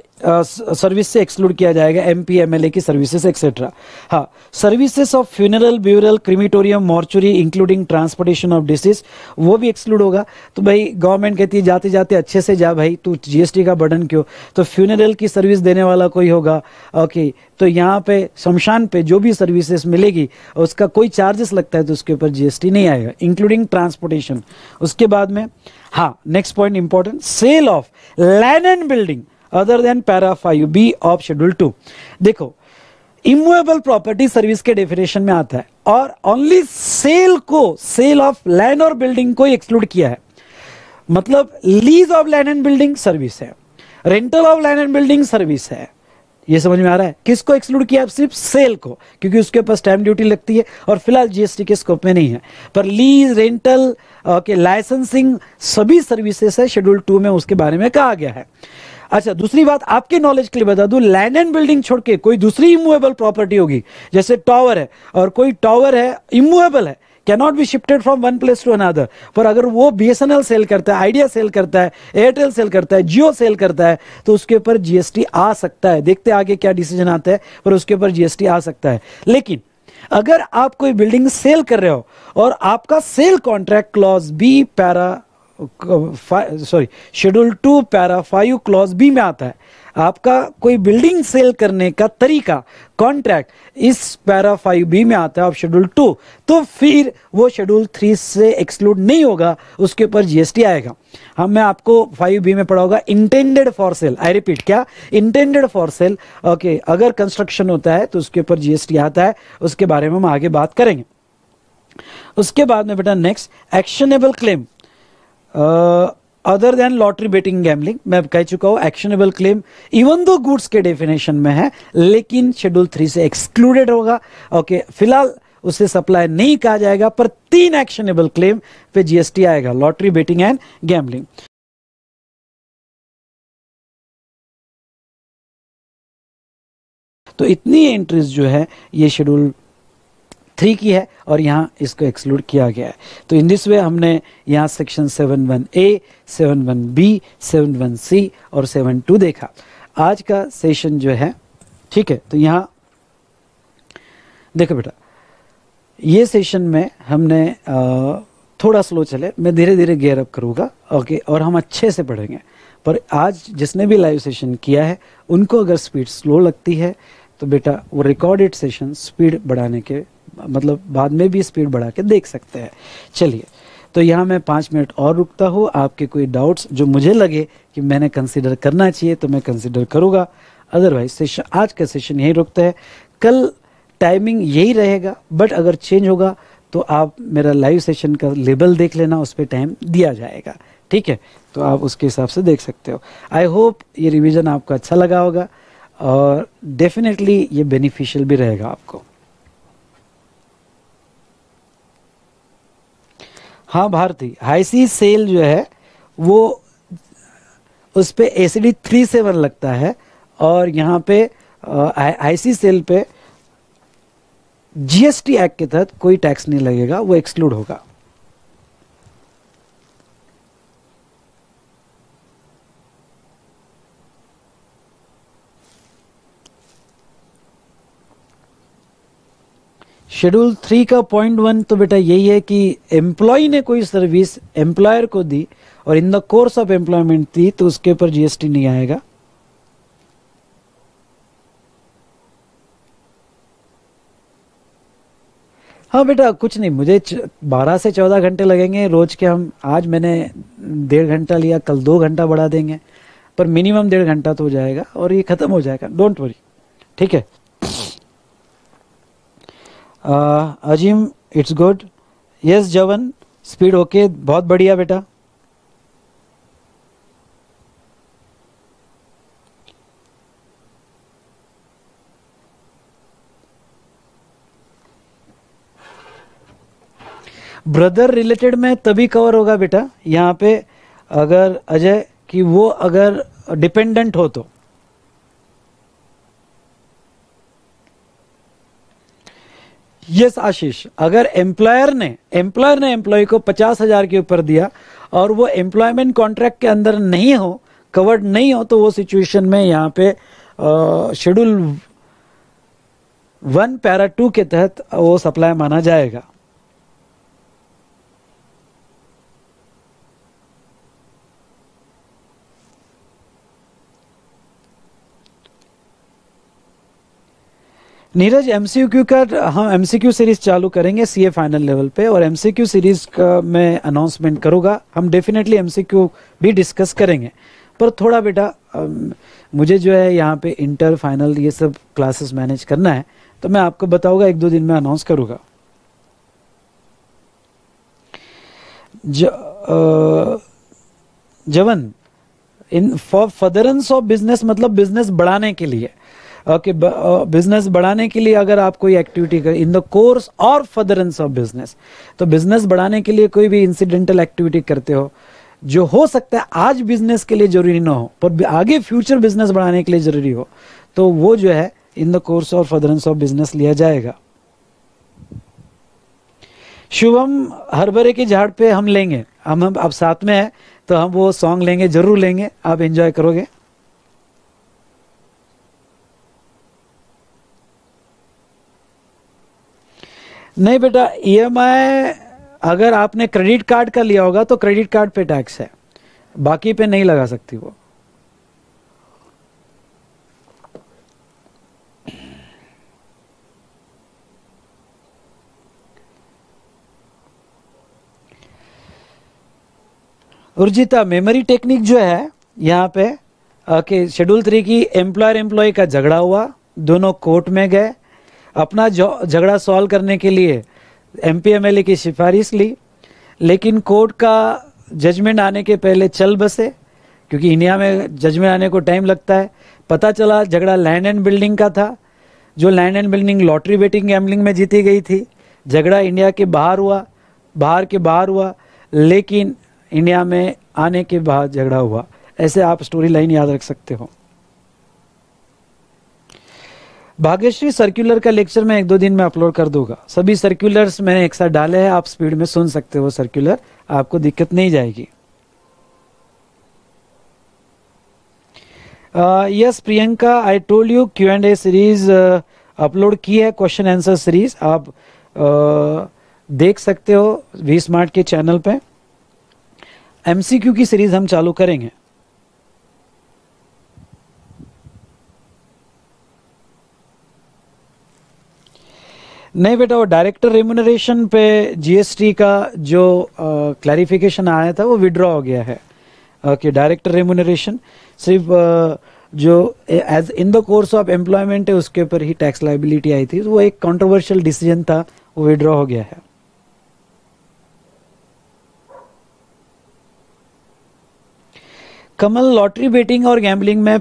सर्विस से एक्सक्लूड किया जाएगा M P M L A की सर्विसेज एक्सेट्रा हाँ services of funeral burial crematorium mortuary including transportation of deceased वो भी एक्सक्लूड होगा तो भाई गवर्नमेंट कहती है जाते जाते अच्छे से जा भाई तू जीएसटी का बर्डन क्यों तो फ्यूनरल की सर्विस देने वाला कोई होगा ओके तो यहाँ पे शमशान पे जो भी सर्विसेज मिलेगी उसका कोई चार्जेस लगता है तो उसके ऊपर जीएसटी नहीं आएगा इंक्लूडिंग ट्रांसपोर्टेशन उसके बाद में हाँ next point important sale of land and building other than para five B of schedule two देखो इमूवेबल प्रॉपर्टी सर्विस के डेफिनेशन में आता है और ओनली सेल को सेल ऑफ लैंड और बिल्डिंग को एक्सक्लूड किया है मतलब lease of land and building service है rental of land and building service है ये समझ में आ रहा है किसको एक्सक्लूड किया सिर्फ सेल को क्योंकि उसके ऊपर स्टैंप ड्यूटी लगती है और फिलहाल जीएसटी के स्कोप में नहीं है पर लीज रेंटल ओके लाइसेंसिंग सभी सर्विसेज है शेड्यूल टू में उसके बारे में कहा गया है अच्छा दूसरी बात आपके नॉलेज के लिए बता दूं लैंड एंड बिल्डिंग छोड़ के कोई दूसरी इमूवेबल प्रॉपर्टी होगी जैसे टॉवर है और कोई टॉवर है इमूवेबल है cannot be shifted from one place to another पर अगर वो B S N L sale करता है आइडिया सेल करता है एयरटेल सेल करता है जियो सेल करता है तो उसके ऊपर जीएसटी आ सकता है देखते आगे क्या डिसीजन आता है पर उसके ऊपर जीएसटी आ सकता है लेकिन अगर आप कोई बिल्डिंग सेल कर रहे हो और आपका sale contract clause B para sorry schedule two para five clause B में आता है आपका कोई बिल्डिंग सेल करने का तरीका कॉन्ट्रैक्ट इस पैरा फाइव बी में आता है ऑफ शेड्यूल टू तो फिर वो शेड्यूल थ्री से एक्सक्लूड नहीं होगा उसके ऊपर जीएसटी आएगा हम हाँ, मैं आपको फाइव बी में पढ़ा होगा intended for sale I repeat क्या इंटेंडेड फॉर सेल ओके अगर कंस्ट्रक्शन होता है तो उसके ऊपर जीएसटी आता है उसके बारे में हम आगे बात करेंगे उसके बाद में बेटा next actionable claim other than lottery betting gambling मैं कह चुका हूँ actionable claim even though goods के डेफिनेशन में है लेकिन शेड्यूल थ्री से एक्सक्लूडेड होगा ओके फिलहाल उसे सप्लाई नहीं कहा जाएगा पर तीन एक्शनेबल क्लेम पे जीएसटी आएगा लॉटरी बेटिंग एंड गैमलिंग तो इतनी एंट्रीज जो है ये शेड्यूल थ्री की है और यहाँ इसको एक्सक्लूड किया गया है तो इन दिस वे हमने यहाँ section seven one A seven one B seven one C और सेवन टू देखा आज का सेशन जो है ठीक है तो यहाँ देखो बेटा ये सेशन में हमने आ, थोड़ा स्लो चले मैं धीरे धीरे गेयर अप करूँगा ओके और हम अच्छे से पढ़ेंगे पर आज जिसने भी लाइव सेशन किया है उनको अगर स्पीड स्लो लगती है तो बेटा वो रिकॉर्डेड सेशन स्पीड बढ़ाने के मतलब बाद में भी स्पीड बढ़ा के देख सकते हैं चलिए तो यहाँ मैं पाँच मिनट और रुकता हूँ आपके कोई डाउट्स जो मुझे लगे कि मैंने कंसिडर करना चाहिए तो मैं कंसिडर करूँगा अदरवाइज सेशन आज का सेशन यहीं रुकता है कल टाइमिंग यही रहेगा बट अगर चेंज होगा तो आप मेरा लाइव सेशन का लेबल देख लेना उस पर टाइम दिया जाएगा ठीक है तो आप उसके हिसाब से देख सकते हो आई होप ये रिविज़न आपको अच्छा लगा होगा और डेफिनेटली ये बेनिफिशियल भी रहेगा आपको हाँ भारती सी सेल जो है वो उस पर A C D three seven लगता है और यहाँ पे आईसी सेल पे जीएसटी एक्ट के तहत कोई टैक्स नहीं लगेगा वो एक्सक्लूड होगा शेड्यूल थ्री का पॉइंट वन तो बेटा यही है कि एम्प्लॉय ने कोई सर्विस एम्प्लॉयर को दी और in the course of employment थी तो उसके ऊपर जीएसटी नहीं आएगा हाँ बेटा कुछ नहीं मुझे बारह से चौदह घंटे लगेंगे रोज के हम आज मैंने डेढ़ घंटा लिया कल दो घंटा बढ़ा देंगे पर मिनिमम डेढ़ घंटा तो हो जाएगा और ये ख़त्म हो जाएगा डोंट वरी ठीक है अजीम इट्स गुड यस जवन स्पीड ओके बहुत बढ़िया बेटा ब्रदर रिलेटेड में तभी कवर होगा बेटा यहाँ पे अगर अजय कि वो अगर डिपेंडेंट हो तो यस आशीष अगर एम्प्लॉयर ने एम्प्लॉयर ने एम्प्लॉय को पचास हजार के ऊपर दिया और वो एम्प्लॉयमेंट कॉन्ट्रैक्ट के अंदर नहीं हो कवर्ड नहीं हो तो वो सिचुएशन में यहाँ पे शेड्यूल वन पैरा टू के तहत वो सप्लाई माना जाएगा नीरज क्यू का हम क्यू सीरीज चालू करेंगे ए फाइनल लेवल पे और क्यू सीरीज का मैं अनाउंसमेंट करूँगा हम डेफिनेटली क्यू भी डिस्कस करेंगे पर थोड़ा बेटा मुझे जो है यहाँ पे इंटर फाइनल ये सब क्लासेस मैनेज करना है तो मैं आपको बताऊंगा एक दो दिन में अनाउंस करूँगा जवन in for furtherance of business मतलब बिजनेस बढ़ाने के लिए कि बिजनेस uh, बढ़ाने के लिए अगर आप कोई एक्टिविटी करें इन द कोर्स और फर्दरेंस ऑफ बिजनेस तो बिजनेस बढ़ाने के लिए कोई भी इंसिडेंटल एक्टिविटी करते हो जो हो सकता है आज बिजनेस के लिए जरूरी ना हो पर आगे फ्यूचर बिजनेस बढ़ाने के लिए जरूरी हो तो वो जो है इन द कोर्स और फर्दरेंस ऑफ बिजनेस लिया जाएगा शुभम हरभरे के झाड़ पे हम लेंगे हम अब साथ में है तो हम वो सॉन्ग लेंगे जरूर लेंगे आप एंजॉय करोगे नहीं बेटा ईएमआई e अगर आपने क्रेडिट कार्ड का लिया होगा तो क्रेडिट कार्ड पे टैक्स है बाकी पे नहीं लगा सकती वो उर्जिता मेमोरी टेक्निक जो है यहाँ पे ओके शेड्यूल थ्री की एम्प्लॉयर एम्प्लॉय का झगड़ा हुआ दोनों कोर्ट में गए अपना झगड़ा सॉल्व करने के लिए एम पी की सिफारिश ली लेकिन कोर्ट का जजमेंट आने के पहले चल बसे क्योंकि इंडिया में जजमेंट आने को टाइम लगता है पता चला झगड़ा लैंड एंड बिल्डिंग का था जो land and building lottery betting gambling में जीती गई थी झगड़ा इंडिया के बाहर हुआ बाहर के बाहर हुआ लेकिन इंडिया में आने के बाद झगड़ा हुआ ऐसे आप स्टोरी लाइन याद रख सकते हो भाग्यश्री सर्कुलर का लेक्चर मैं एक दो दिन में अपलोड कर दूंगा सभी सर्कुलर्स मैंने एक साथ डाले हैं आप स्पीड में सुन सकते हो सर्कुलर आपको दिक्कत नहीं जाएगी yes Priyanka I told you Q and A series upload की है क्वेश्चन आंसर सीरीज आप uh, देख सकते हो वी स्मार्ट के चैनल पे एमसीक्यू की सीरीज हम चालू करेंगे नहीं बेटा वो डायरेक्टर रेम्यूनरेशन पे जीएसटी का जो क्लैरिफिकेशन आया था वो विड्रॉ हो गया है ओके डायरेक्टर रेमुनरेशन सिर्फ जो as in the course of employment है उसके ऊपर ही टैक्स लाइबिलिटी आई थी तो वो एक कंट्रोवर्शियल डिसीजन था वो विड्रॉ हो गया है कमल लॉटरी बेटिंग और गैम्बलिंग में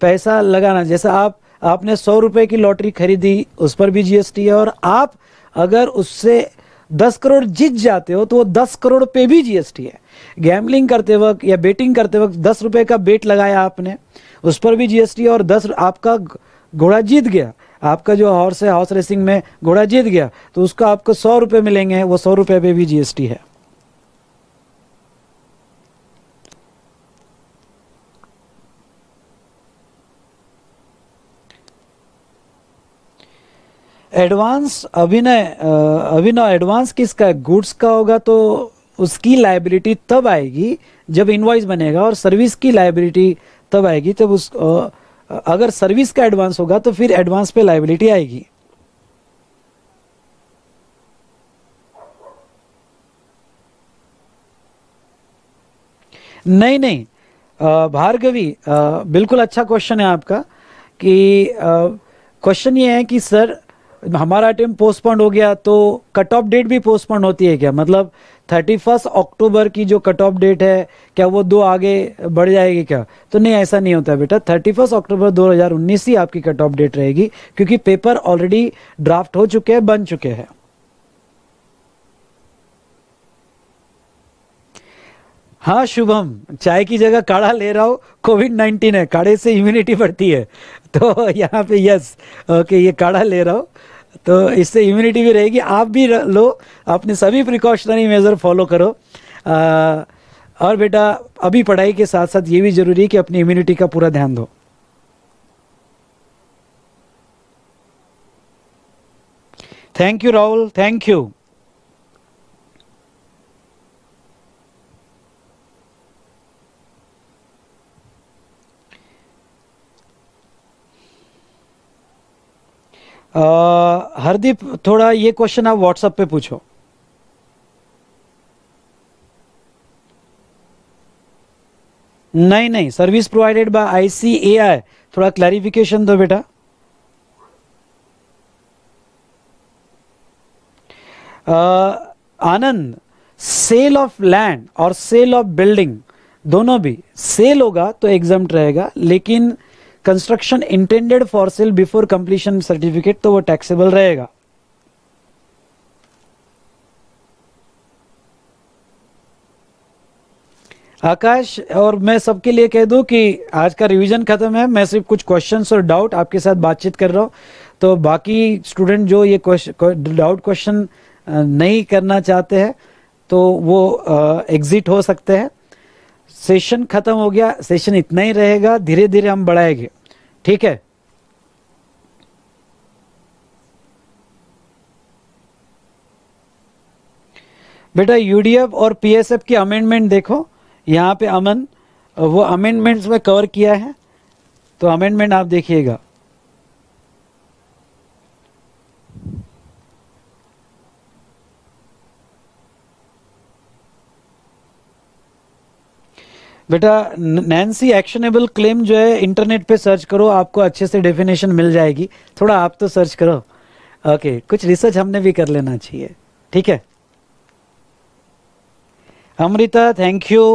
पैसा लगाना जैसा आप आपने सौ रुपए की लॉटरी खरीदी उस पर भी जीएसटी है और आप अगर उससे दस करोड़ जीत जाते हो तो वो दस करोड़ पे भी जीएसटी है गैम्बलिंग करते वक्त या बेटिंग करते वक्त दस रुपए का बेट लगाया आपने उस पर भी जीएसटी और दस आपका घोड़ा जीत गया आपका जो हॉर्स है हॉर्स रेसिंग में घोड़ा जीत गया तो उसका आपको सौ रुपये मिलेंगे वो सौ रुपये पे भी जीएसटी है एडवांस अभिनय अभिनव एडवांस किसका गुड्स का होगा तो उसकी लाइबिलिटी तब आएगी जब इनवाइस बनेगा और सर्विस की लाइबिलिटी तब आएगी तब उस अगर सर्विस का एडवांस होगा तो फिर एडवांस पे लाइबिलिटी आएगी नहीं नहीं भार्गवी बिल्कुल अच्छा क्वेश्चन है आपका कि क्वेश्चन ये है कि सर हमारा अटेम्प पोस्टपोन्ड हो गया तो कट ऑफ डेट भी पोस्टपोन होती है क्या मतलब थर्टी फर्स्ट अक्टूबर की जो कट ऑफ डेट है क्या वो दो आगे बढ़ जाएगी क्या तो नहीं ऐसा नहीं होता बेटा थर्टी फर्स्ट अक्टूबर 2019 ही आपकी कट ऑफ डेट रहेगी क्योंकि पेपर ऑलरेडी ड्राफ्ट हो चुके हैं बन चुके हैं हाँ शुभम चाय की जगह काढ़ा ले रहा हो कोविड नाइन्टीन है काढ़े से इम्यूनिटी बढ़ती है तो यहाँ पे यस ओके ये काढ़ा ले रहा हो तो इससे इम्यूनिटी भी रहेगी आप भी लो अपने सभी प्रिकॉशनरी मेज़र फॉलो करो आ, और बेटा अभी पढ़ाई के साथ साथ ये भी ज़रूरी है कि अपनी इम्यूनिटी का पूरा ध्यान दो thank you Rahul thank you Hardeep थोड़ा ये क्वेश्चन आप व्हाट्सएप पे पूछो नहीं नहीं सर्विस प्रोवाइडेड बाय आईसीएआई थोड़ा क्लैरिफिकेशन दो बेटा आनंद सेल ऑफ लैंड और सेल ऑफ बिल्डिंग दोनों भी सेल होगा तो एग्जाम रहेगा लेकिन construction intended for sale before completion certificate तो वो टैक्सेबल रहेगा आकाश और मैं सबके लिए कह दूं कि आज का रिवीजन खत्म है मैं सिर्फ कुछ क्वेश्चंस और डाउट आपके साथ बातचीत कर रहा हूं तो बाकी स्टूडेंट जो ये डाउट क्वेश्चन नहीं करना चाहते हैं तो वो एग्जिट हो सकते हैं सेशन ख़त्म हो गया सेशन इतना ही रहेगा धीरे धीरे हम बढ़ाएंगे ठीक है बेटा यूडीएफ और पीएसएफ की अमेंडमेंट देखो यहां पे अमन वो अमेंडमेंट्स में कवर किया है तो अमेंडमेंट आप देखिएगा बेटा नैन्सी एक्शनेबल क्लेम जो है इंटरनेट पे सर्च करो आपको अच्छे से डेफिनेशन मिल जाएगी थोड़ा आप तो सर्च करो ओके okay, कुछ रिसर्च हमने भी कर लेना चाहिए ठीक है अमृता थैंक यू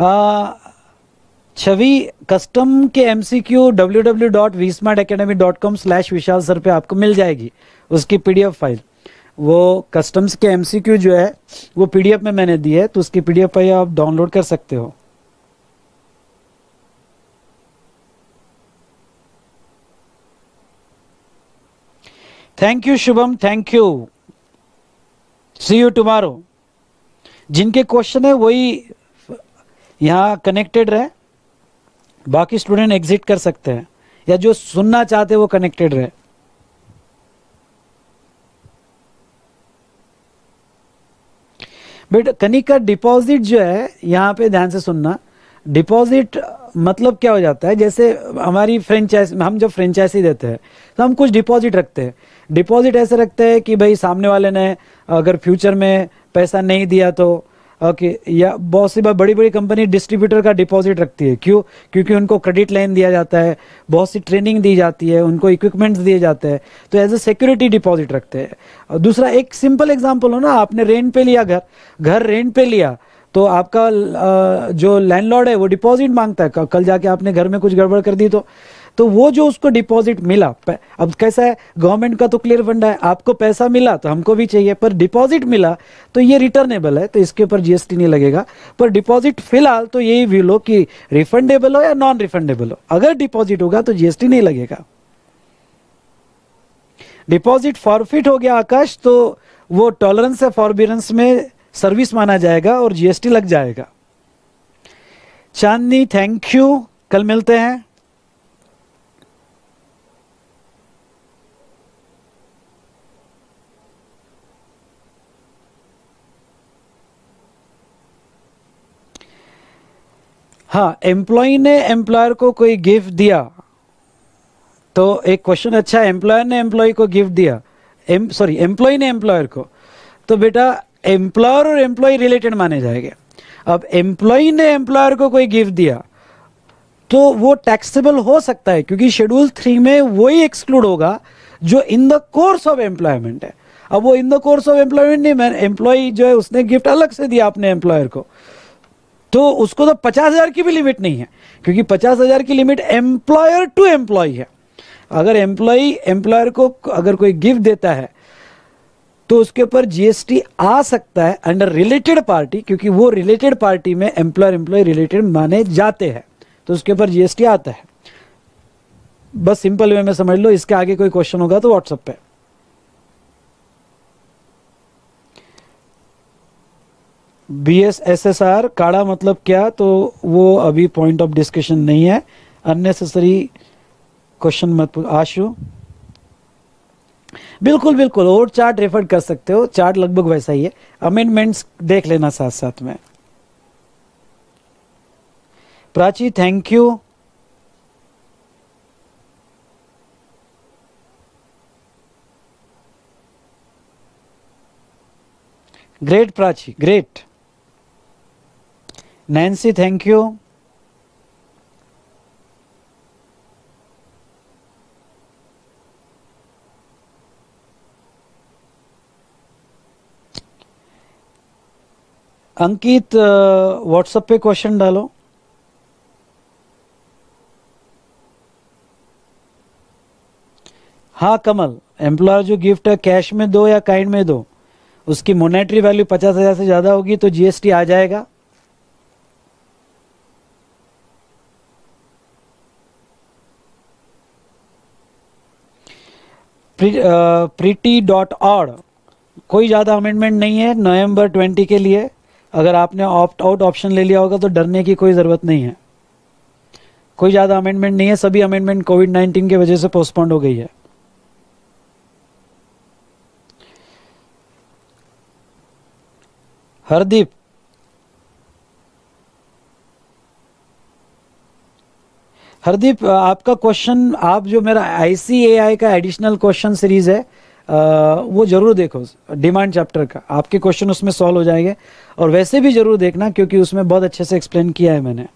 आ, छवि कस्टम के M C Q W W dot V Smart com slash Vishal sir पे आपको मिल जाएगी उसकी पीडीएफ फाइल वो कस्टम्स के एम सी क्यू जो है वो पीडीएफ में मैंने दी है तो उसकी पीडीएफ फाइल आप डाउनलोड कर सकते हो thank you Shubham thank you see you tomorrow जिनके क्वेश्चन है वही यहाँ कनेक्टेड रहे बाकी स्टूडेंट एग्जिट कर सकते हैं या जो सुनना चाहते हैं वो कनेक्टेड रहे बेटा कनिका डिपॉजिट जो है यहाँ पे ध्यान से सुनना डिपॉजिट मतलब क्या हो जाता है जैसे हमारी फ्रेंचाइज हम जब फ्रेंचाइजी देते हैं तो हम कुछ डिपॉजिट रखते हैं डिपॉजिट ऐसे रखते हैं कि भाई सामने वाले ने अगर फ्यूचर में पैसा नहीं दिया तो ओके या बहुत सी बार बड़ी बड़ी कंपनी डिस्ट्रीब्यूटर का डिपॉजिट रखती है क्यों क्योंकि उनको क्रेडिट लाइन दिया जाता है बहुत सी ट्रेनिंग दी जाती है उनको इक्विपमेंट्स दिए जाते हैं तो एज अ सिक्योरिटी डिपॉजिट रखते हैं दूसरा एक सिंपल एग्जाम्पल हो ना आपने रेंट पे लिया घर घर रेंट पे लिया तो आपका जो लैंडलॉर्ड है वो डिपॉजिट मांगता है कल जाके आपने घर में कुछ गड़बड़ कर दी तो तो वो जो उसको डिपॉजिट मिला अब कैसा है गवर्नमेंट का तो क्लियर फंड है आपको पैसा मिला तो हमको भी चाहिए पर डिपॉजिट मिला तो ये रिटर्नेबल है तो इसके ऊपर जीएसटी नहीं लगेगा पर डिपॉजिट फिलहाल तो यही व्यू लो कि रिफंडेबल हो या नॉन रिफंडेबल हो अगर डिपॉजिट होगा तो जीएसटी नहीं लगेगा डिपॉजिट फॉरफिट हो गया आकाश तो वो टॉलरेंस या फॉरबियरेंस में सर्विस माना जाएगा और जीएसटी लग जाएगा चांदनी थैंक यू कल मिलते हैं हाँ एम्प्लॉय ने एम्प्लॉयर को कोई गिफ्ट दिया तो एक क्वेश्चन अच्छा एम्प्लॉयर ने एम्प्लॉय को गिफ्ट दिया एम सॉरी एम्प्लॉय ने एम्प्लॉयर को तो बेटा एम्प्लॉयर और एम्प्लॉय रिलेटेड माने जाएंगे अब एम्प्लॉय ने एम्प्लॉयर को कोई गिफ्ट दिया तो वो टैक्सेबल हो सकता है क्योंकि शेड्यूल थ्री में वही एक्सक्लूड होगा जो in the course of employment है अब वो in the course of employment नहीं मैं एम्प्लॉय जो है उसने गिफ्ट अलग से दिया अपने एम्प्लॉयर को तो उसको तो पचास हज़ार की भी लिमिट नहीं है क्योंकि पचास हज़ार की लिमिट एम्प्लॉयर टू एम्प्लॉय है अगर एम्प्लॉय एम्प्लॉयर को अगर कोई गिफ्ट देता है तो उसके ऊपर जीएसटी आ सकता है अंडर रिलेटेड पार्टी क्योंकि वो रिलेटेड पार्टी में एम्प्लॉयर एम्प्लॉय रिलेटेड माने जाते हैं तो उसके ऊपर जीएसटी आता है बस सिंपल वे में समझ लो इसके आगे कोई क्वेश्चन होगा तो व्हाट्सएप पे B S S S R काड़ा मतलब क्या तो वो अभी पॉइंट ऑफ डिस्कशन नहीं है अननेसेसरी क्वेश्चन मत आशु बिल्कुल बिल्कुल और चार्ट रेफर कर सकते हो चार्ट लगभग वैसा ही है अमेंडमेंट्स देख लेना साथ साथ में Prachi thank you great Prachi great Nancy thank you Ankit WhatsApp uh, पे क्वेश्चन डालो हाँ कमल एम्प्लॉयर जो गिफ्ट है कैश में दो या काइंड में दो उसकी मोनेटरी वैल्यू पचास हज़ार से ज़्यादा होगी तो जीएसटी आ जाएगा प्रीटी डॉट ऑड कोई ज़्यादा अमेंडमेंट नहीं है नवंबर 20 के लिए अगर आपने ऑप्ट आउट ऑप्शन ले लिया होगा तो डरने की कोई ज़रूरत नहीं है कोई ज़्यादा अमेंडमेंट नहीं है सभी अमेंडमेंट कोविड 19 की वजह से पोस्टपोन्ड हो गई है हरदीप हरदीप आपका क्वेश्चन आप जो मेरा आई का एडिशनल क्वेश्चन सीरीज है आ, वो जरूर देखो डिमांड चैप्टर का आपके क्वेश्चन उसमें सॉल्व हो जाएंगे और वैसे भी जरूर देखना क्योंकि उसमें बहुत अच्छे से एक्सप्लेन किया है मैंने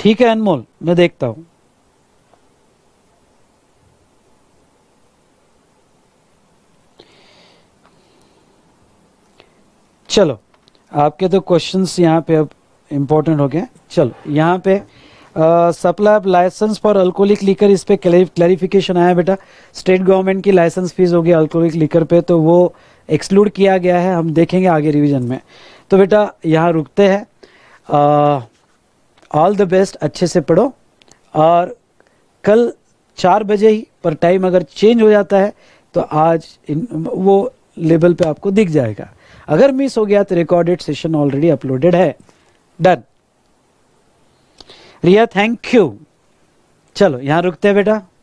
ठीक है अनमोल मैं देखता हूँ चलो आपके तो क्वेश्चंस यहाँ पे अब इम्पोर्टेंट हो गए चलो यहाँ पे supply license for alcoholic liquor इस पर क्लैरिफिकेशन आया बेटा स्टेट गवर्नमेंट की लाइसेंस फीस होगी अल्कोहलिक लीकर पे तो वो एक्सक्लूड किया गया है हम देखेंगे आगे रिवीजन में तो बेटा यहाँ रुकते हैं ऑल द बेस्ट अच्छे से पढ़ो और कल चार बजे ही पर टाइम अगर चेंज हो जाता है तो आज इन, वो लेवल पर आपको दिख जाएगा अगर मिस हो गया तो रिकॉर्डेड सेशन ऑलरेडी अपलोडेड है डन रिया थैंक यू चलो यहां रुकते हैं बेटा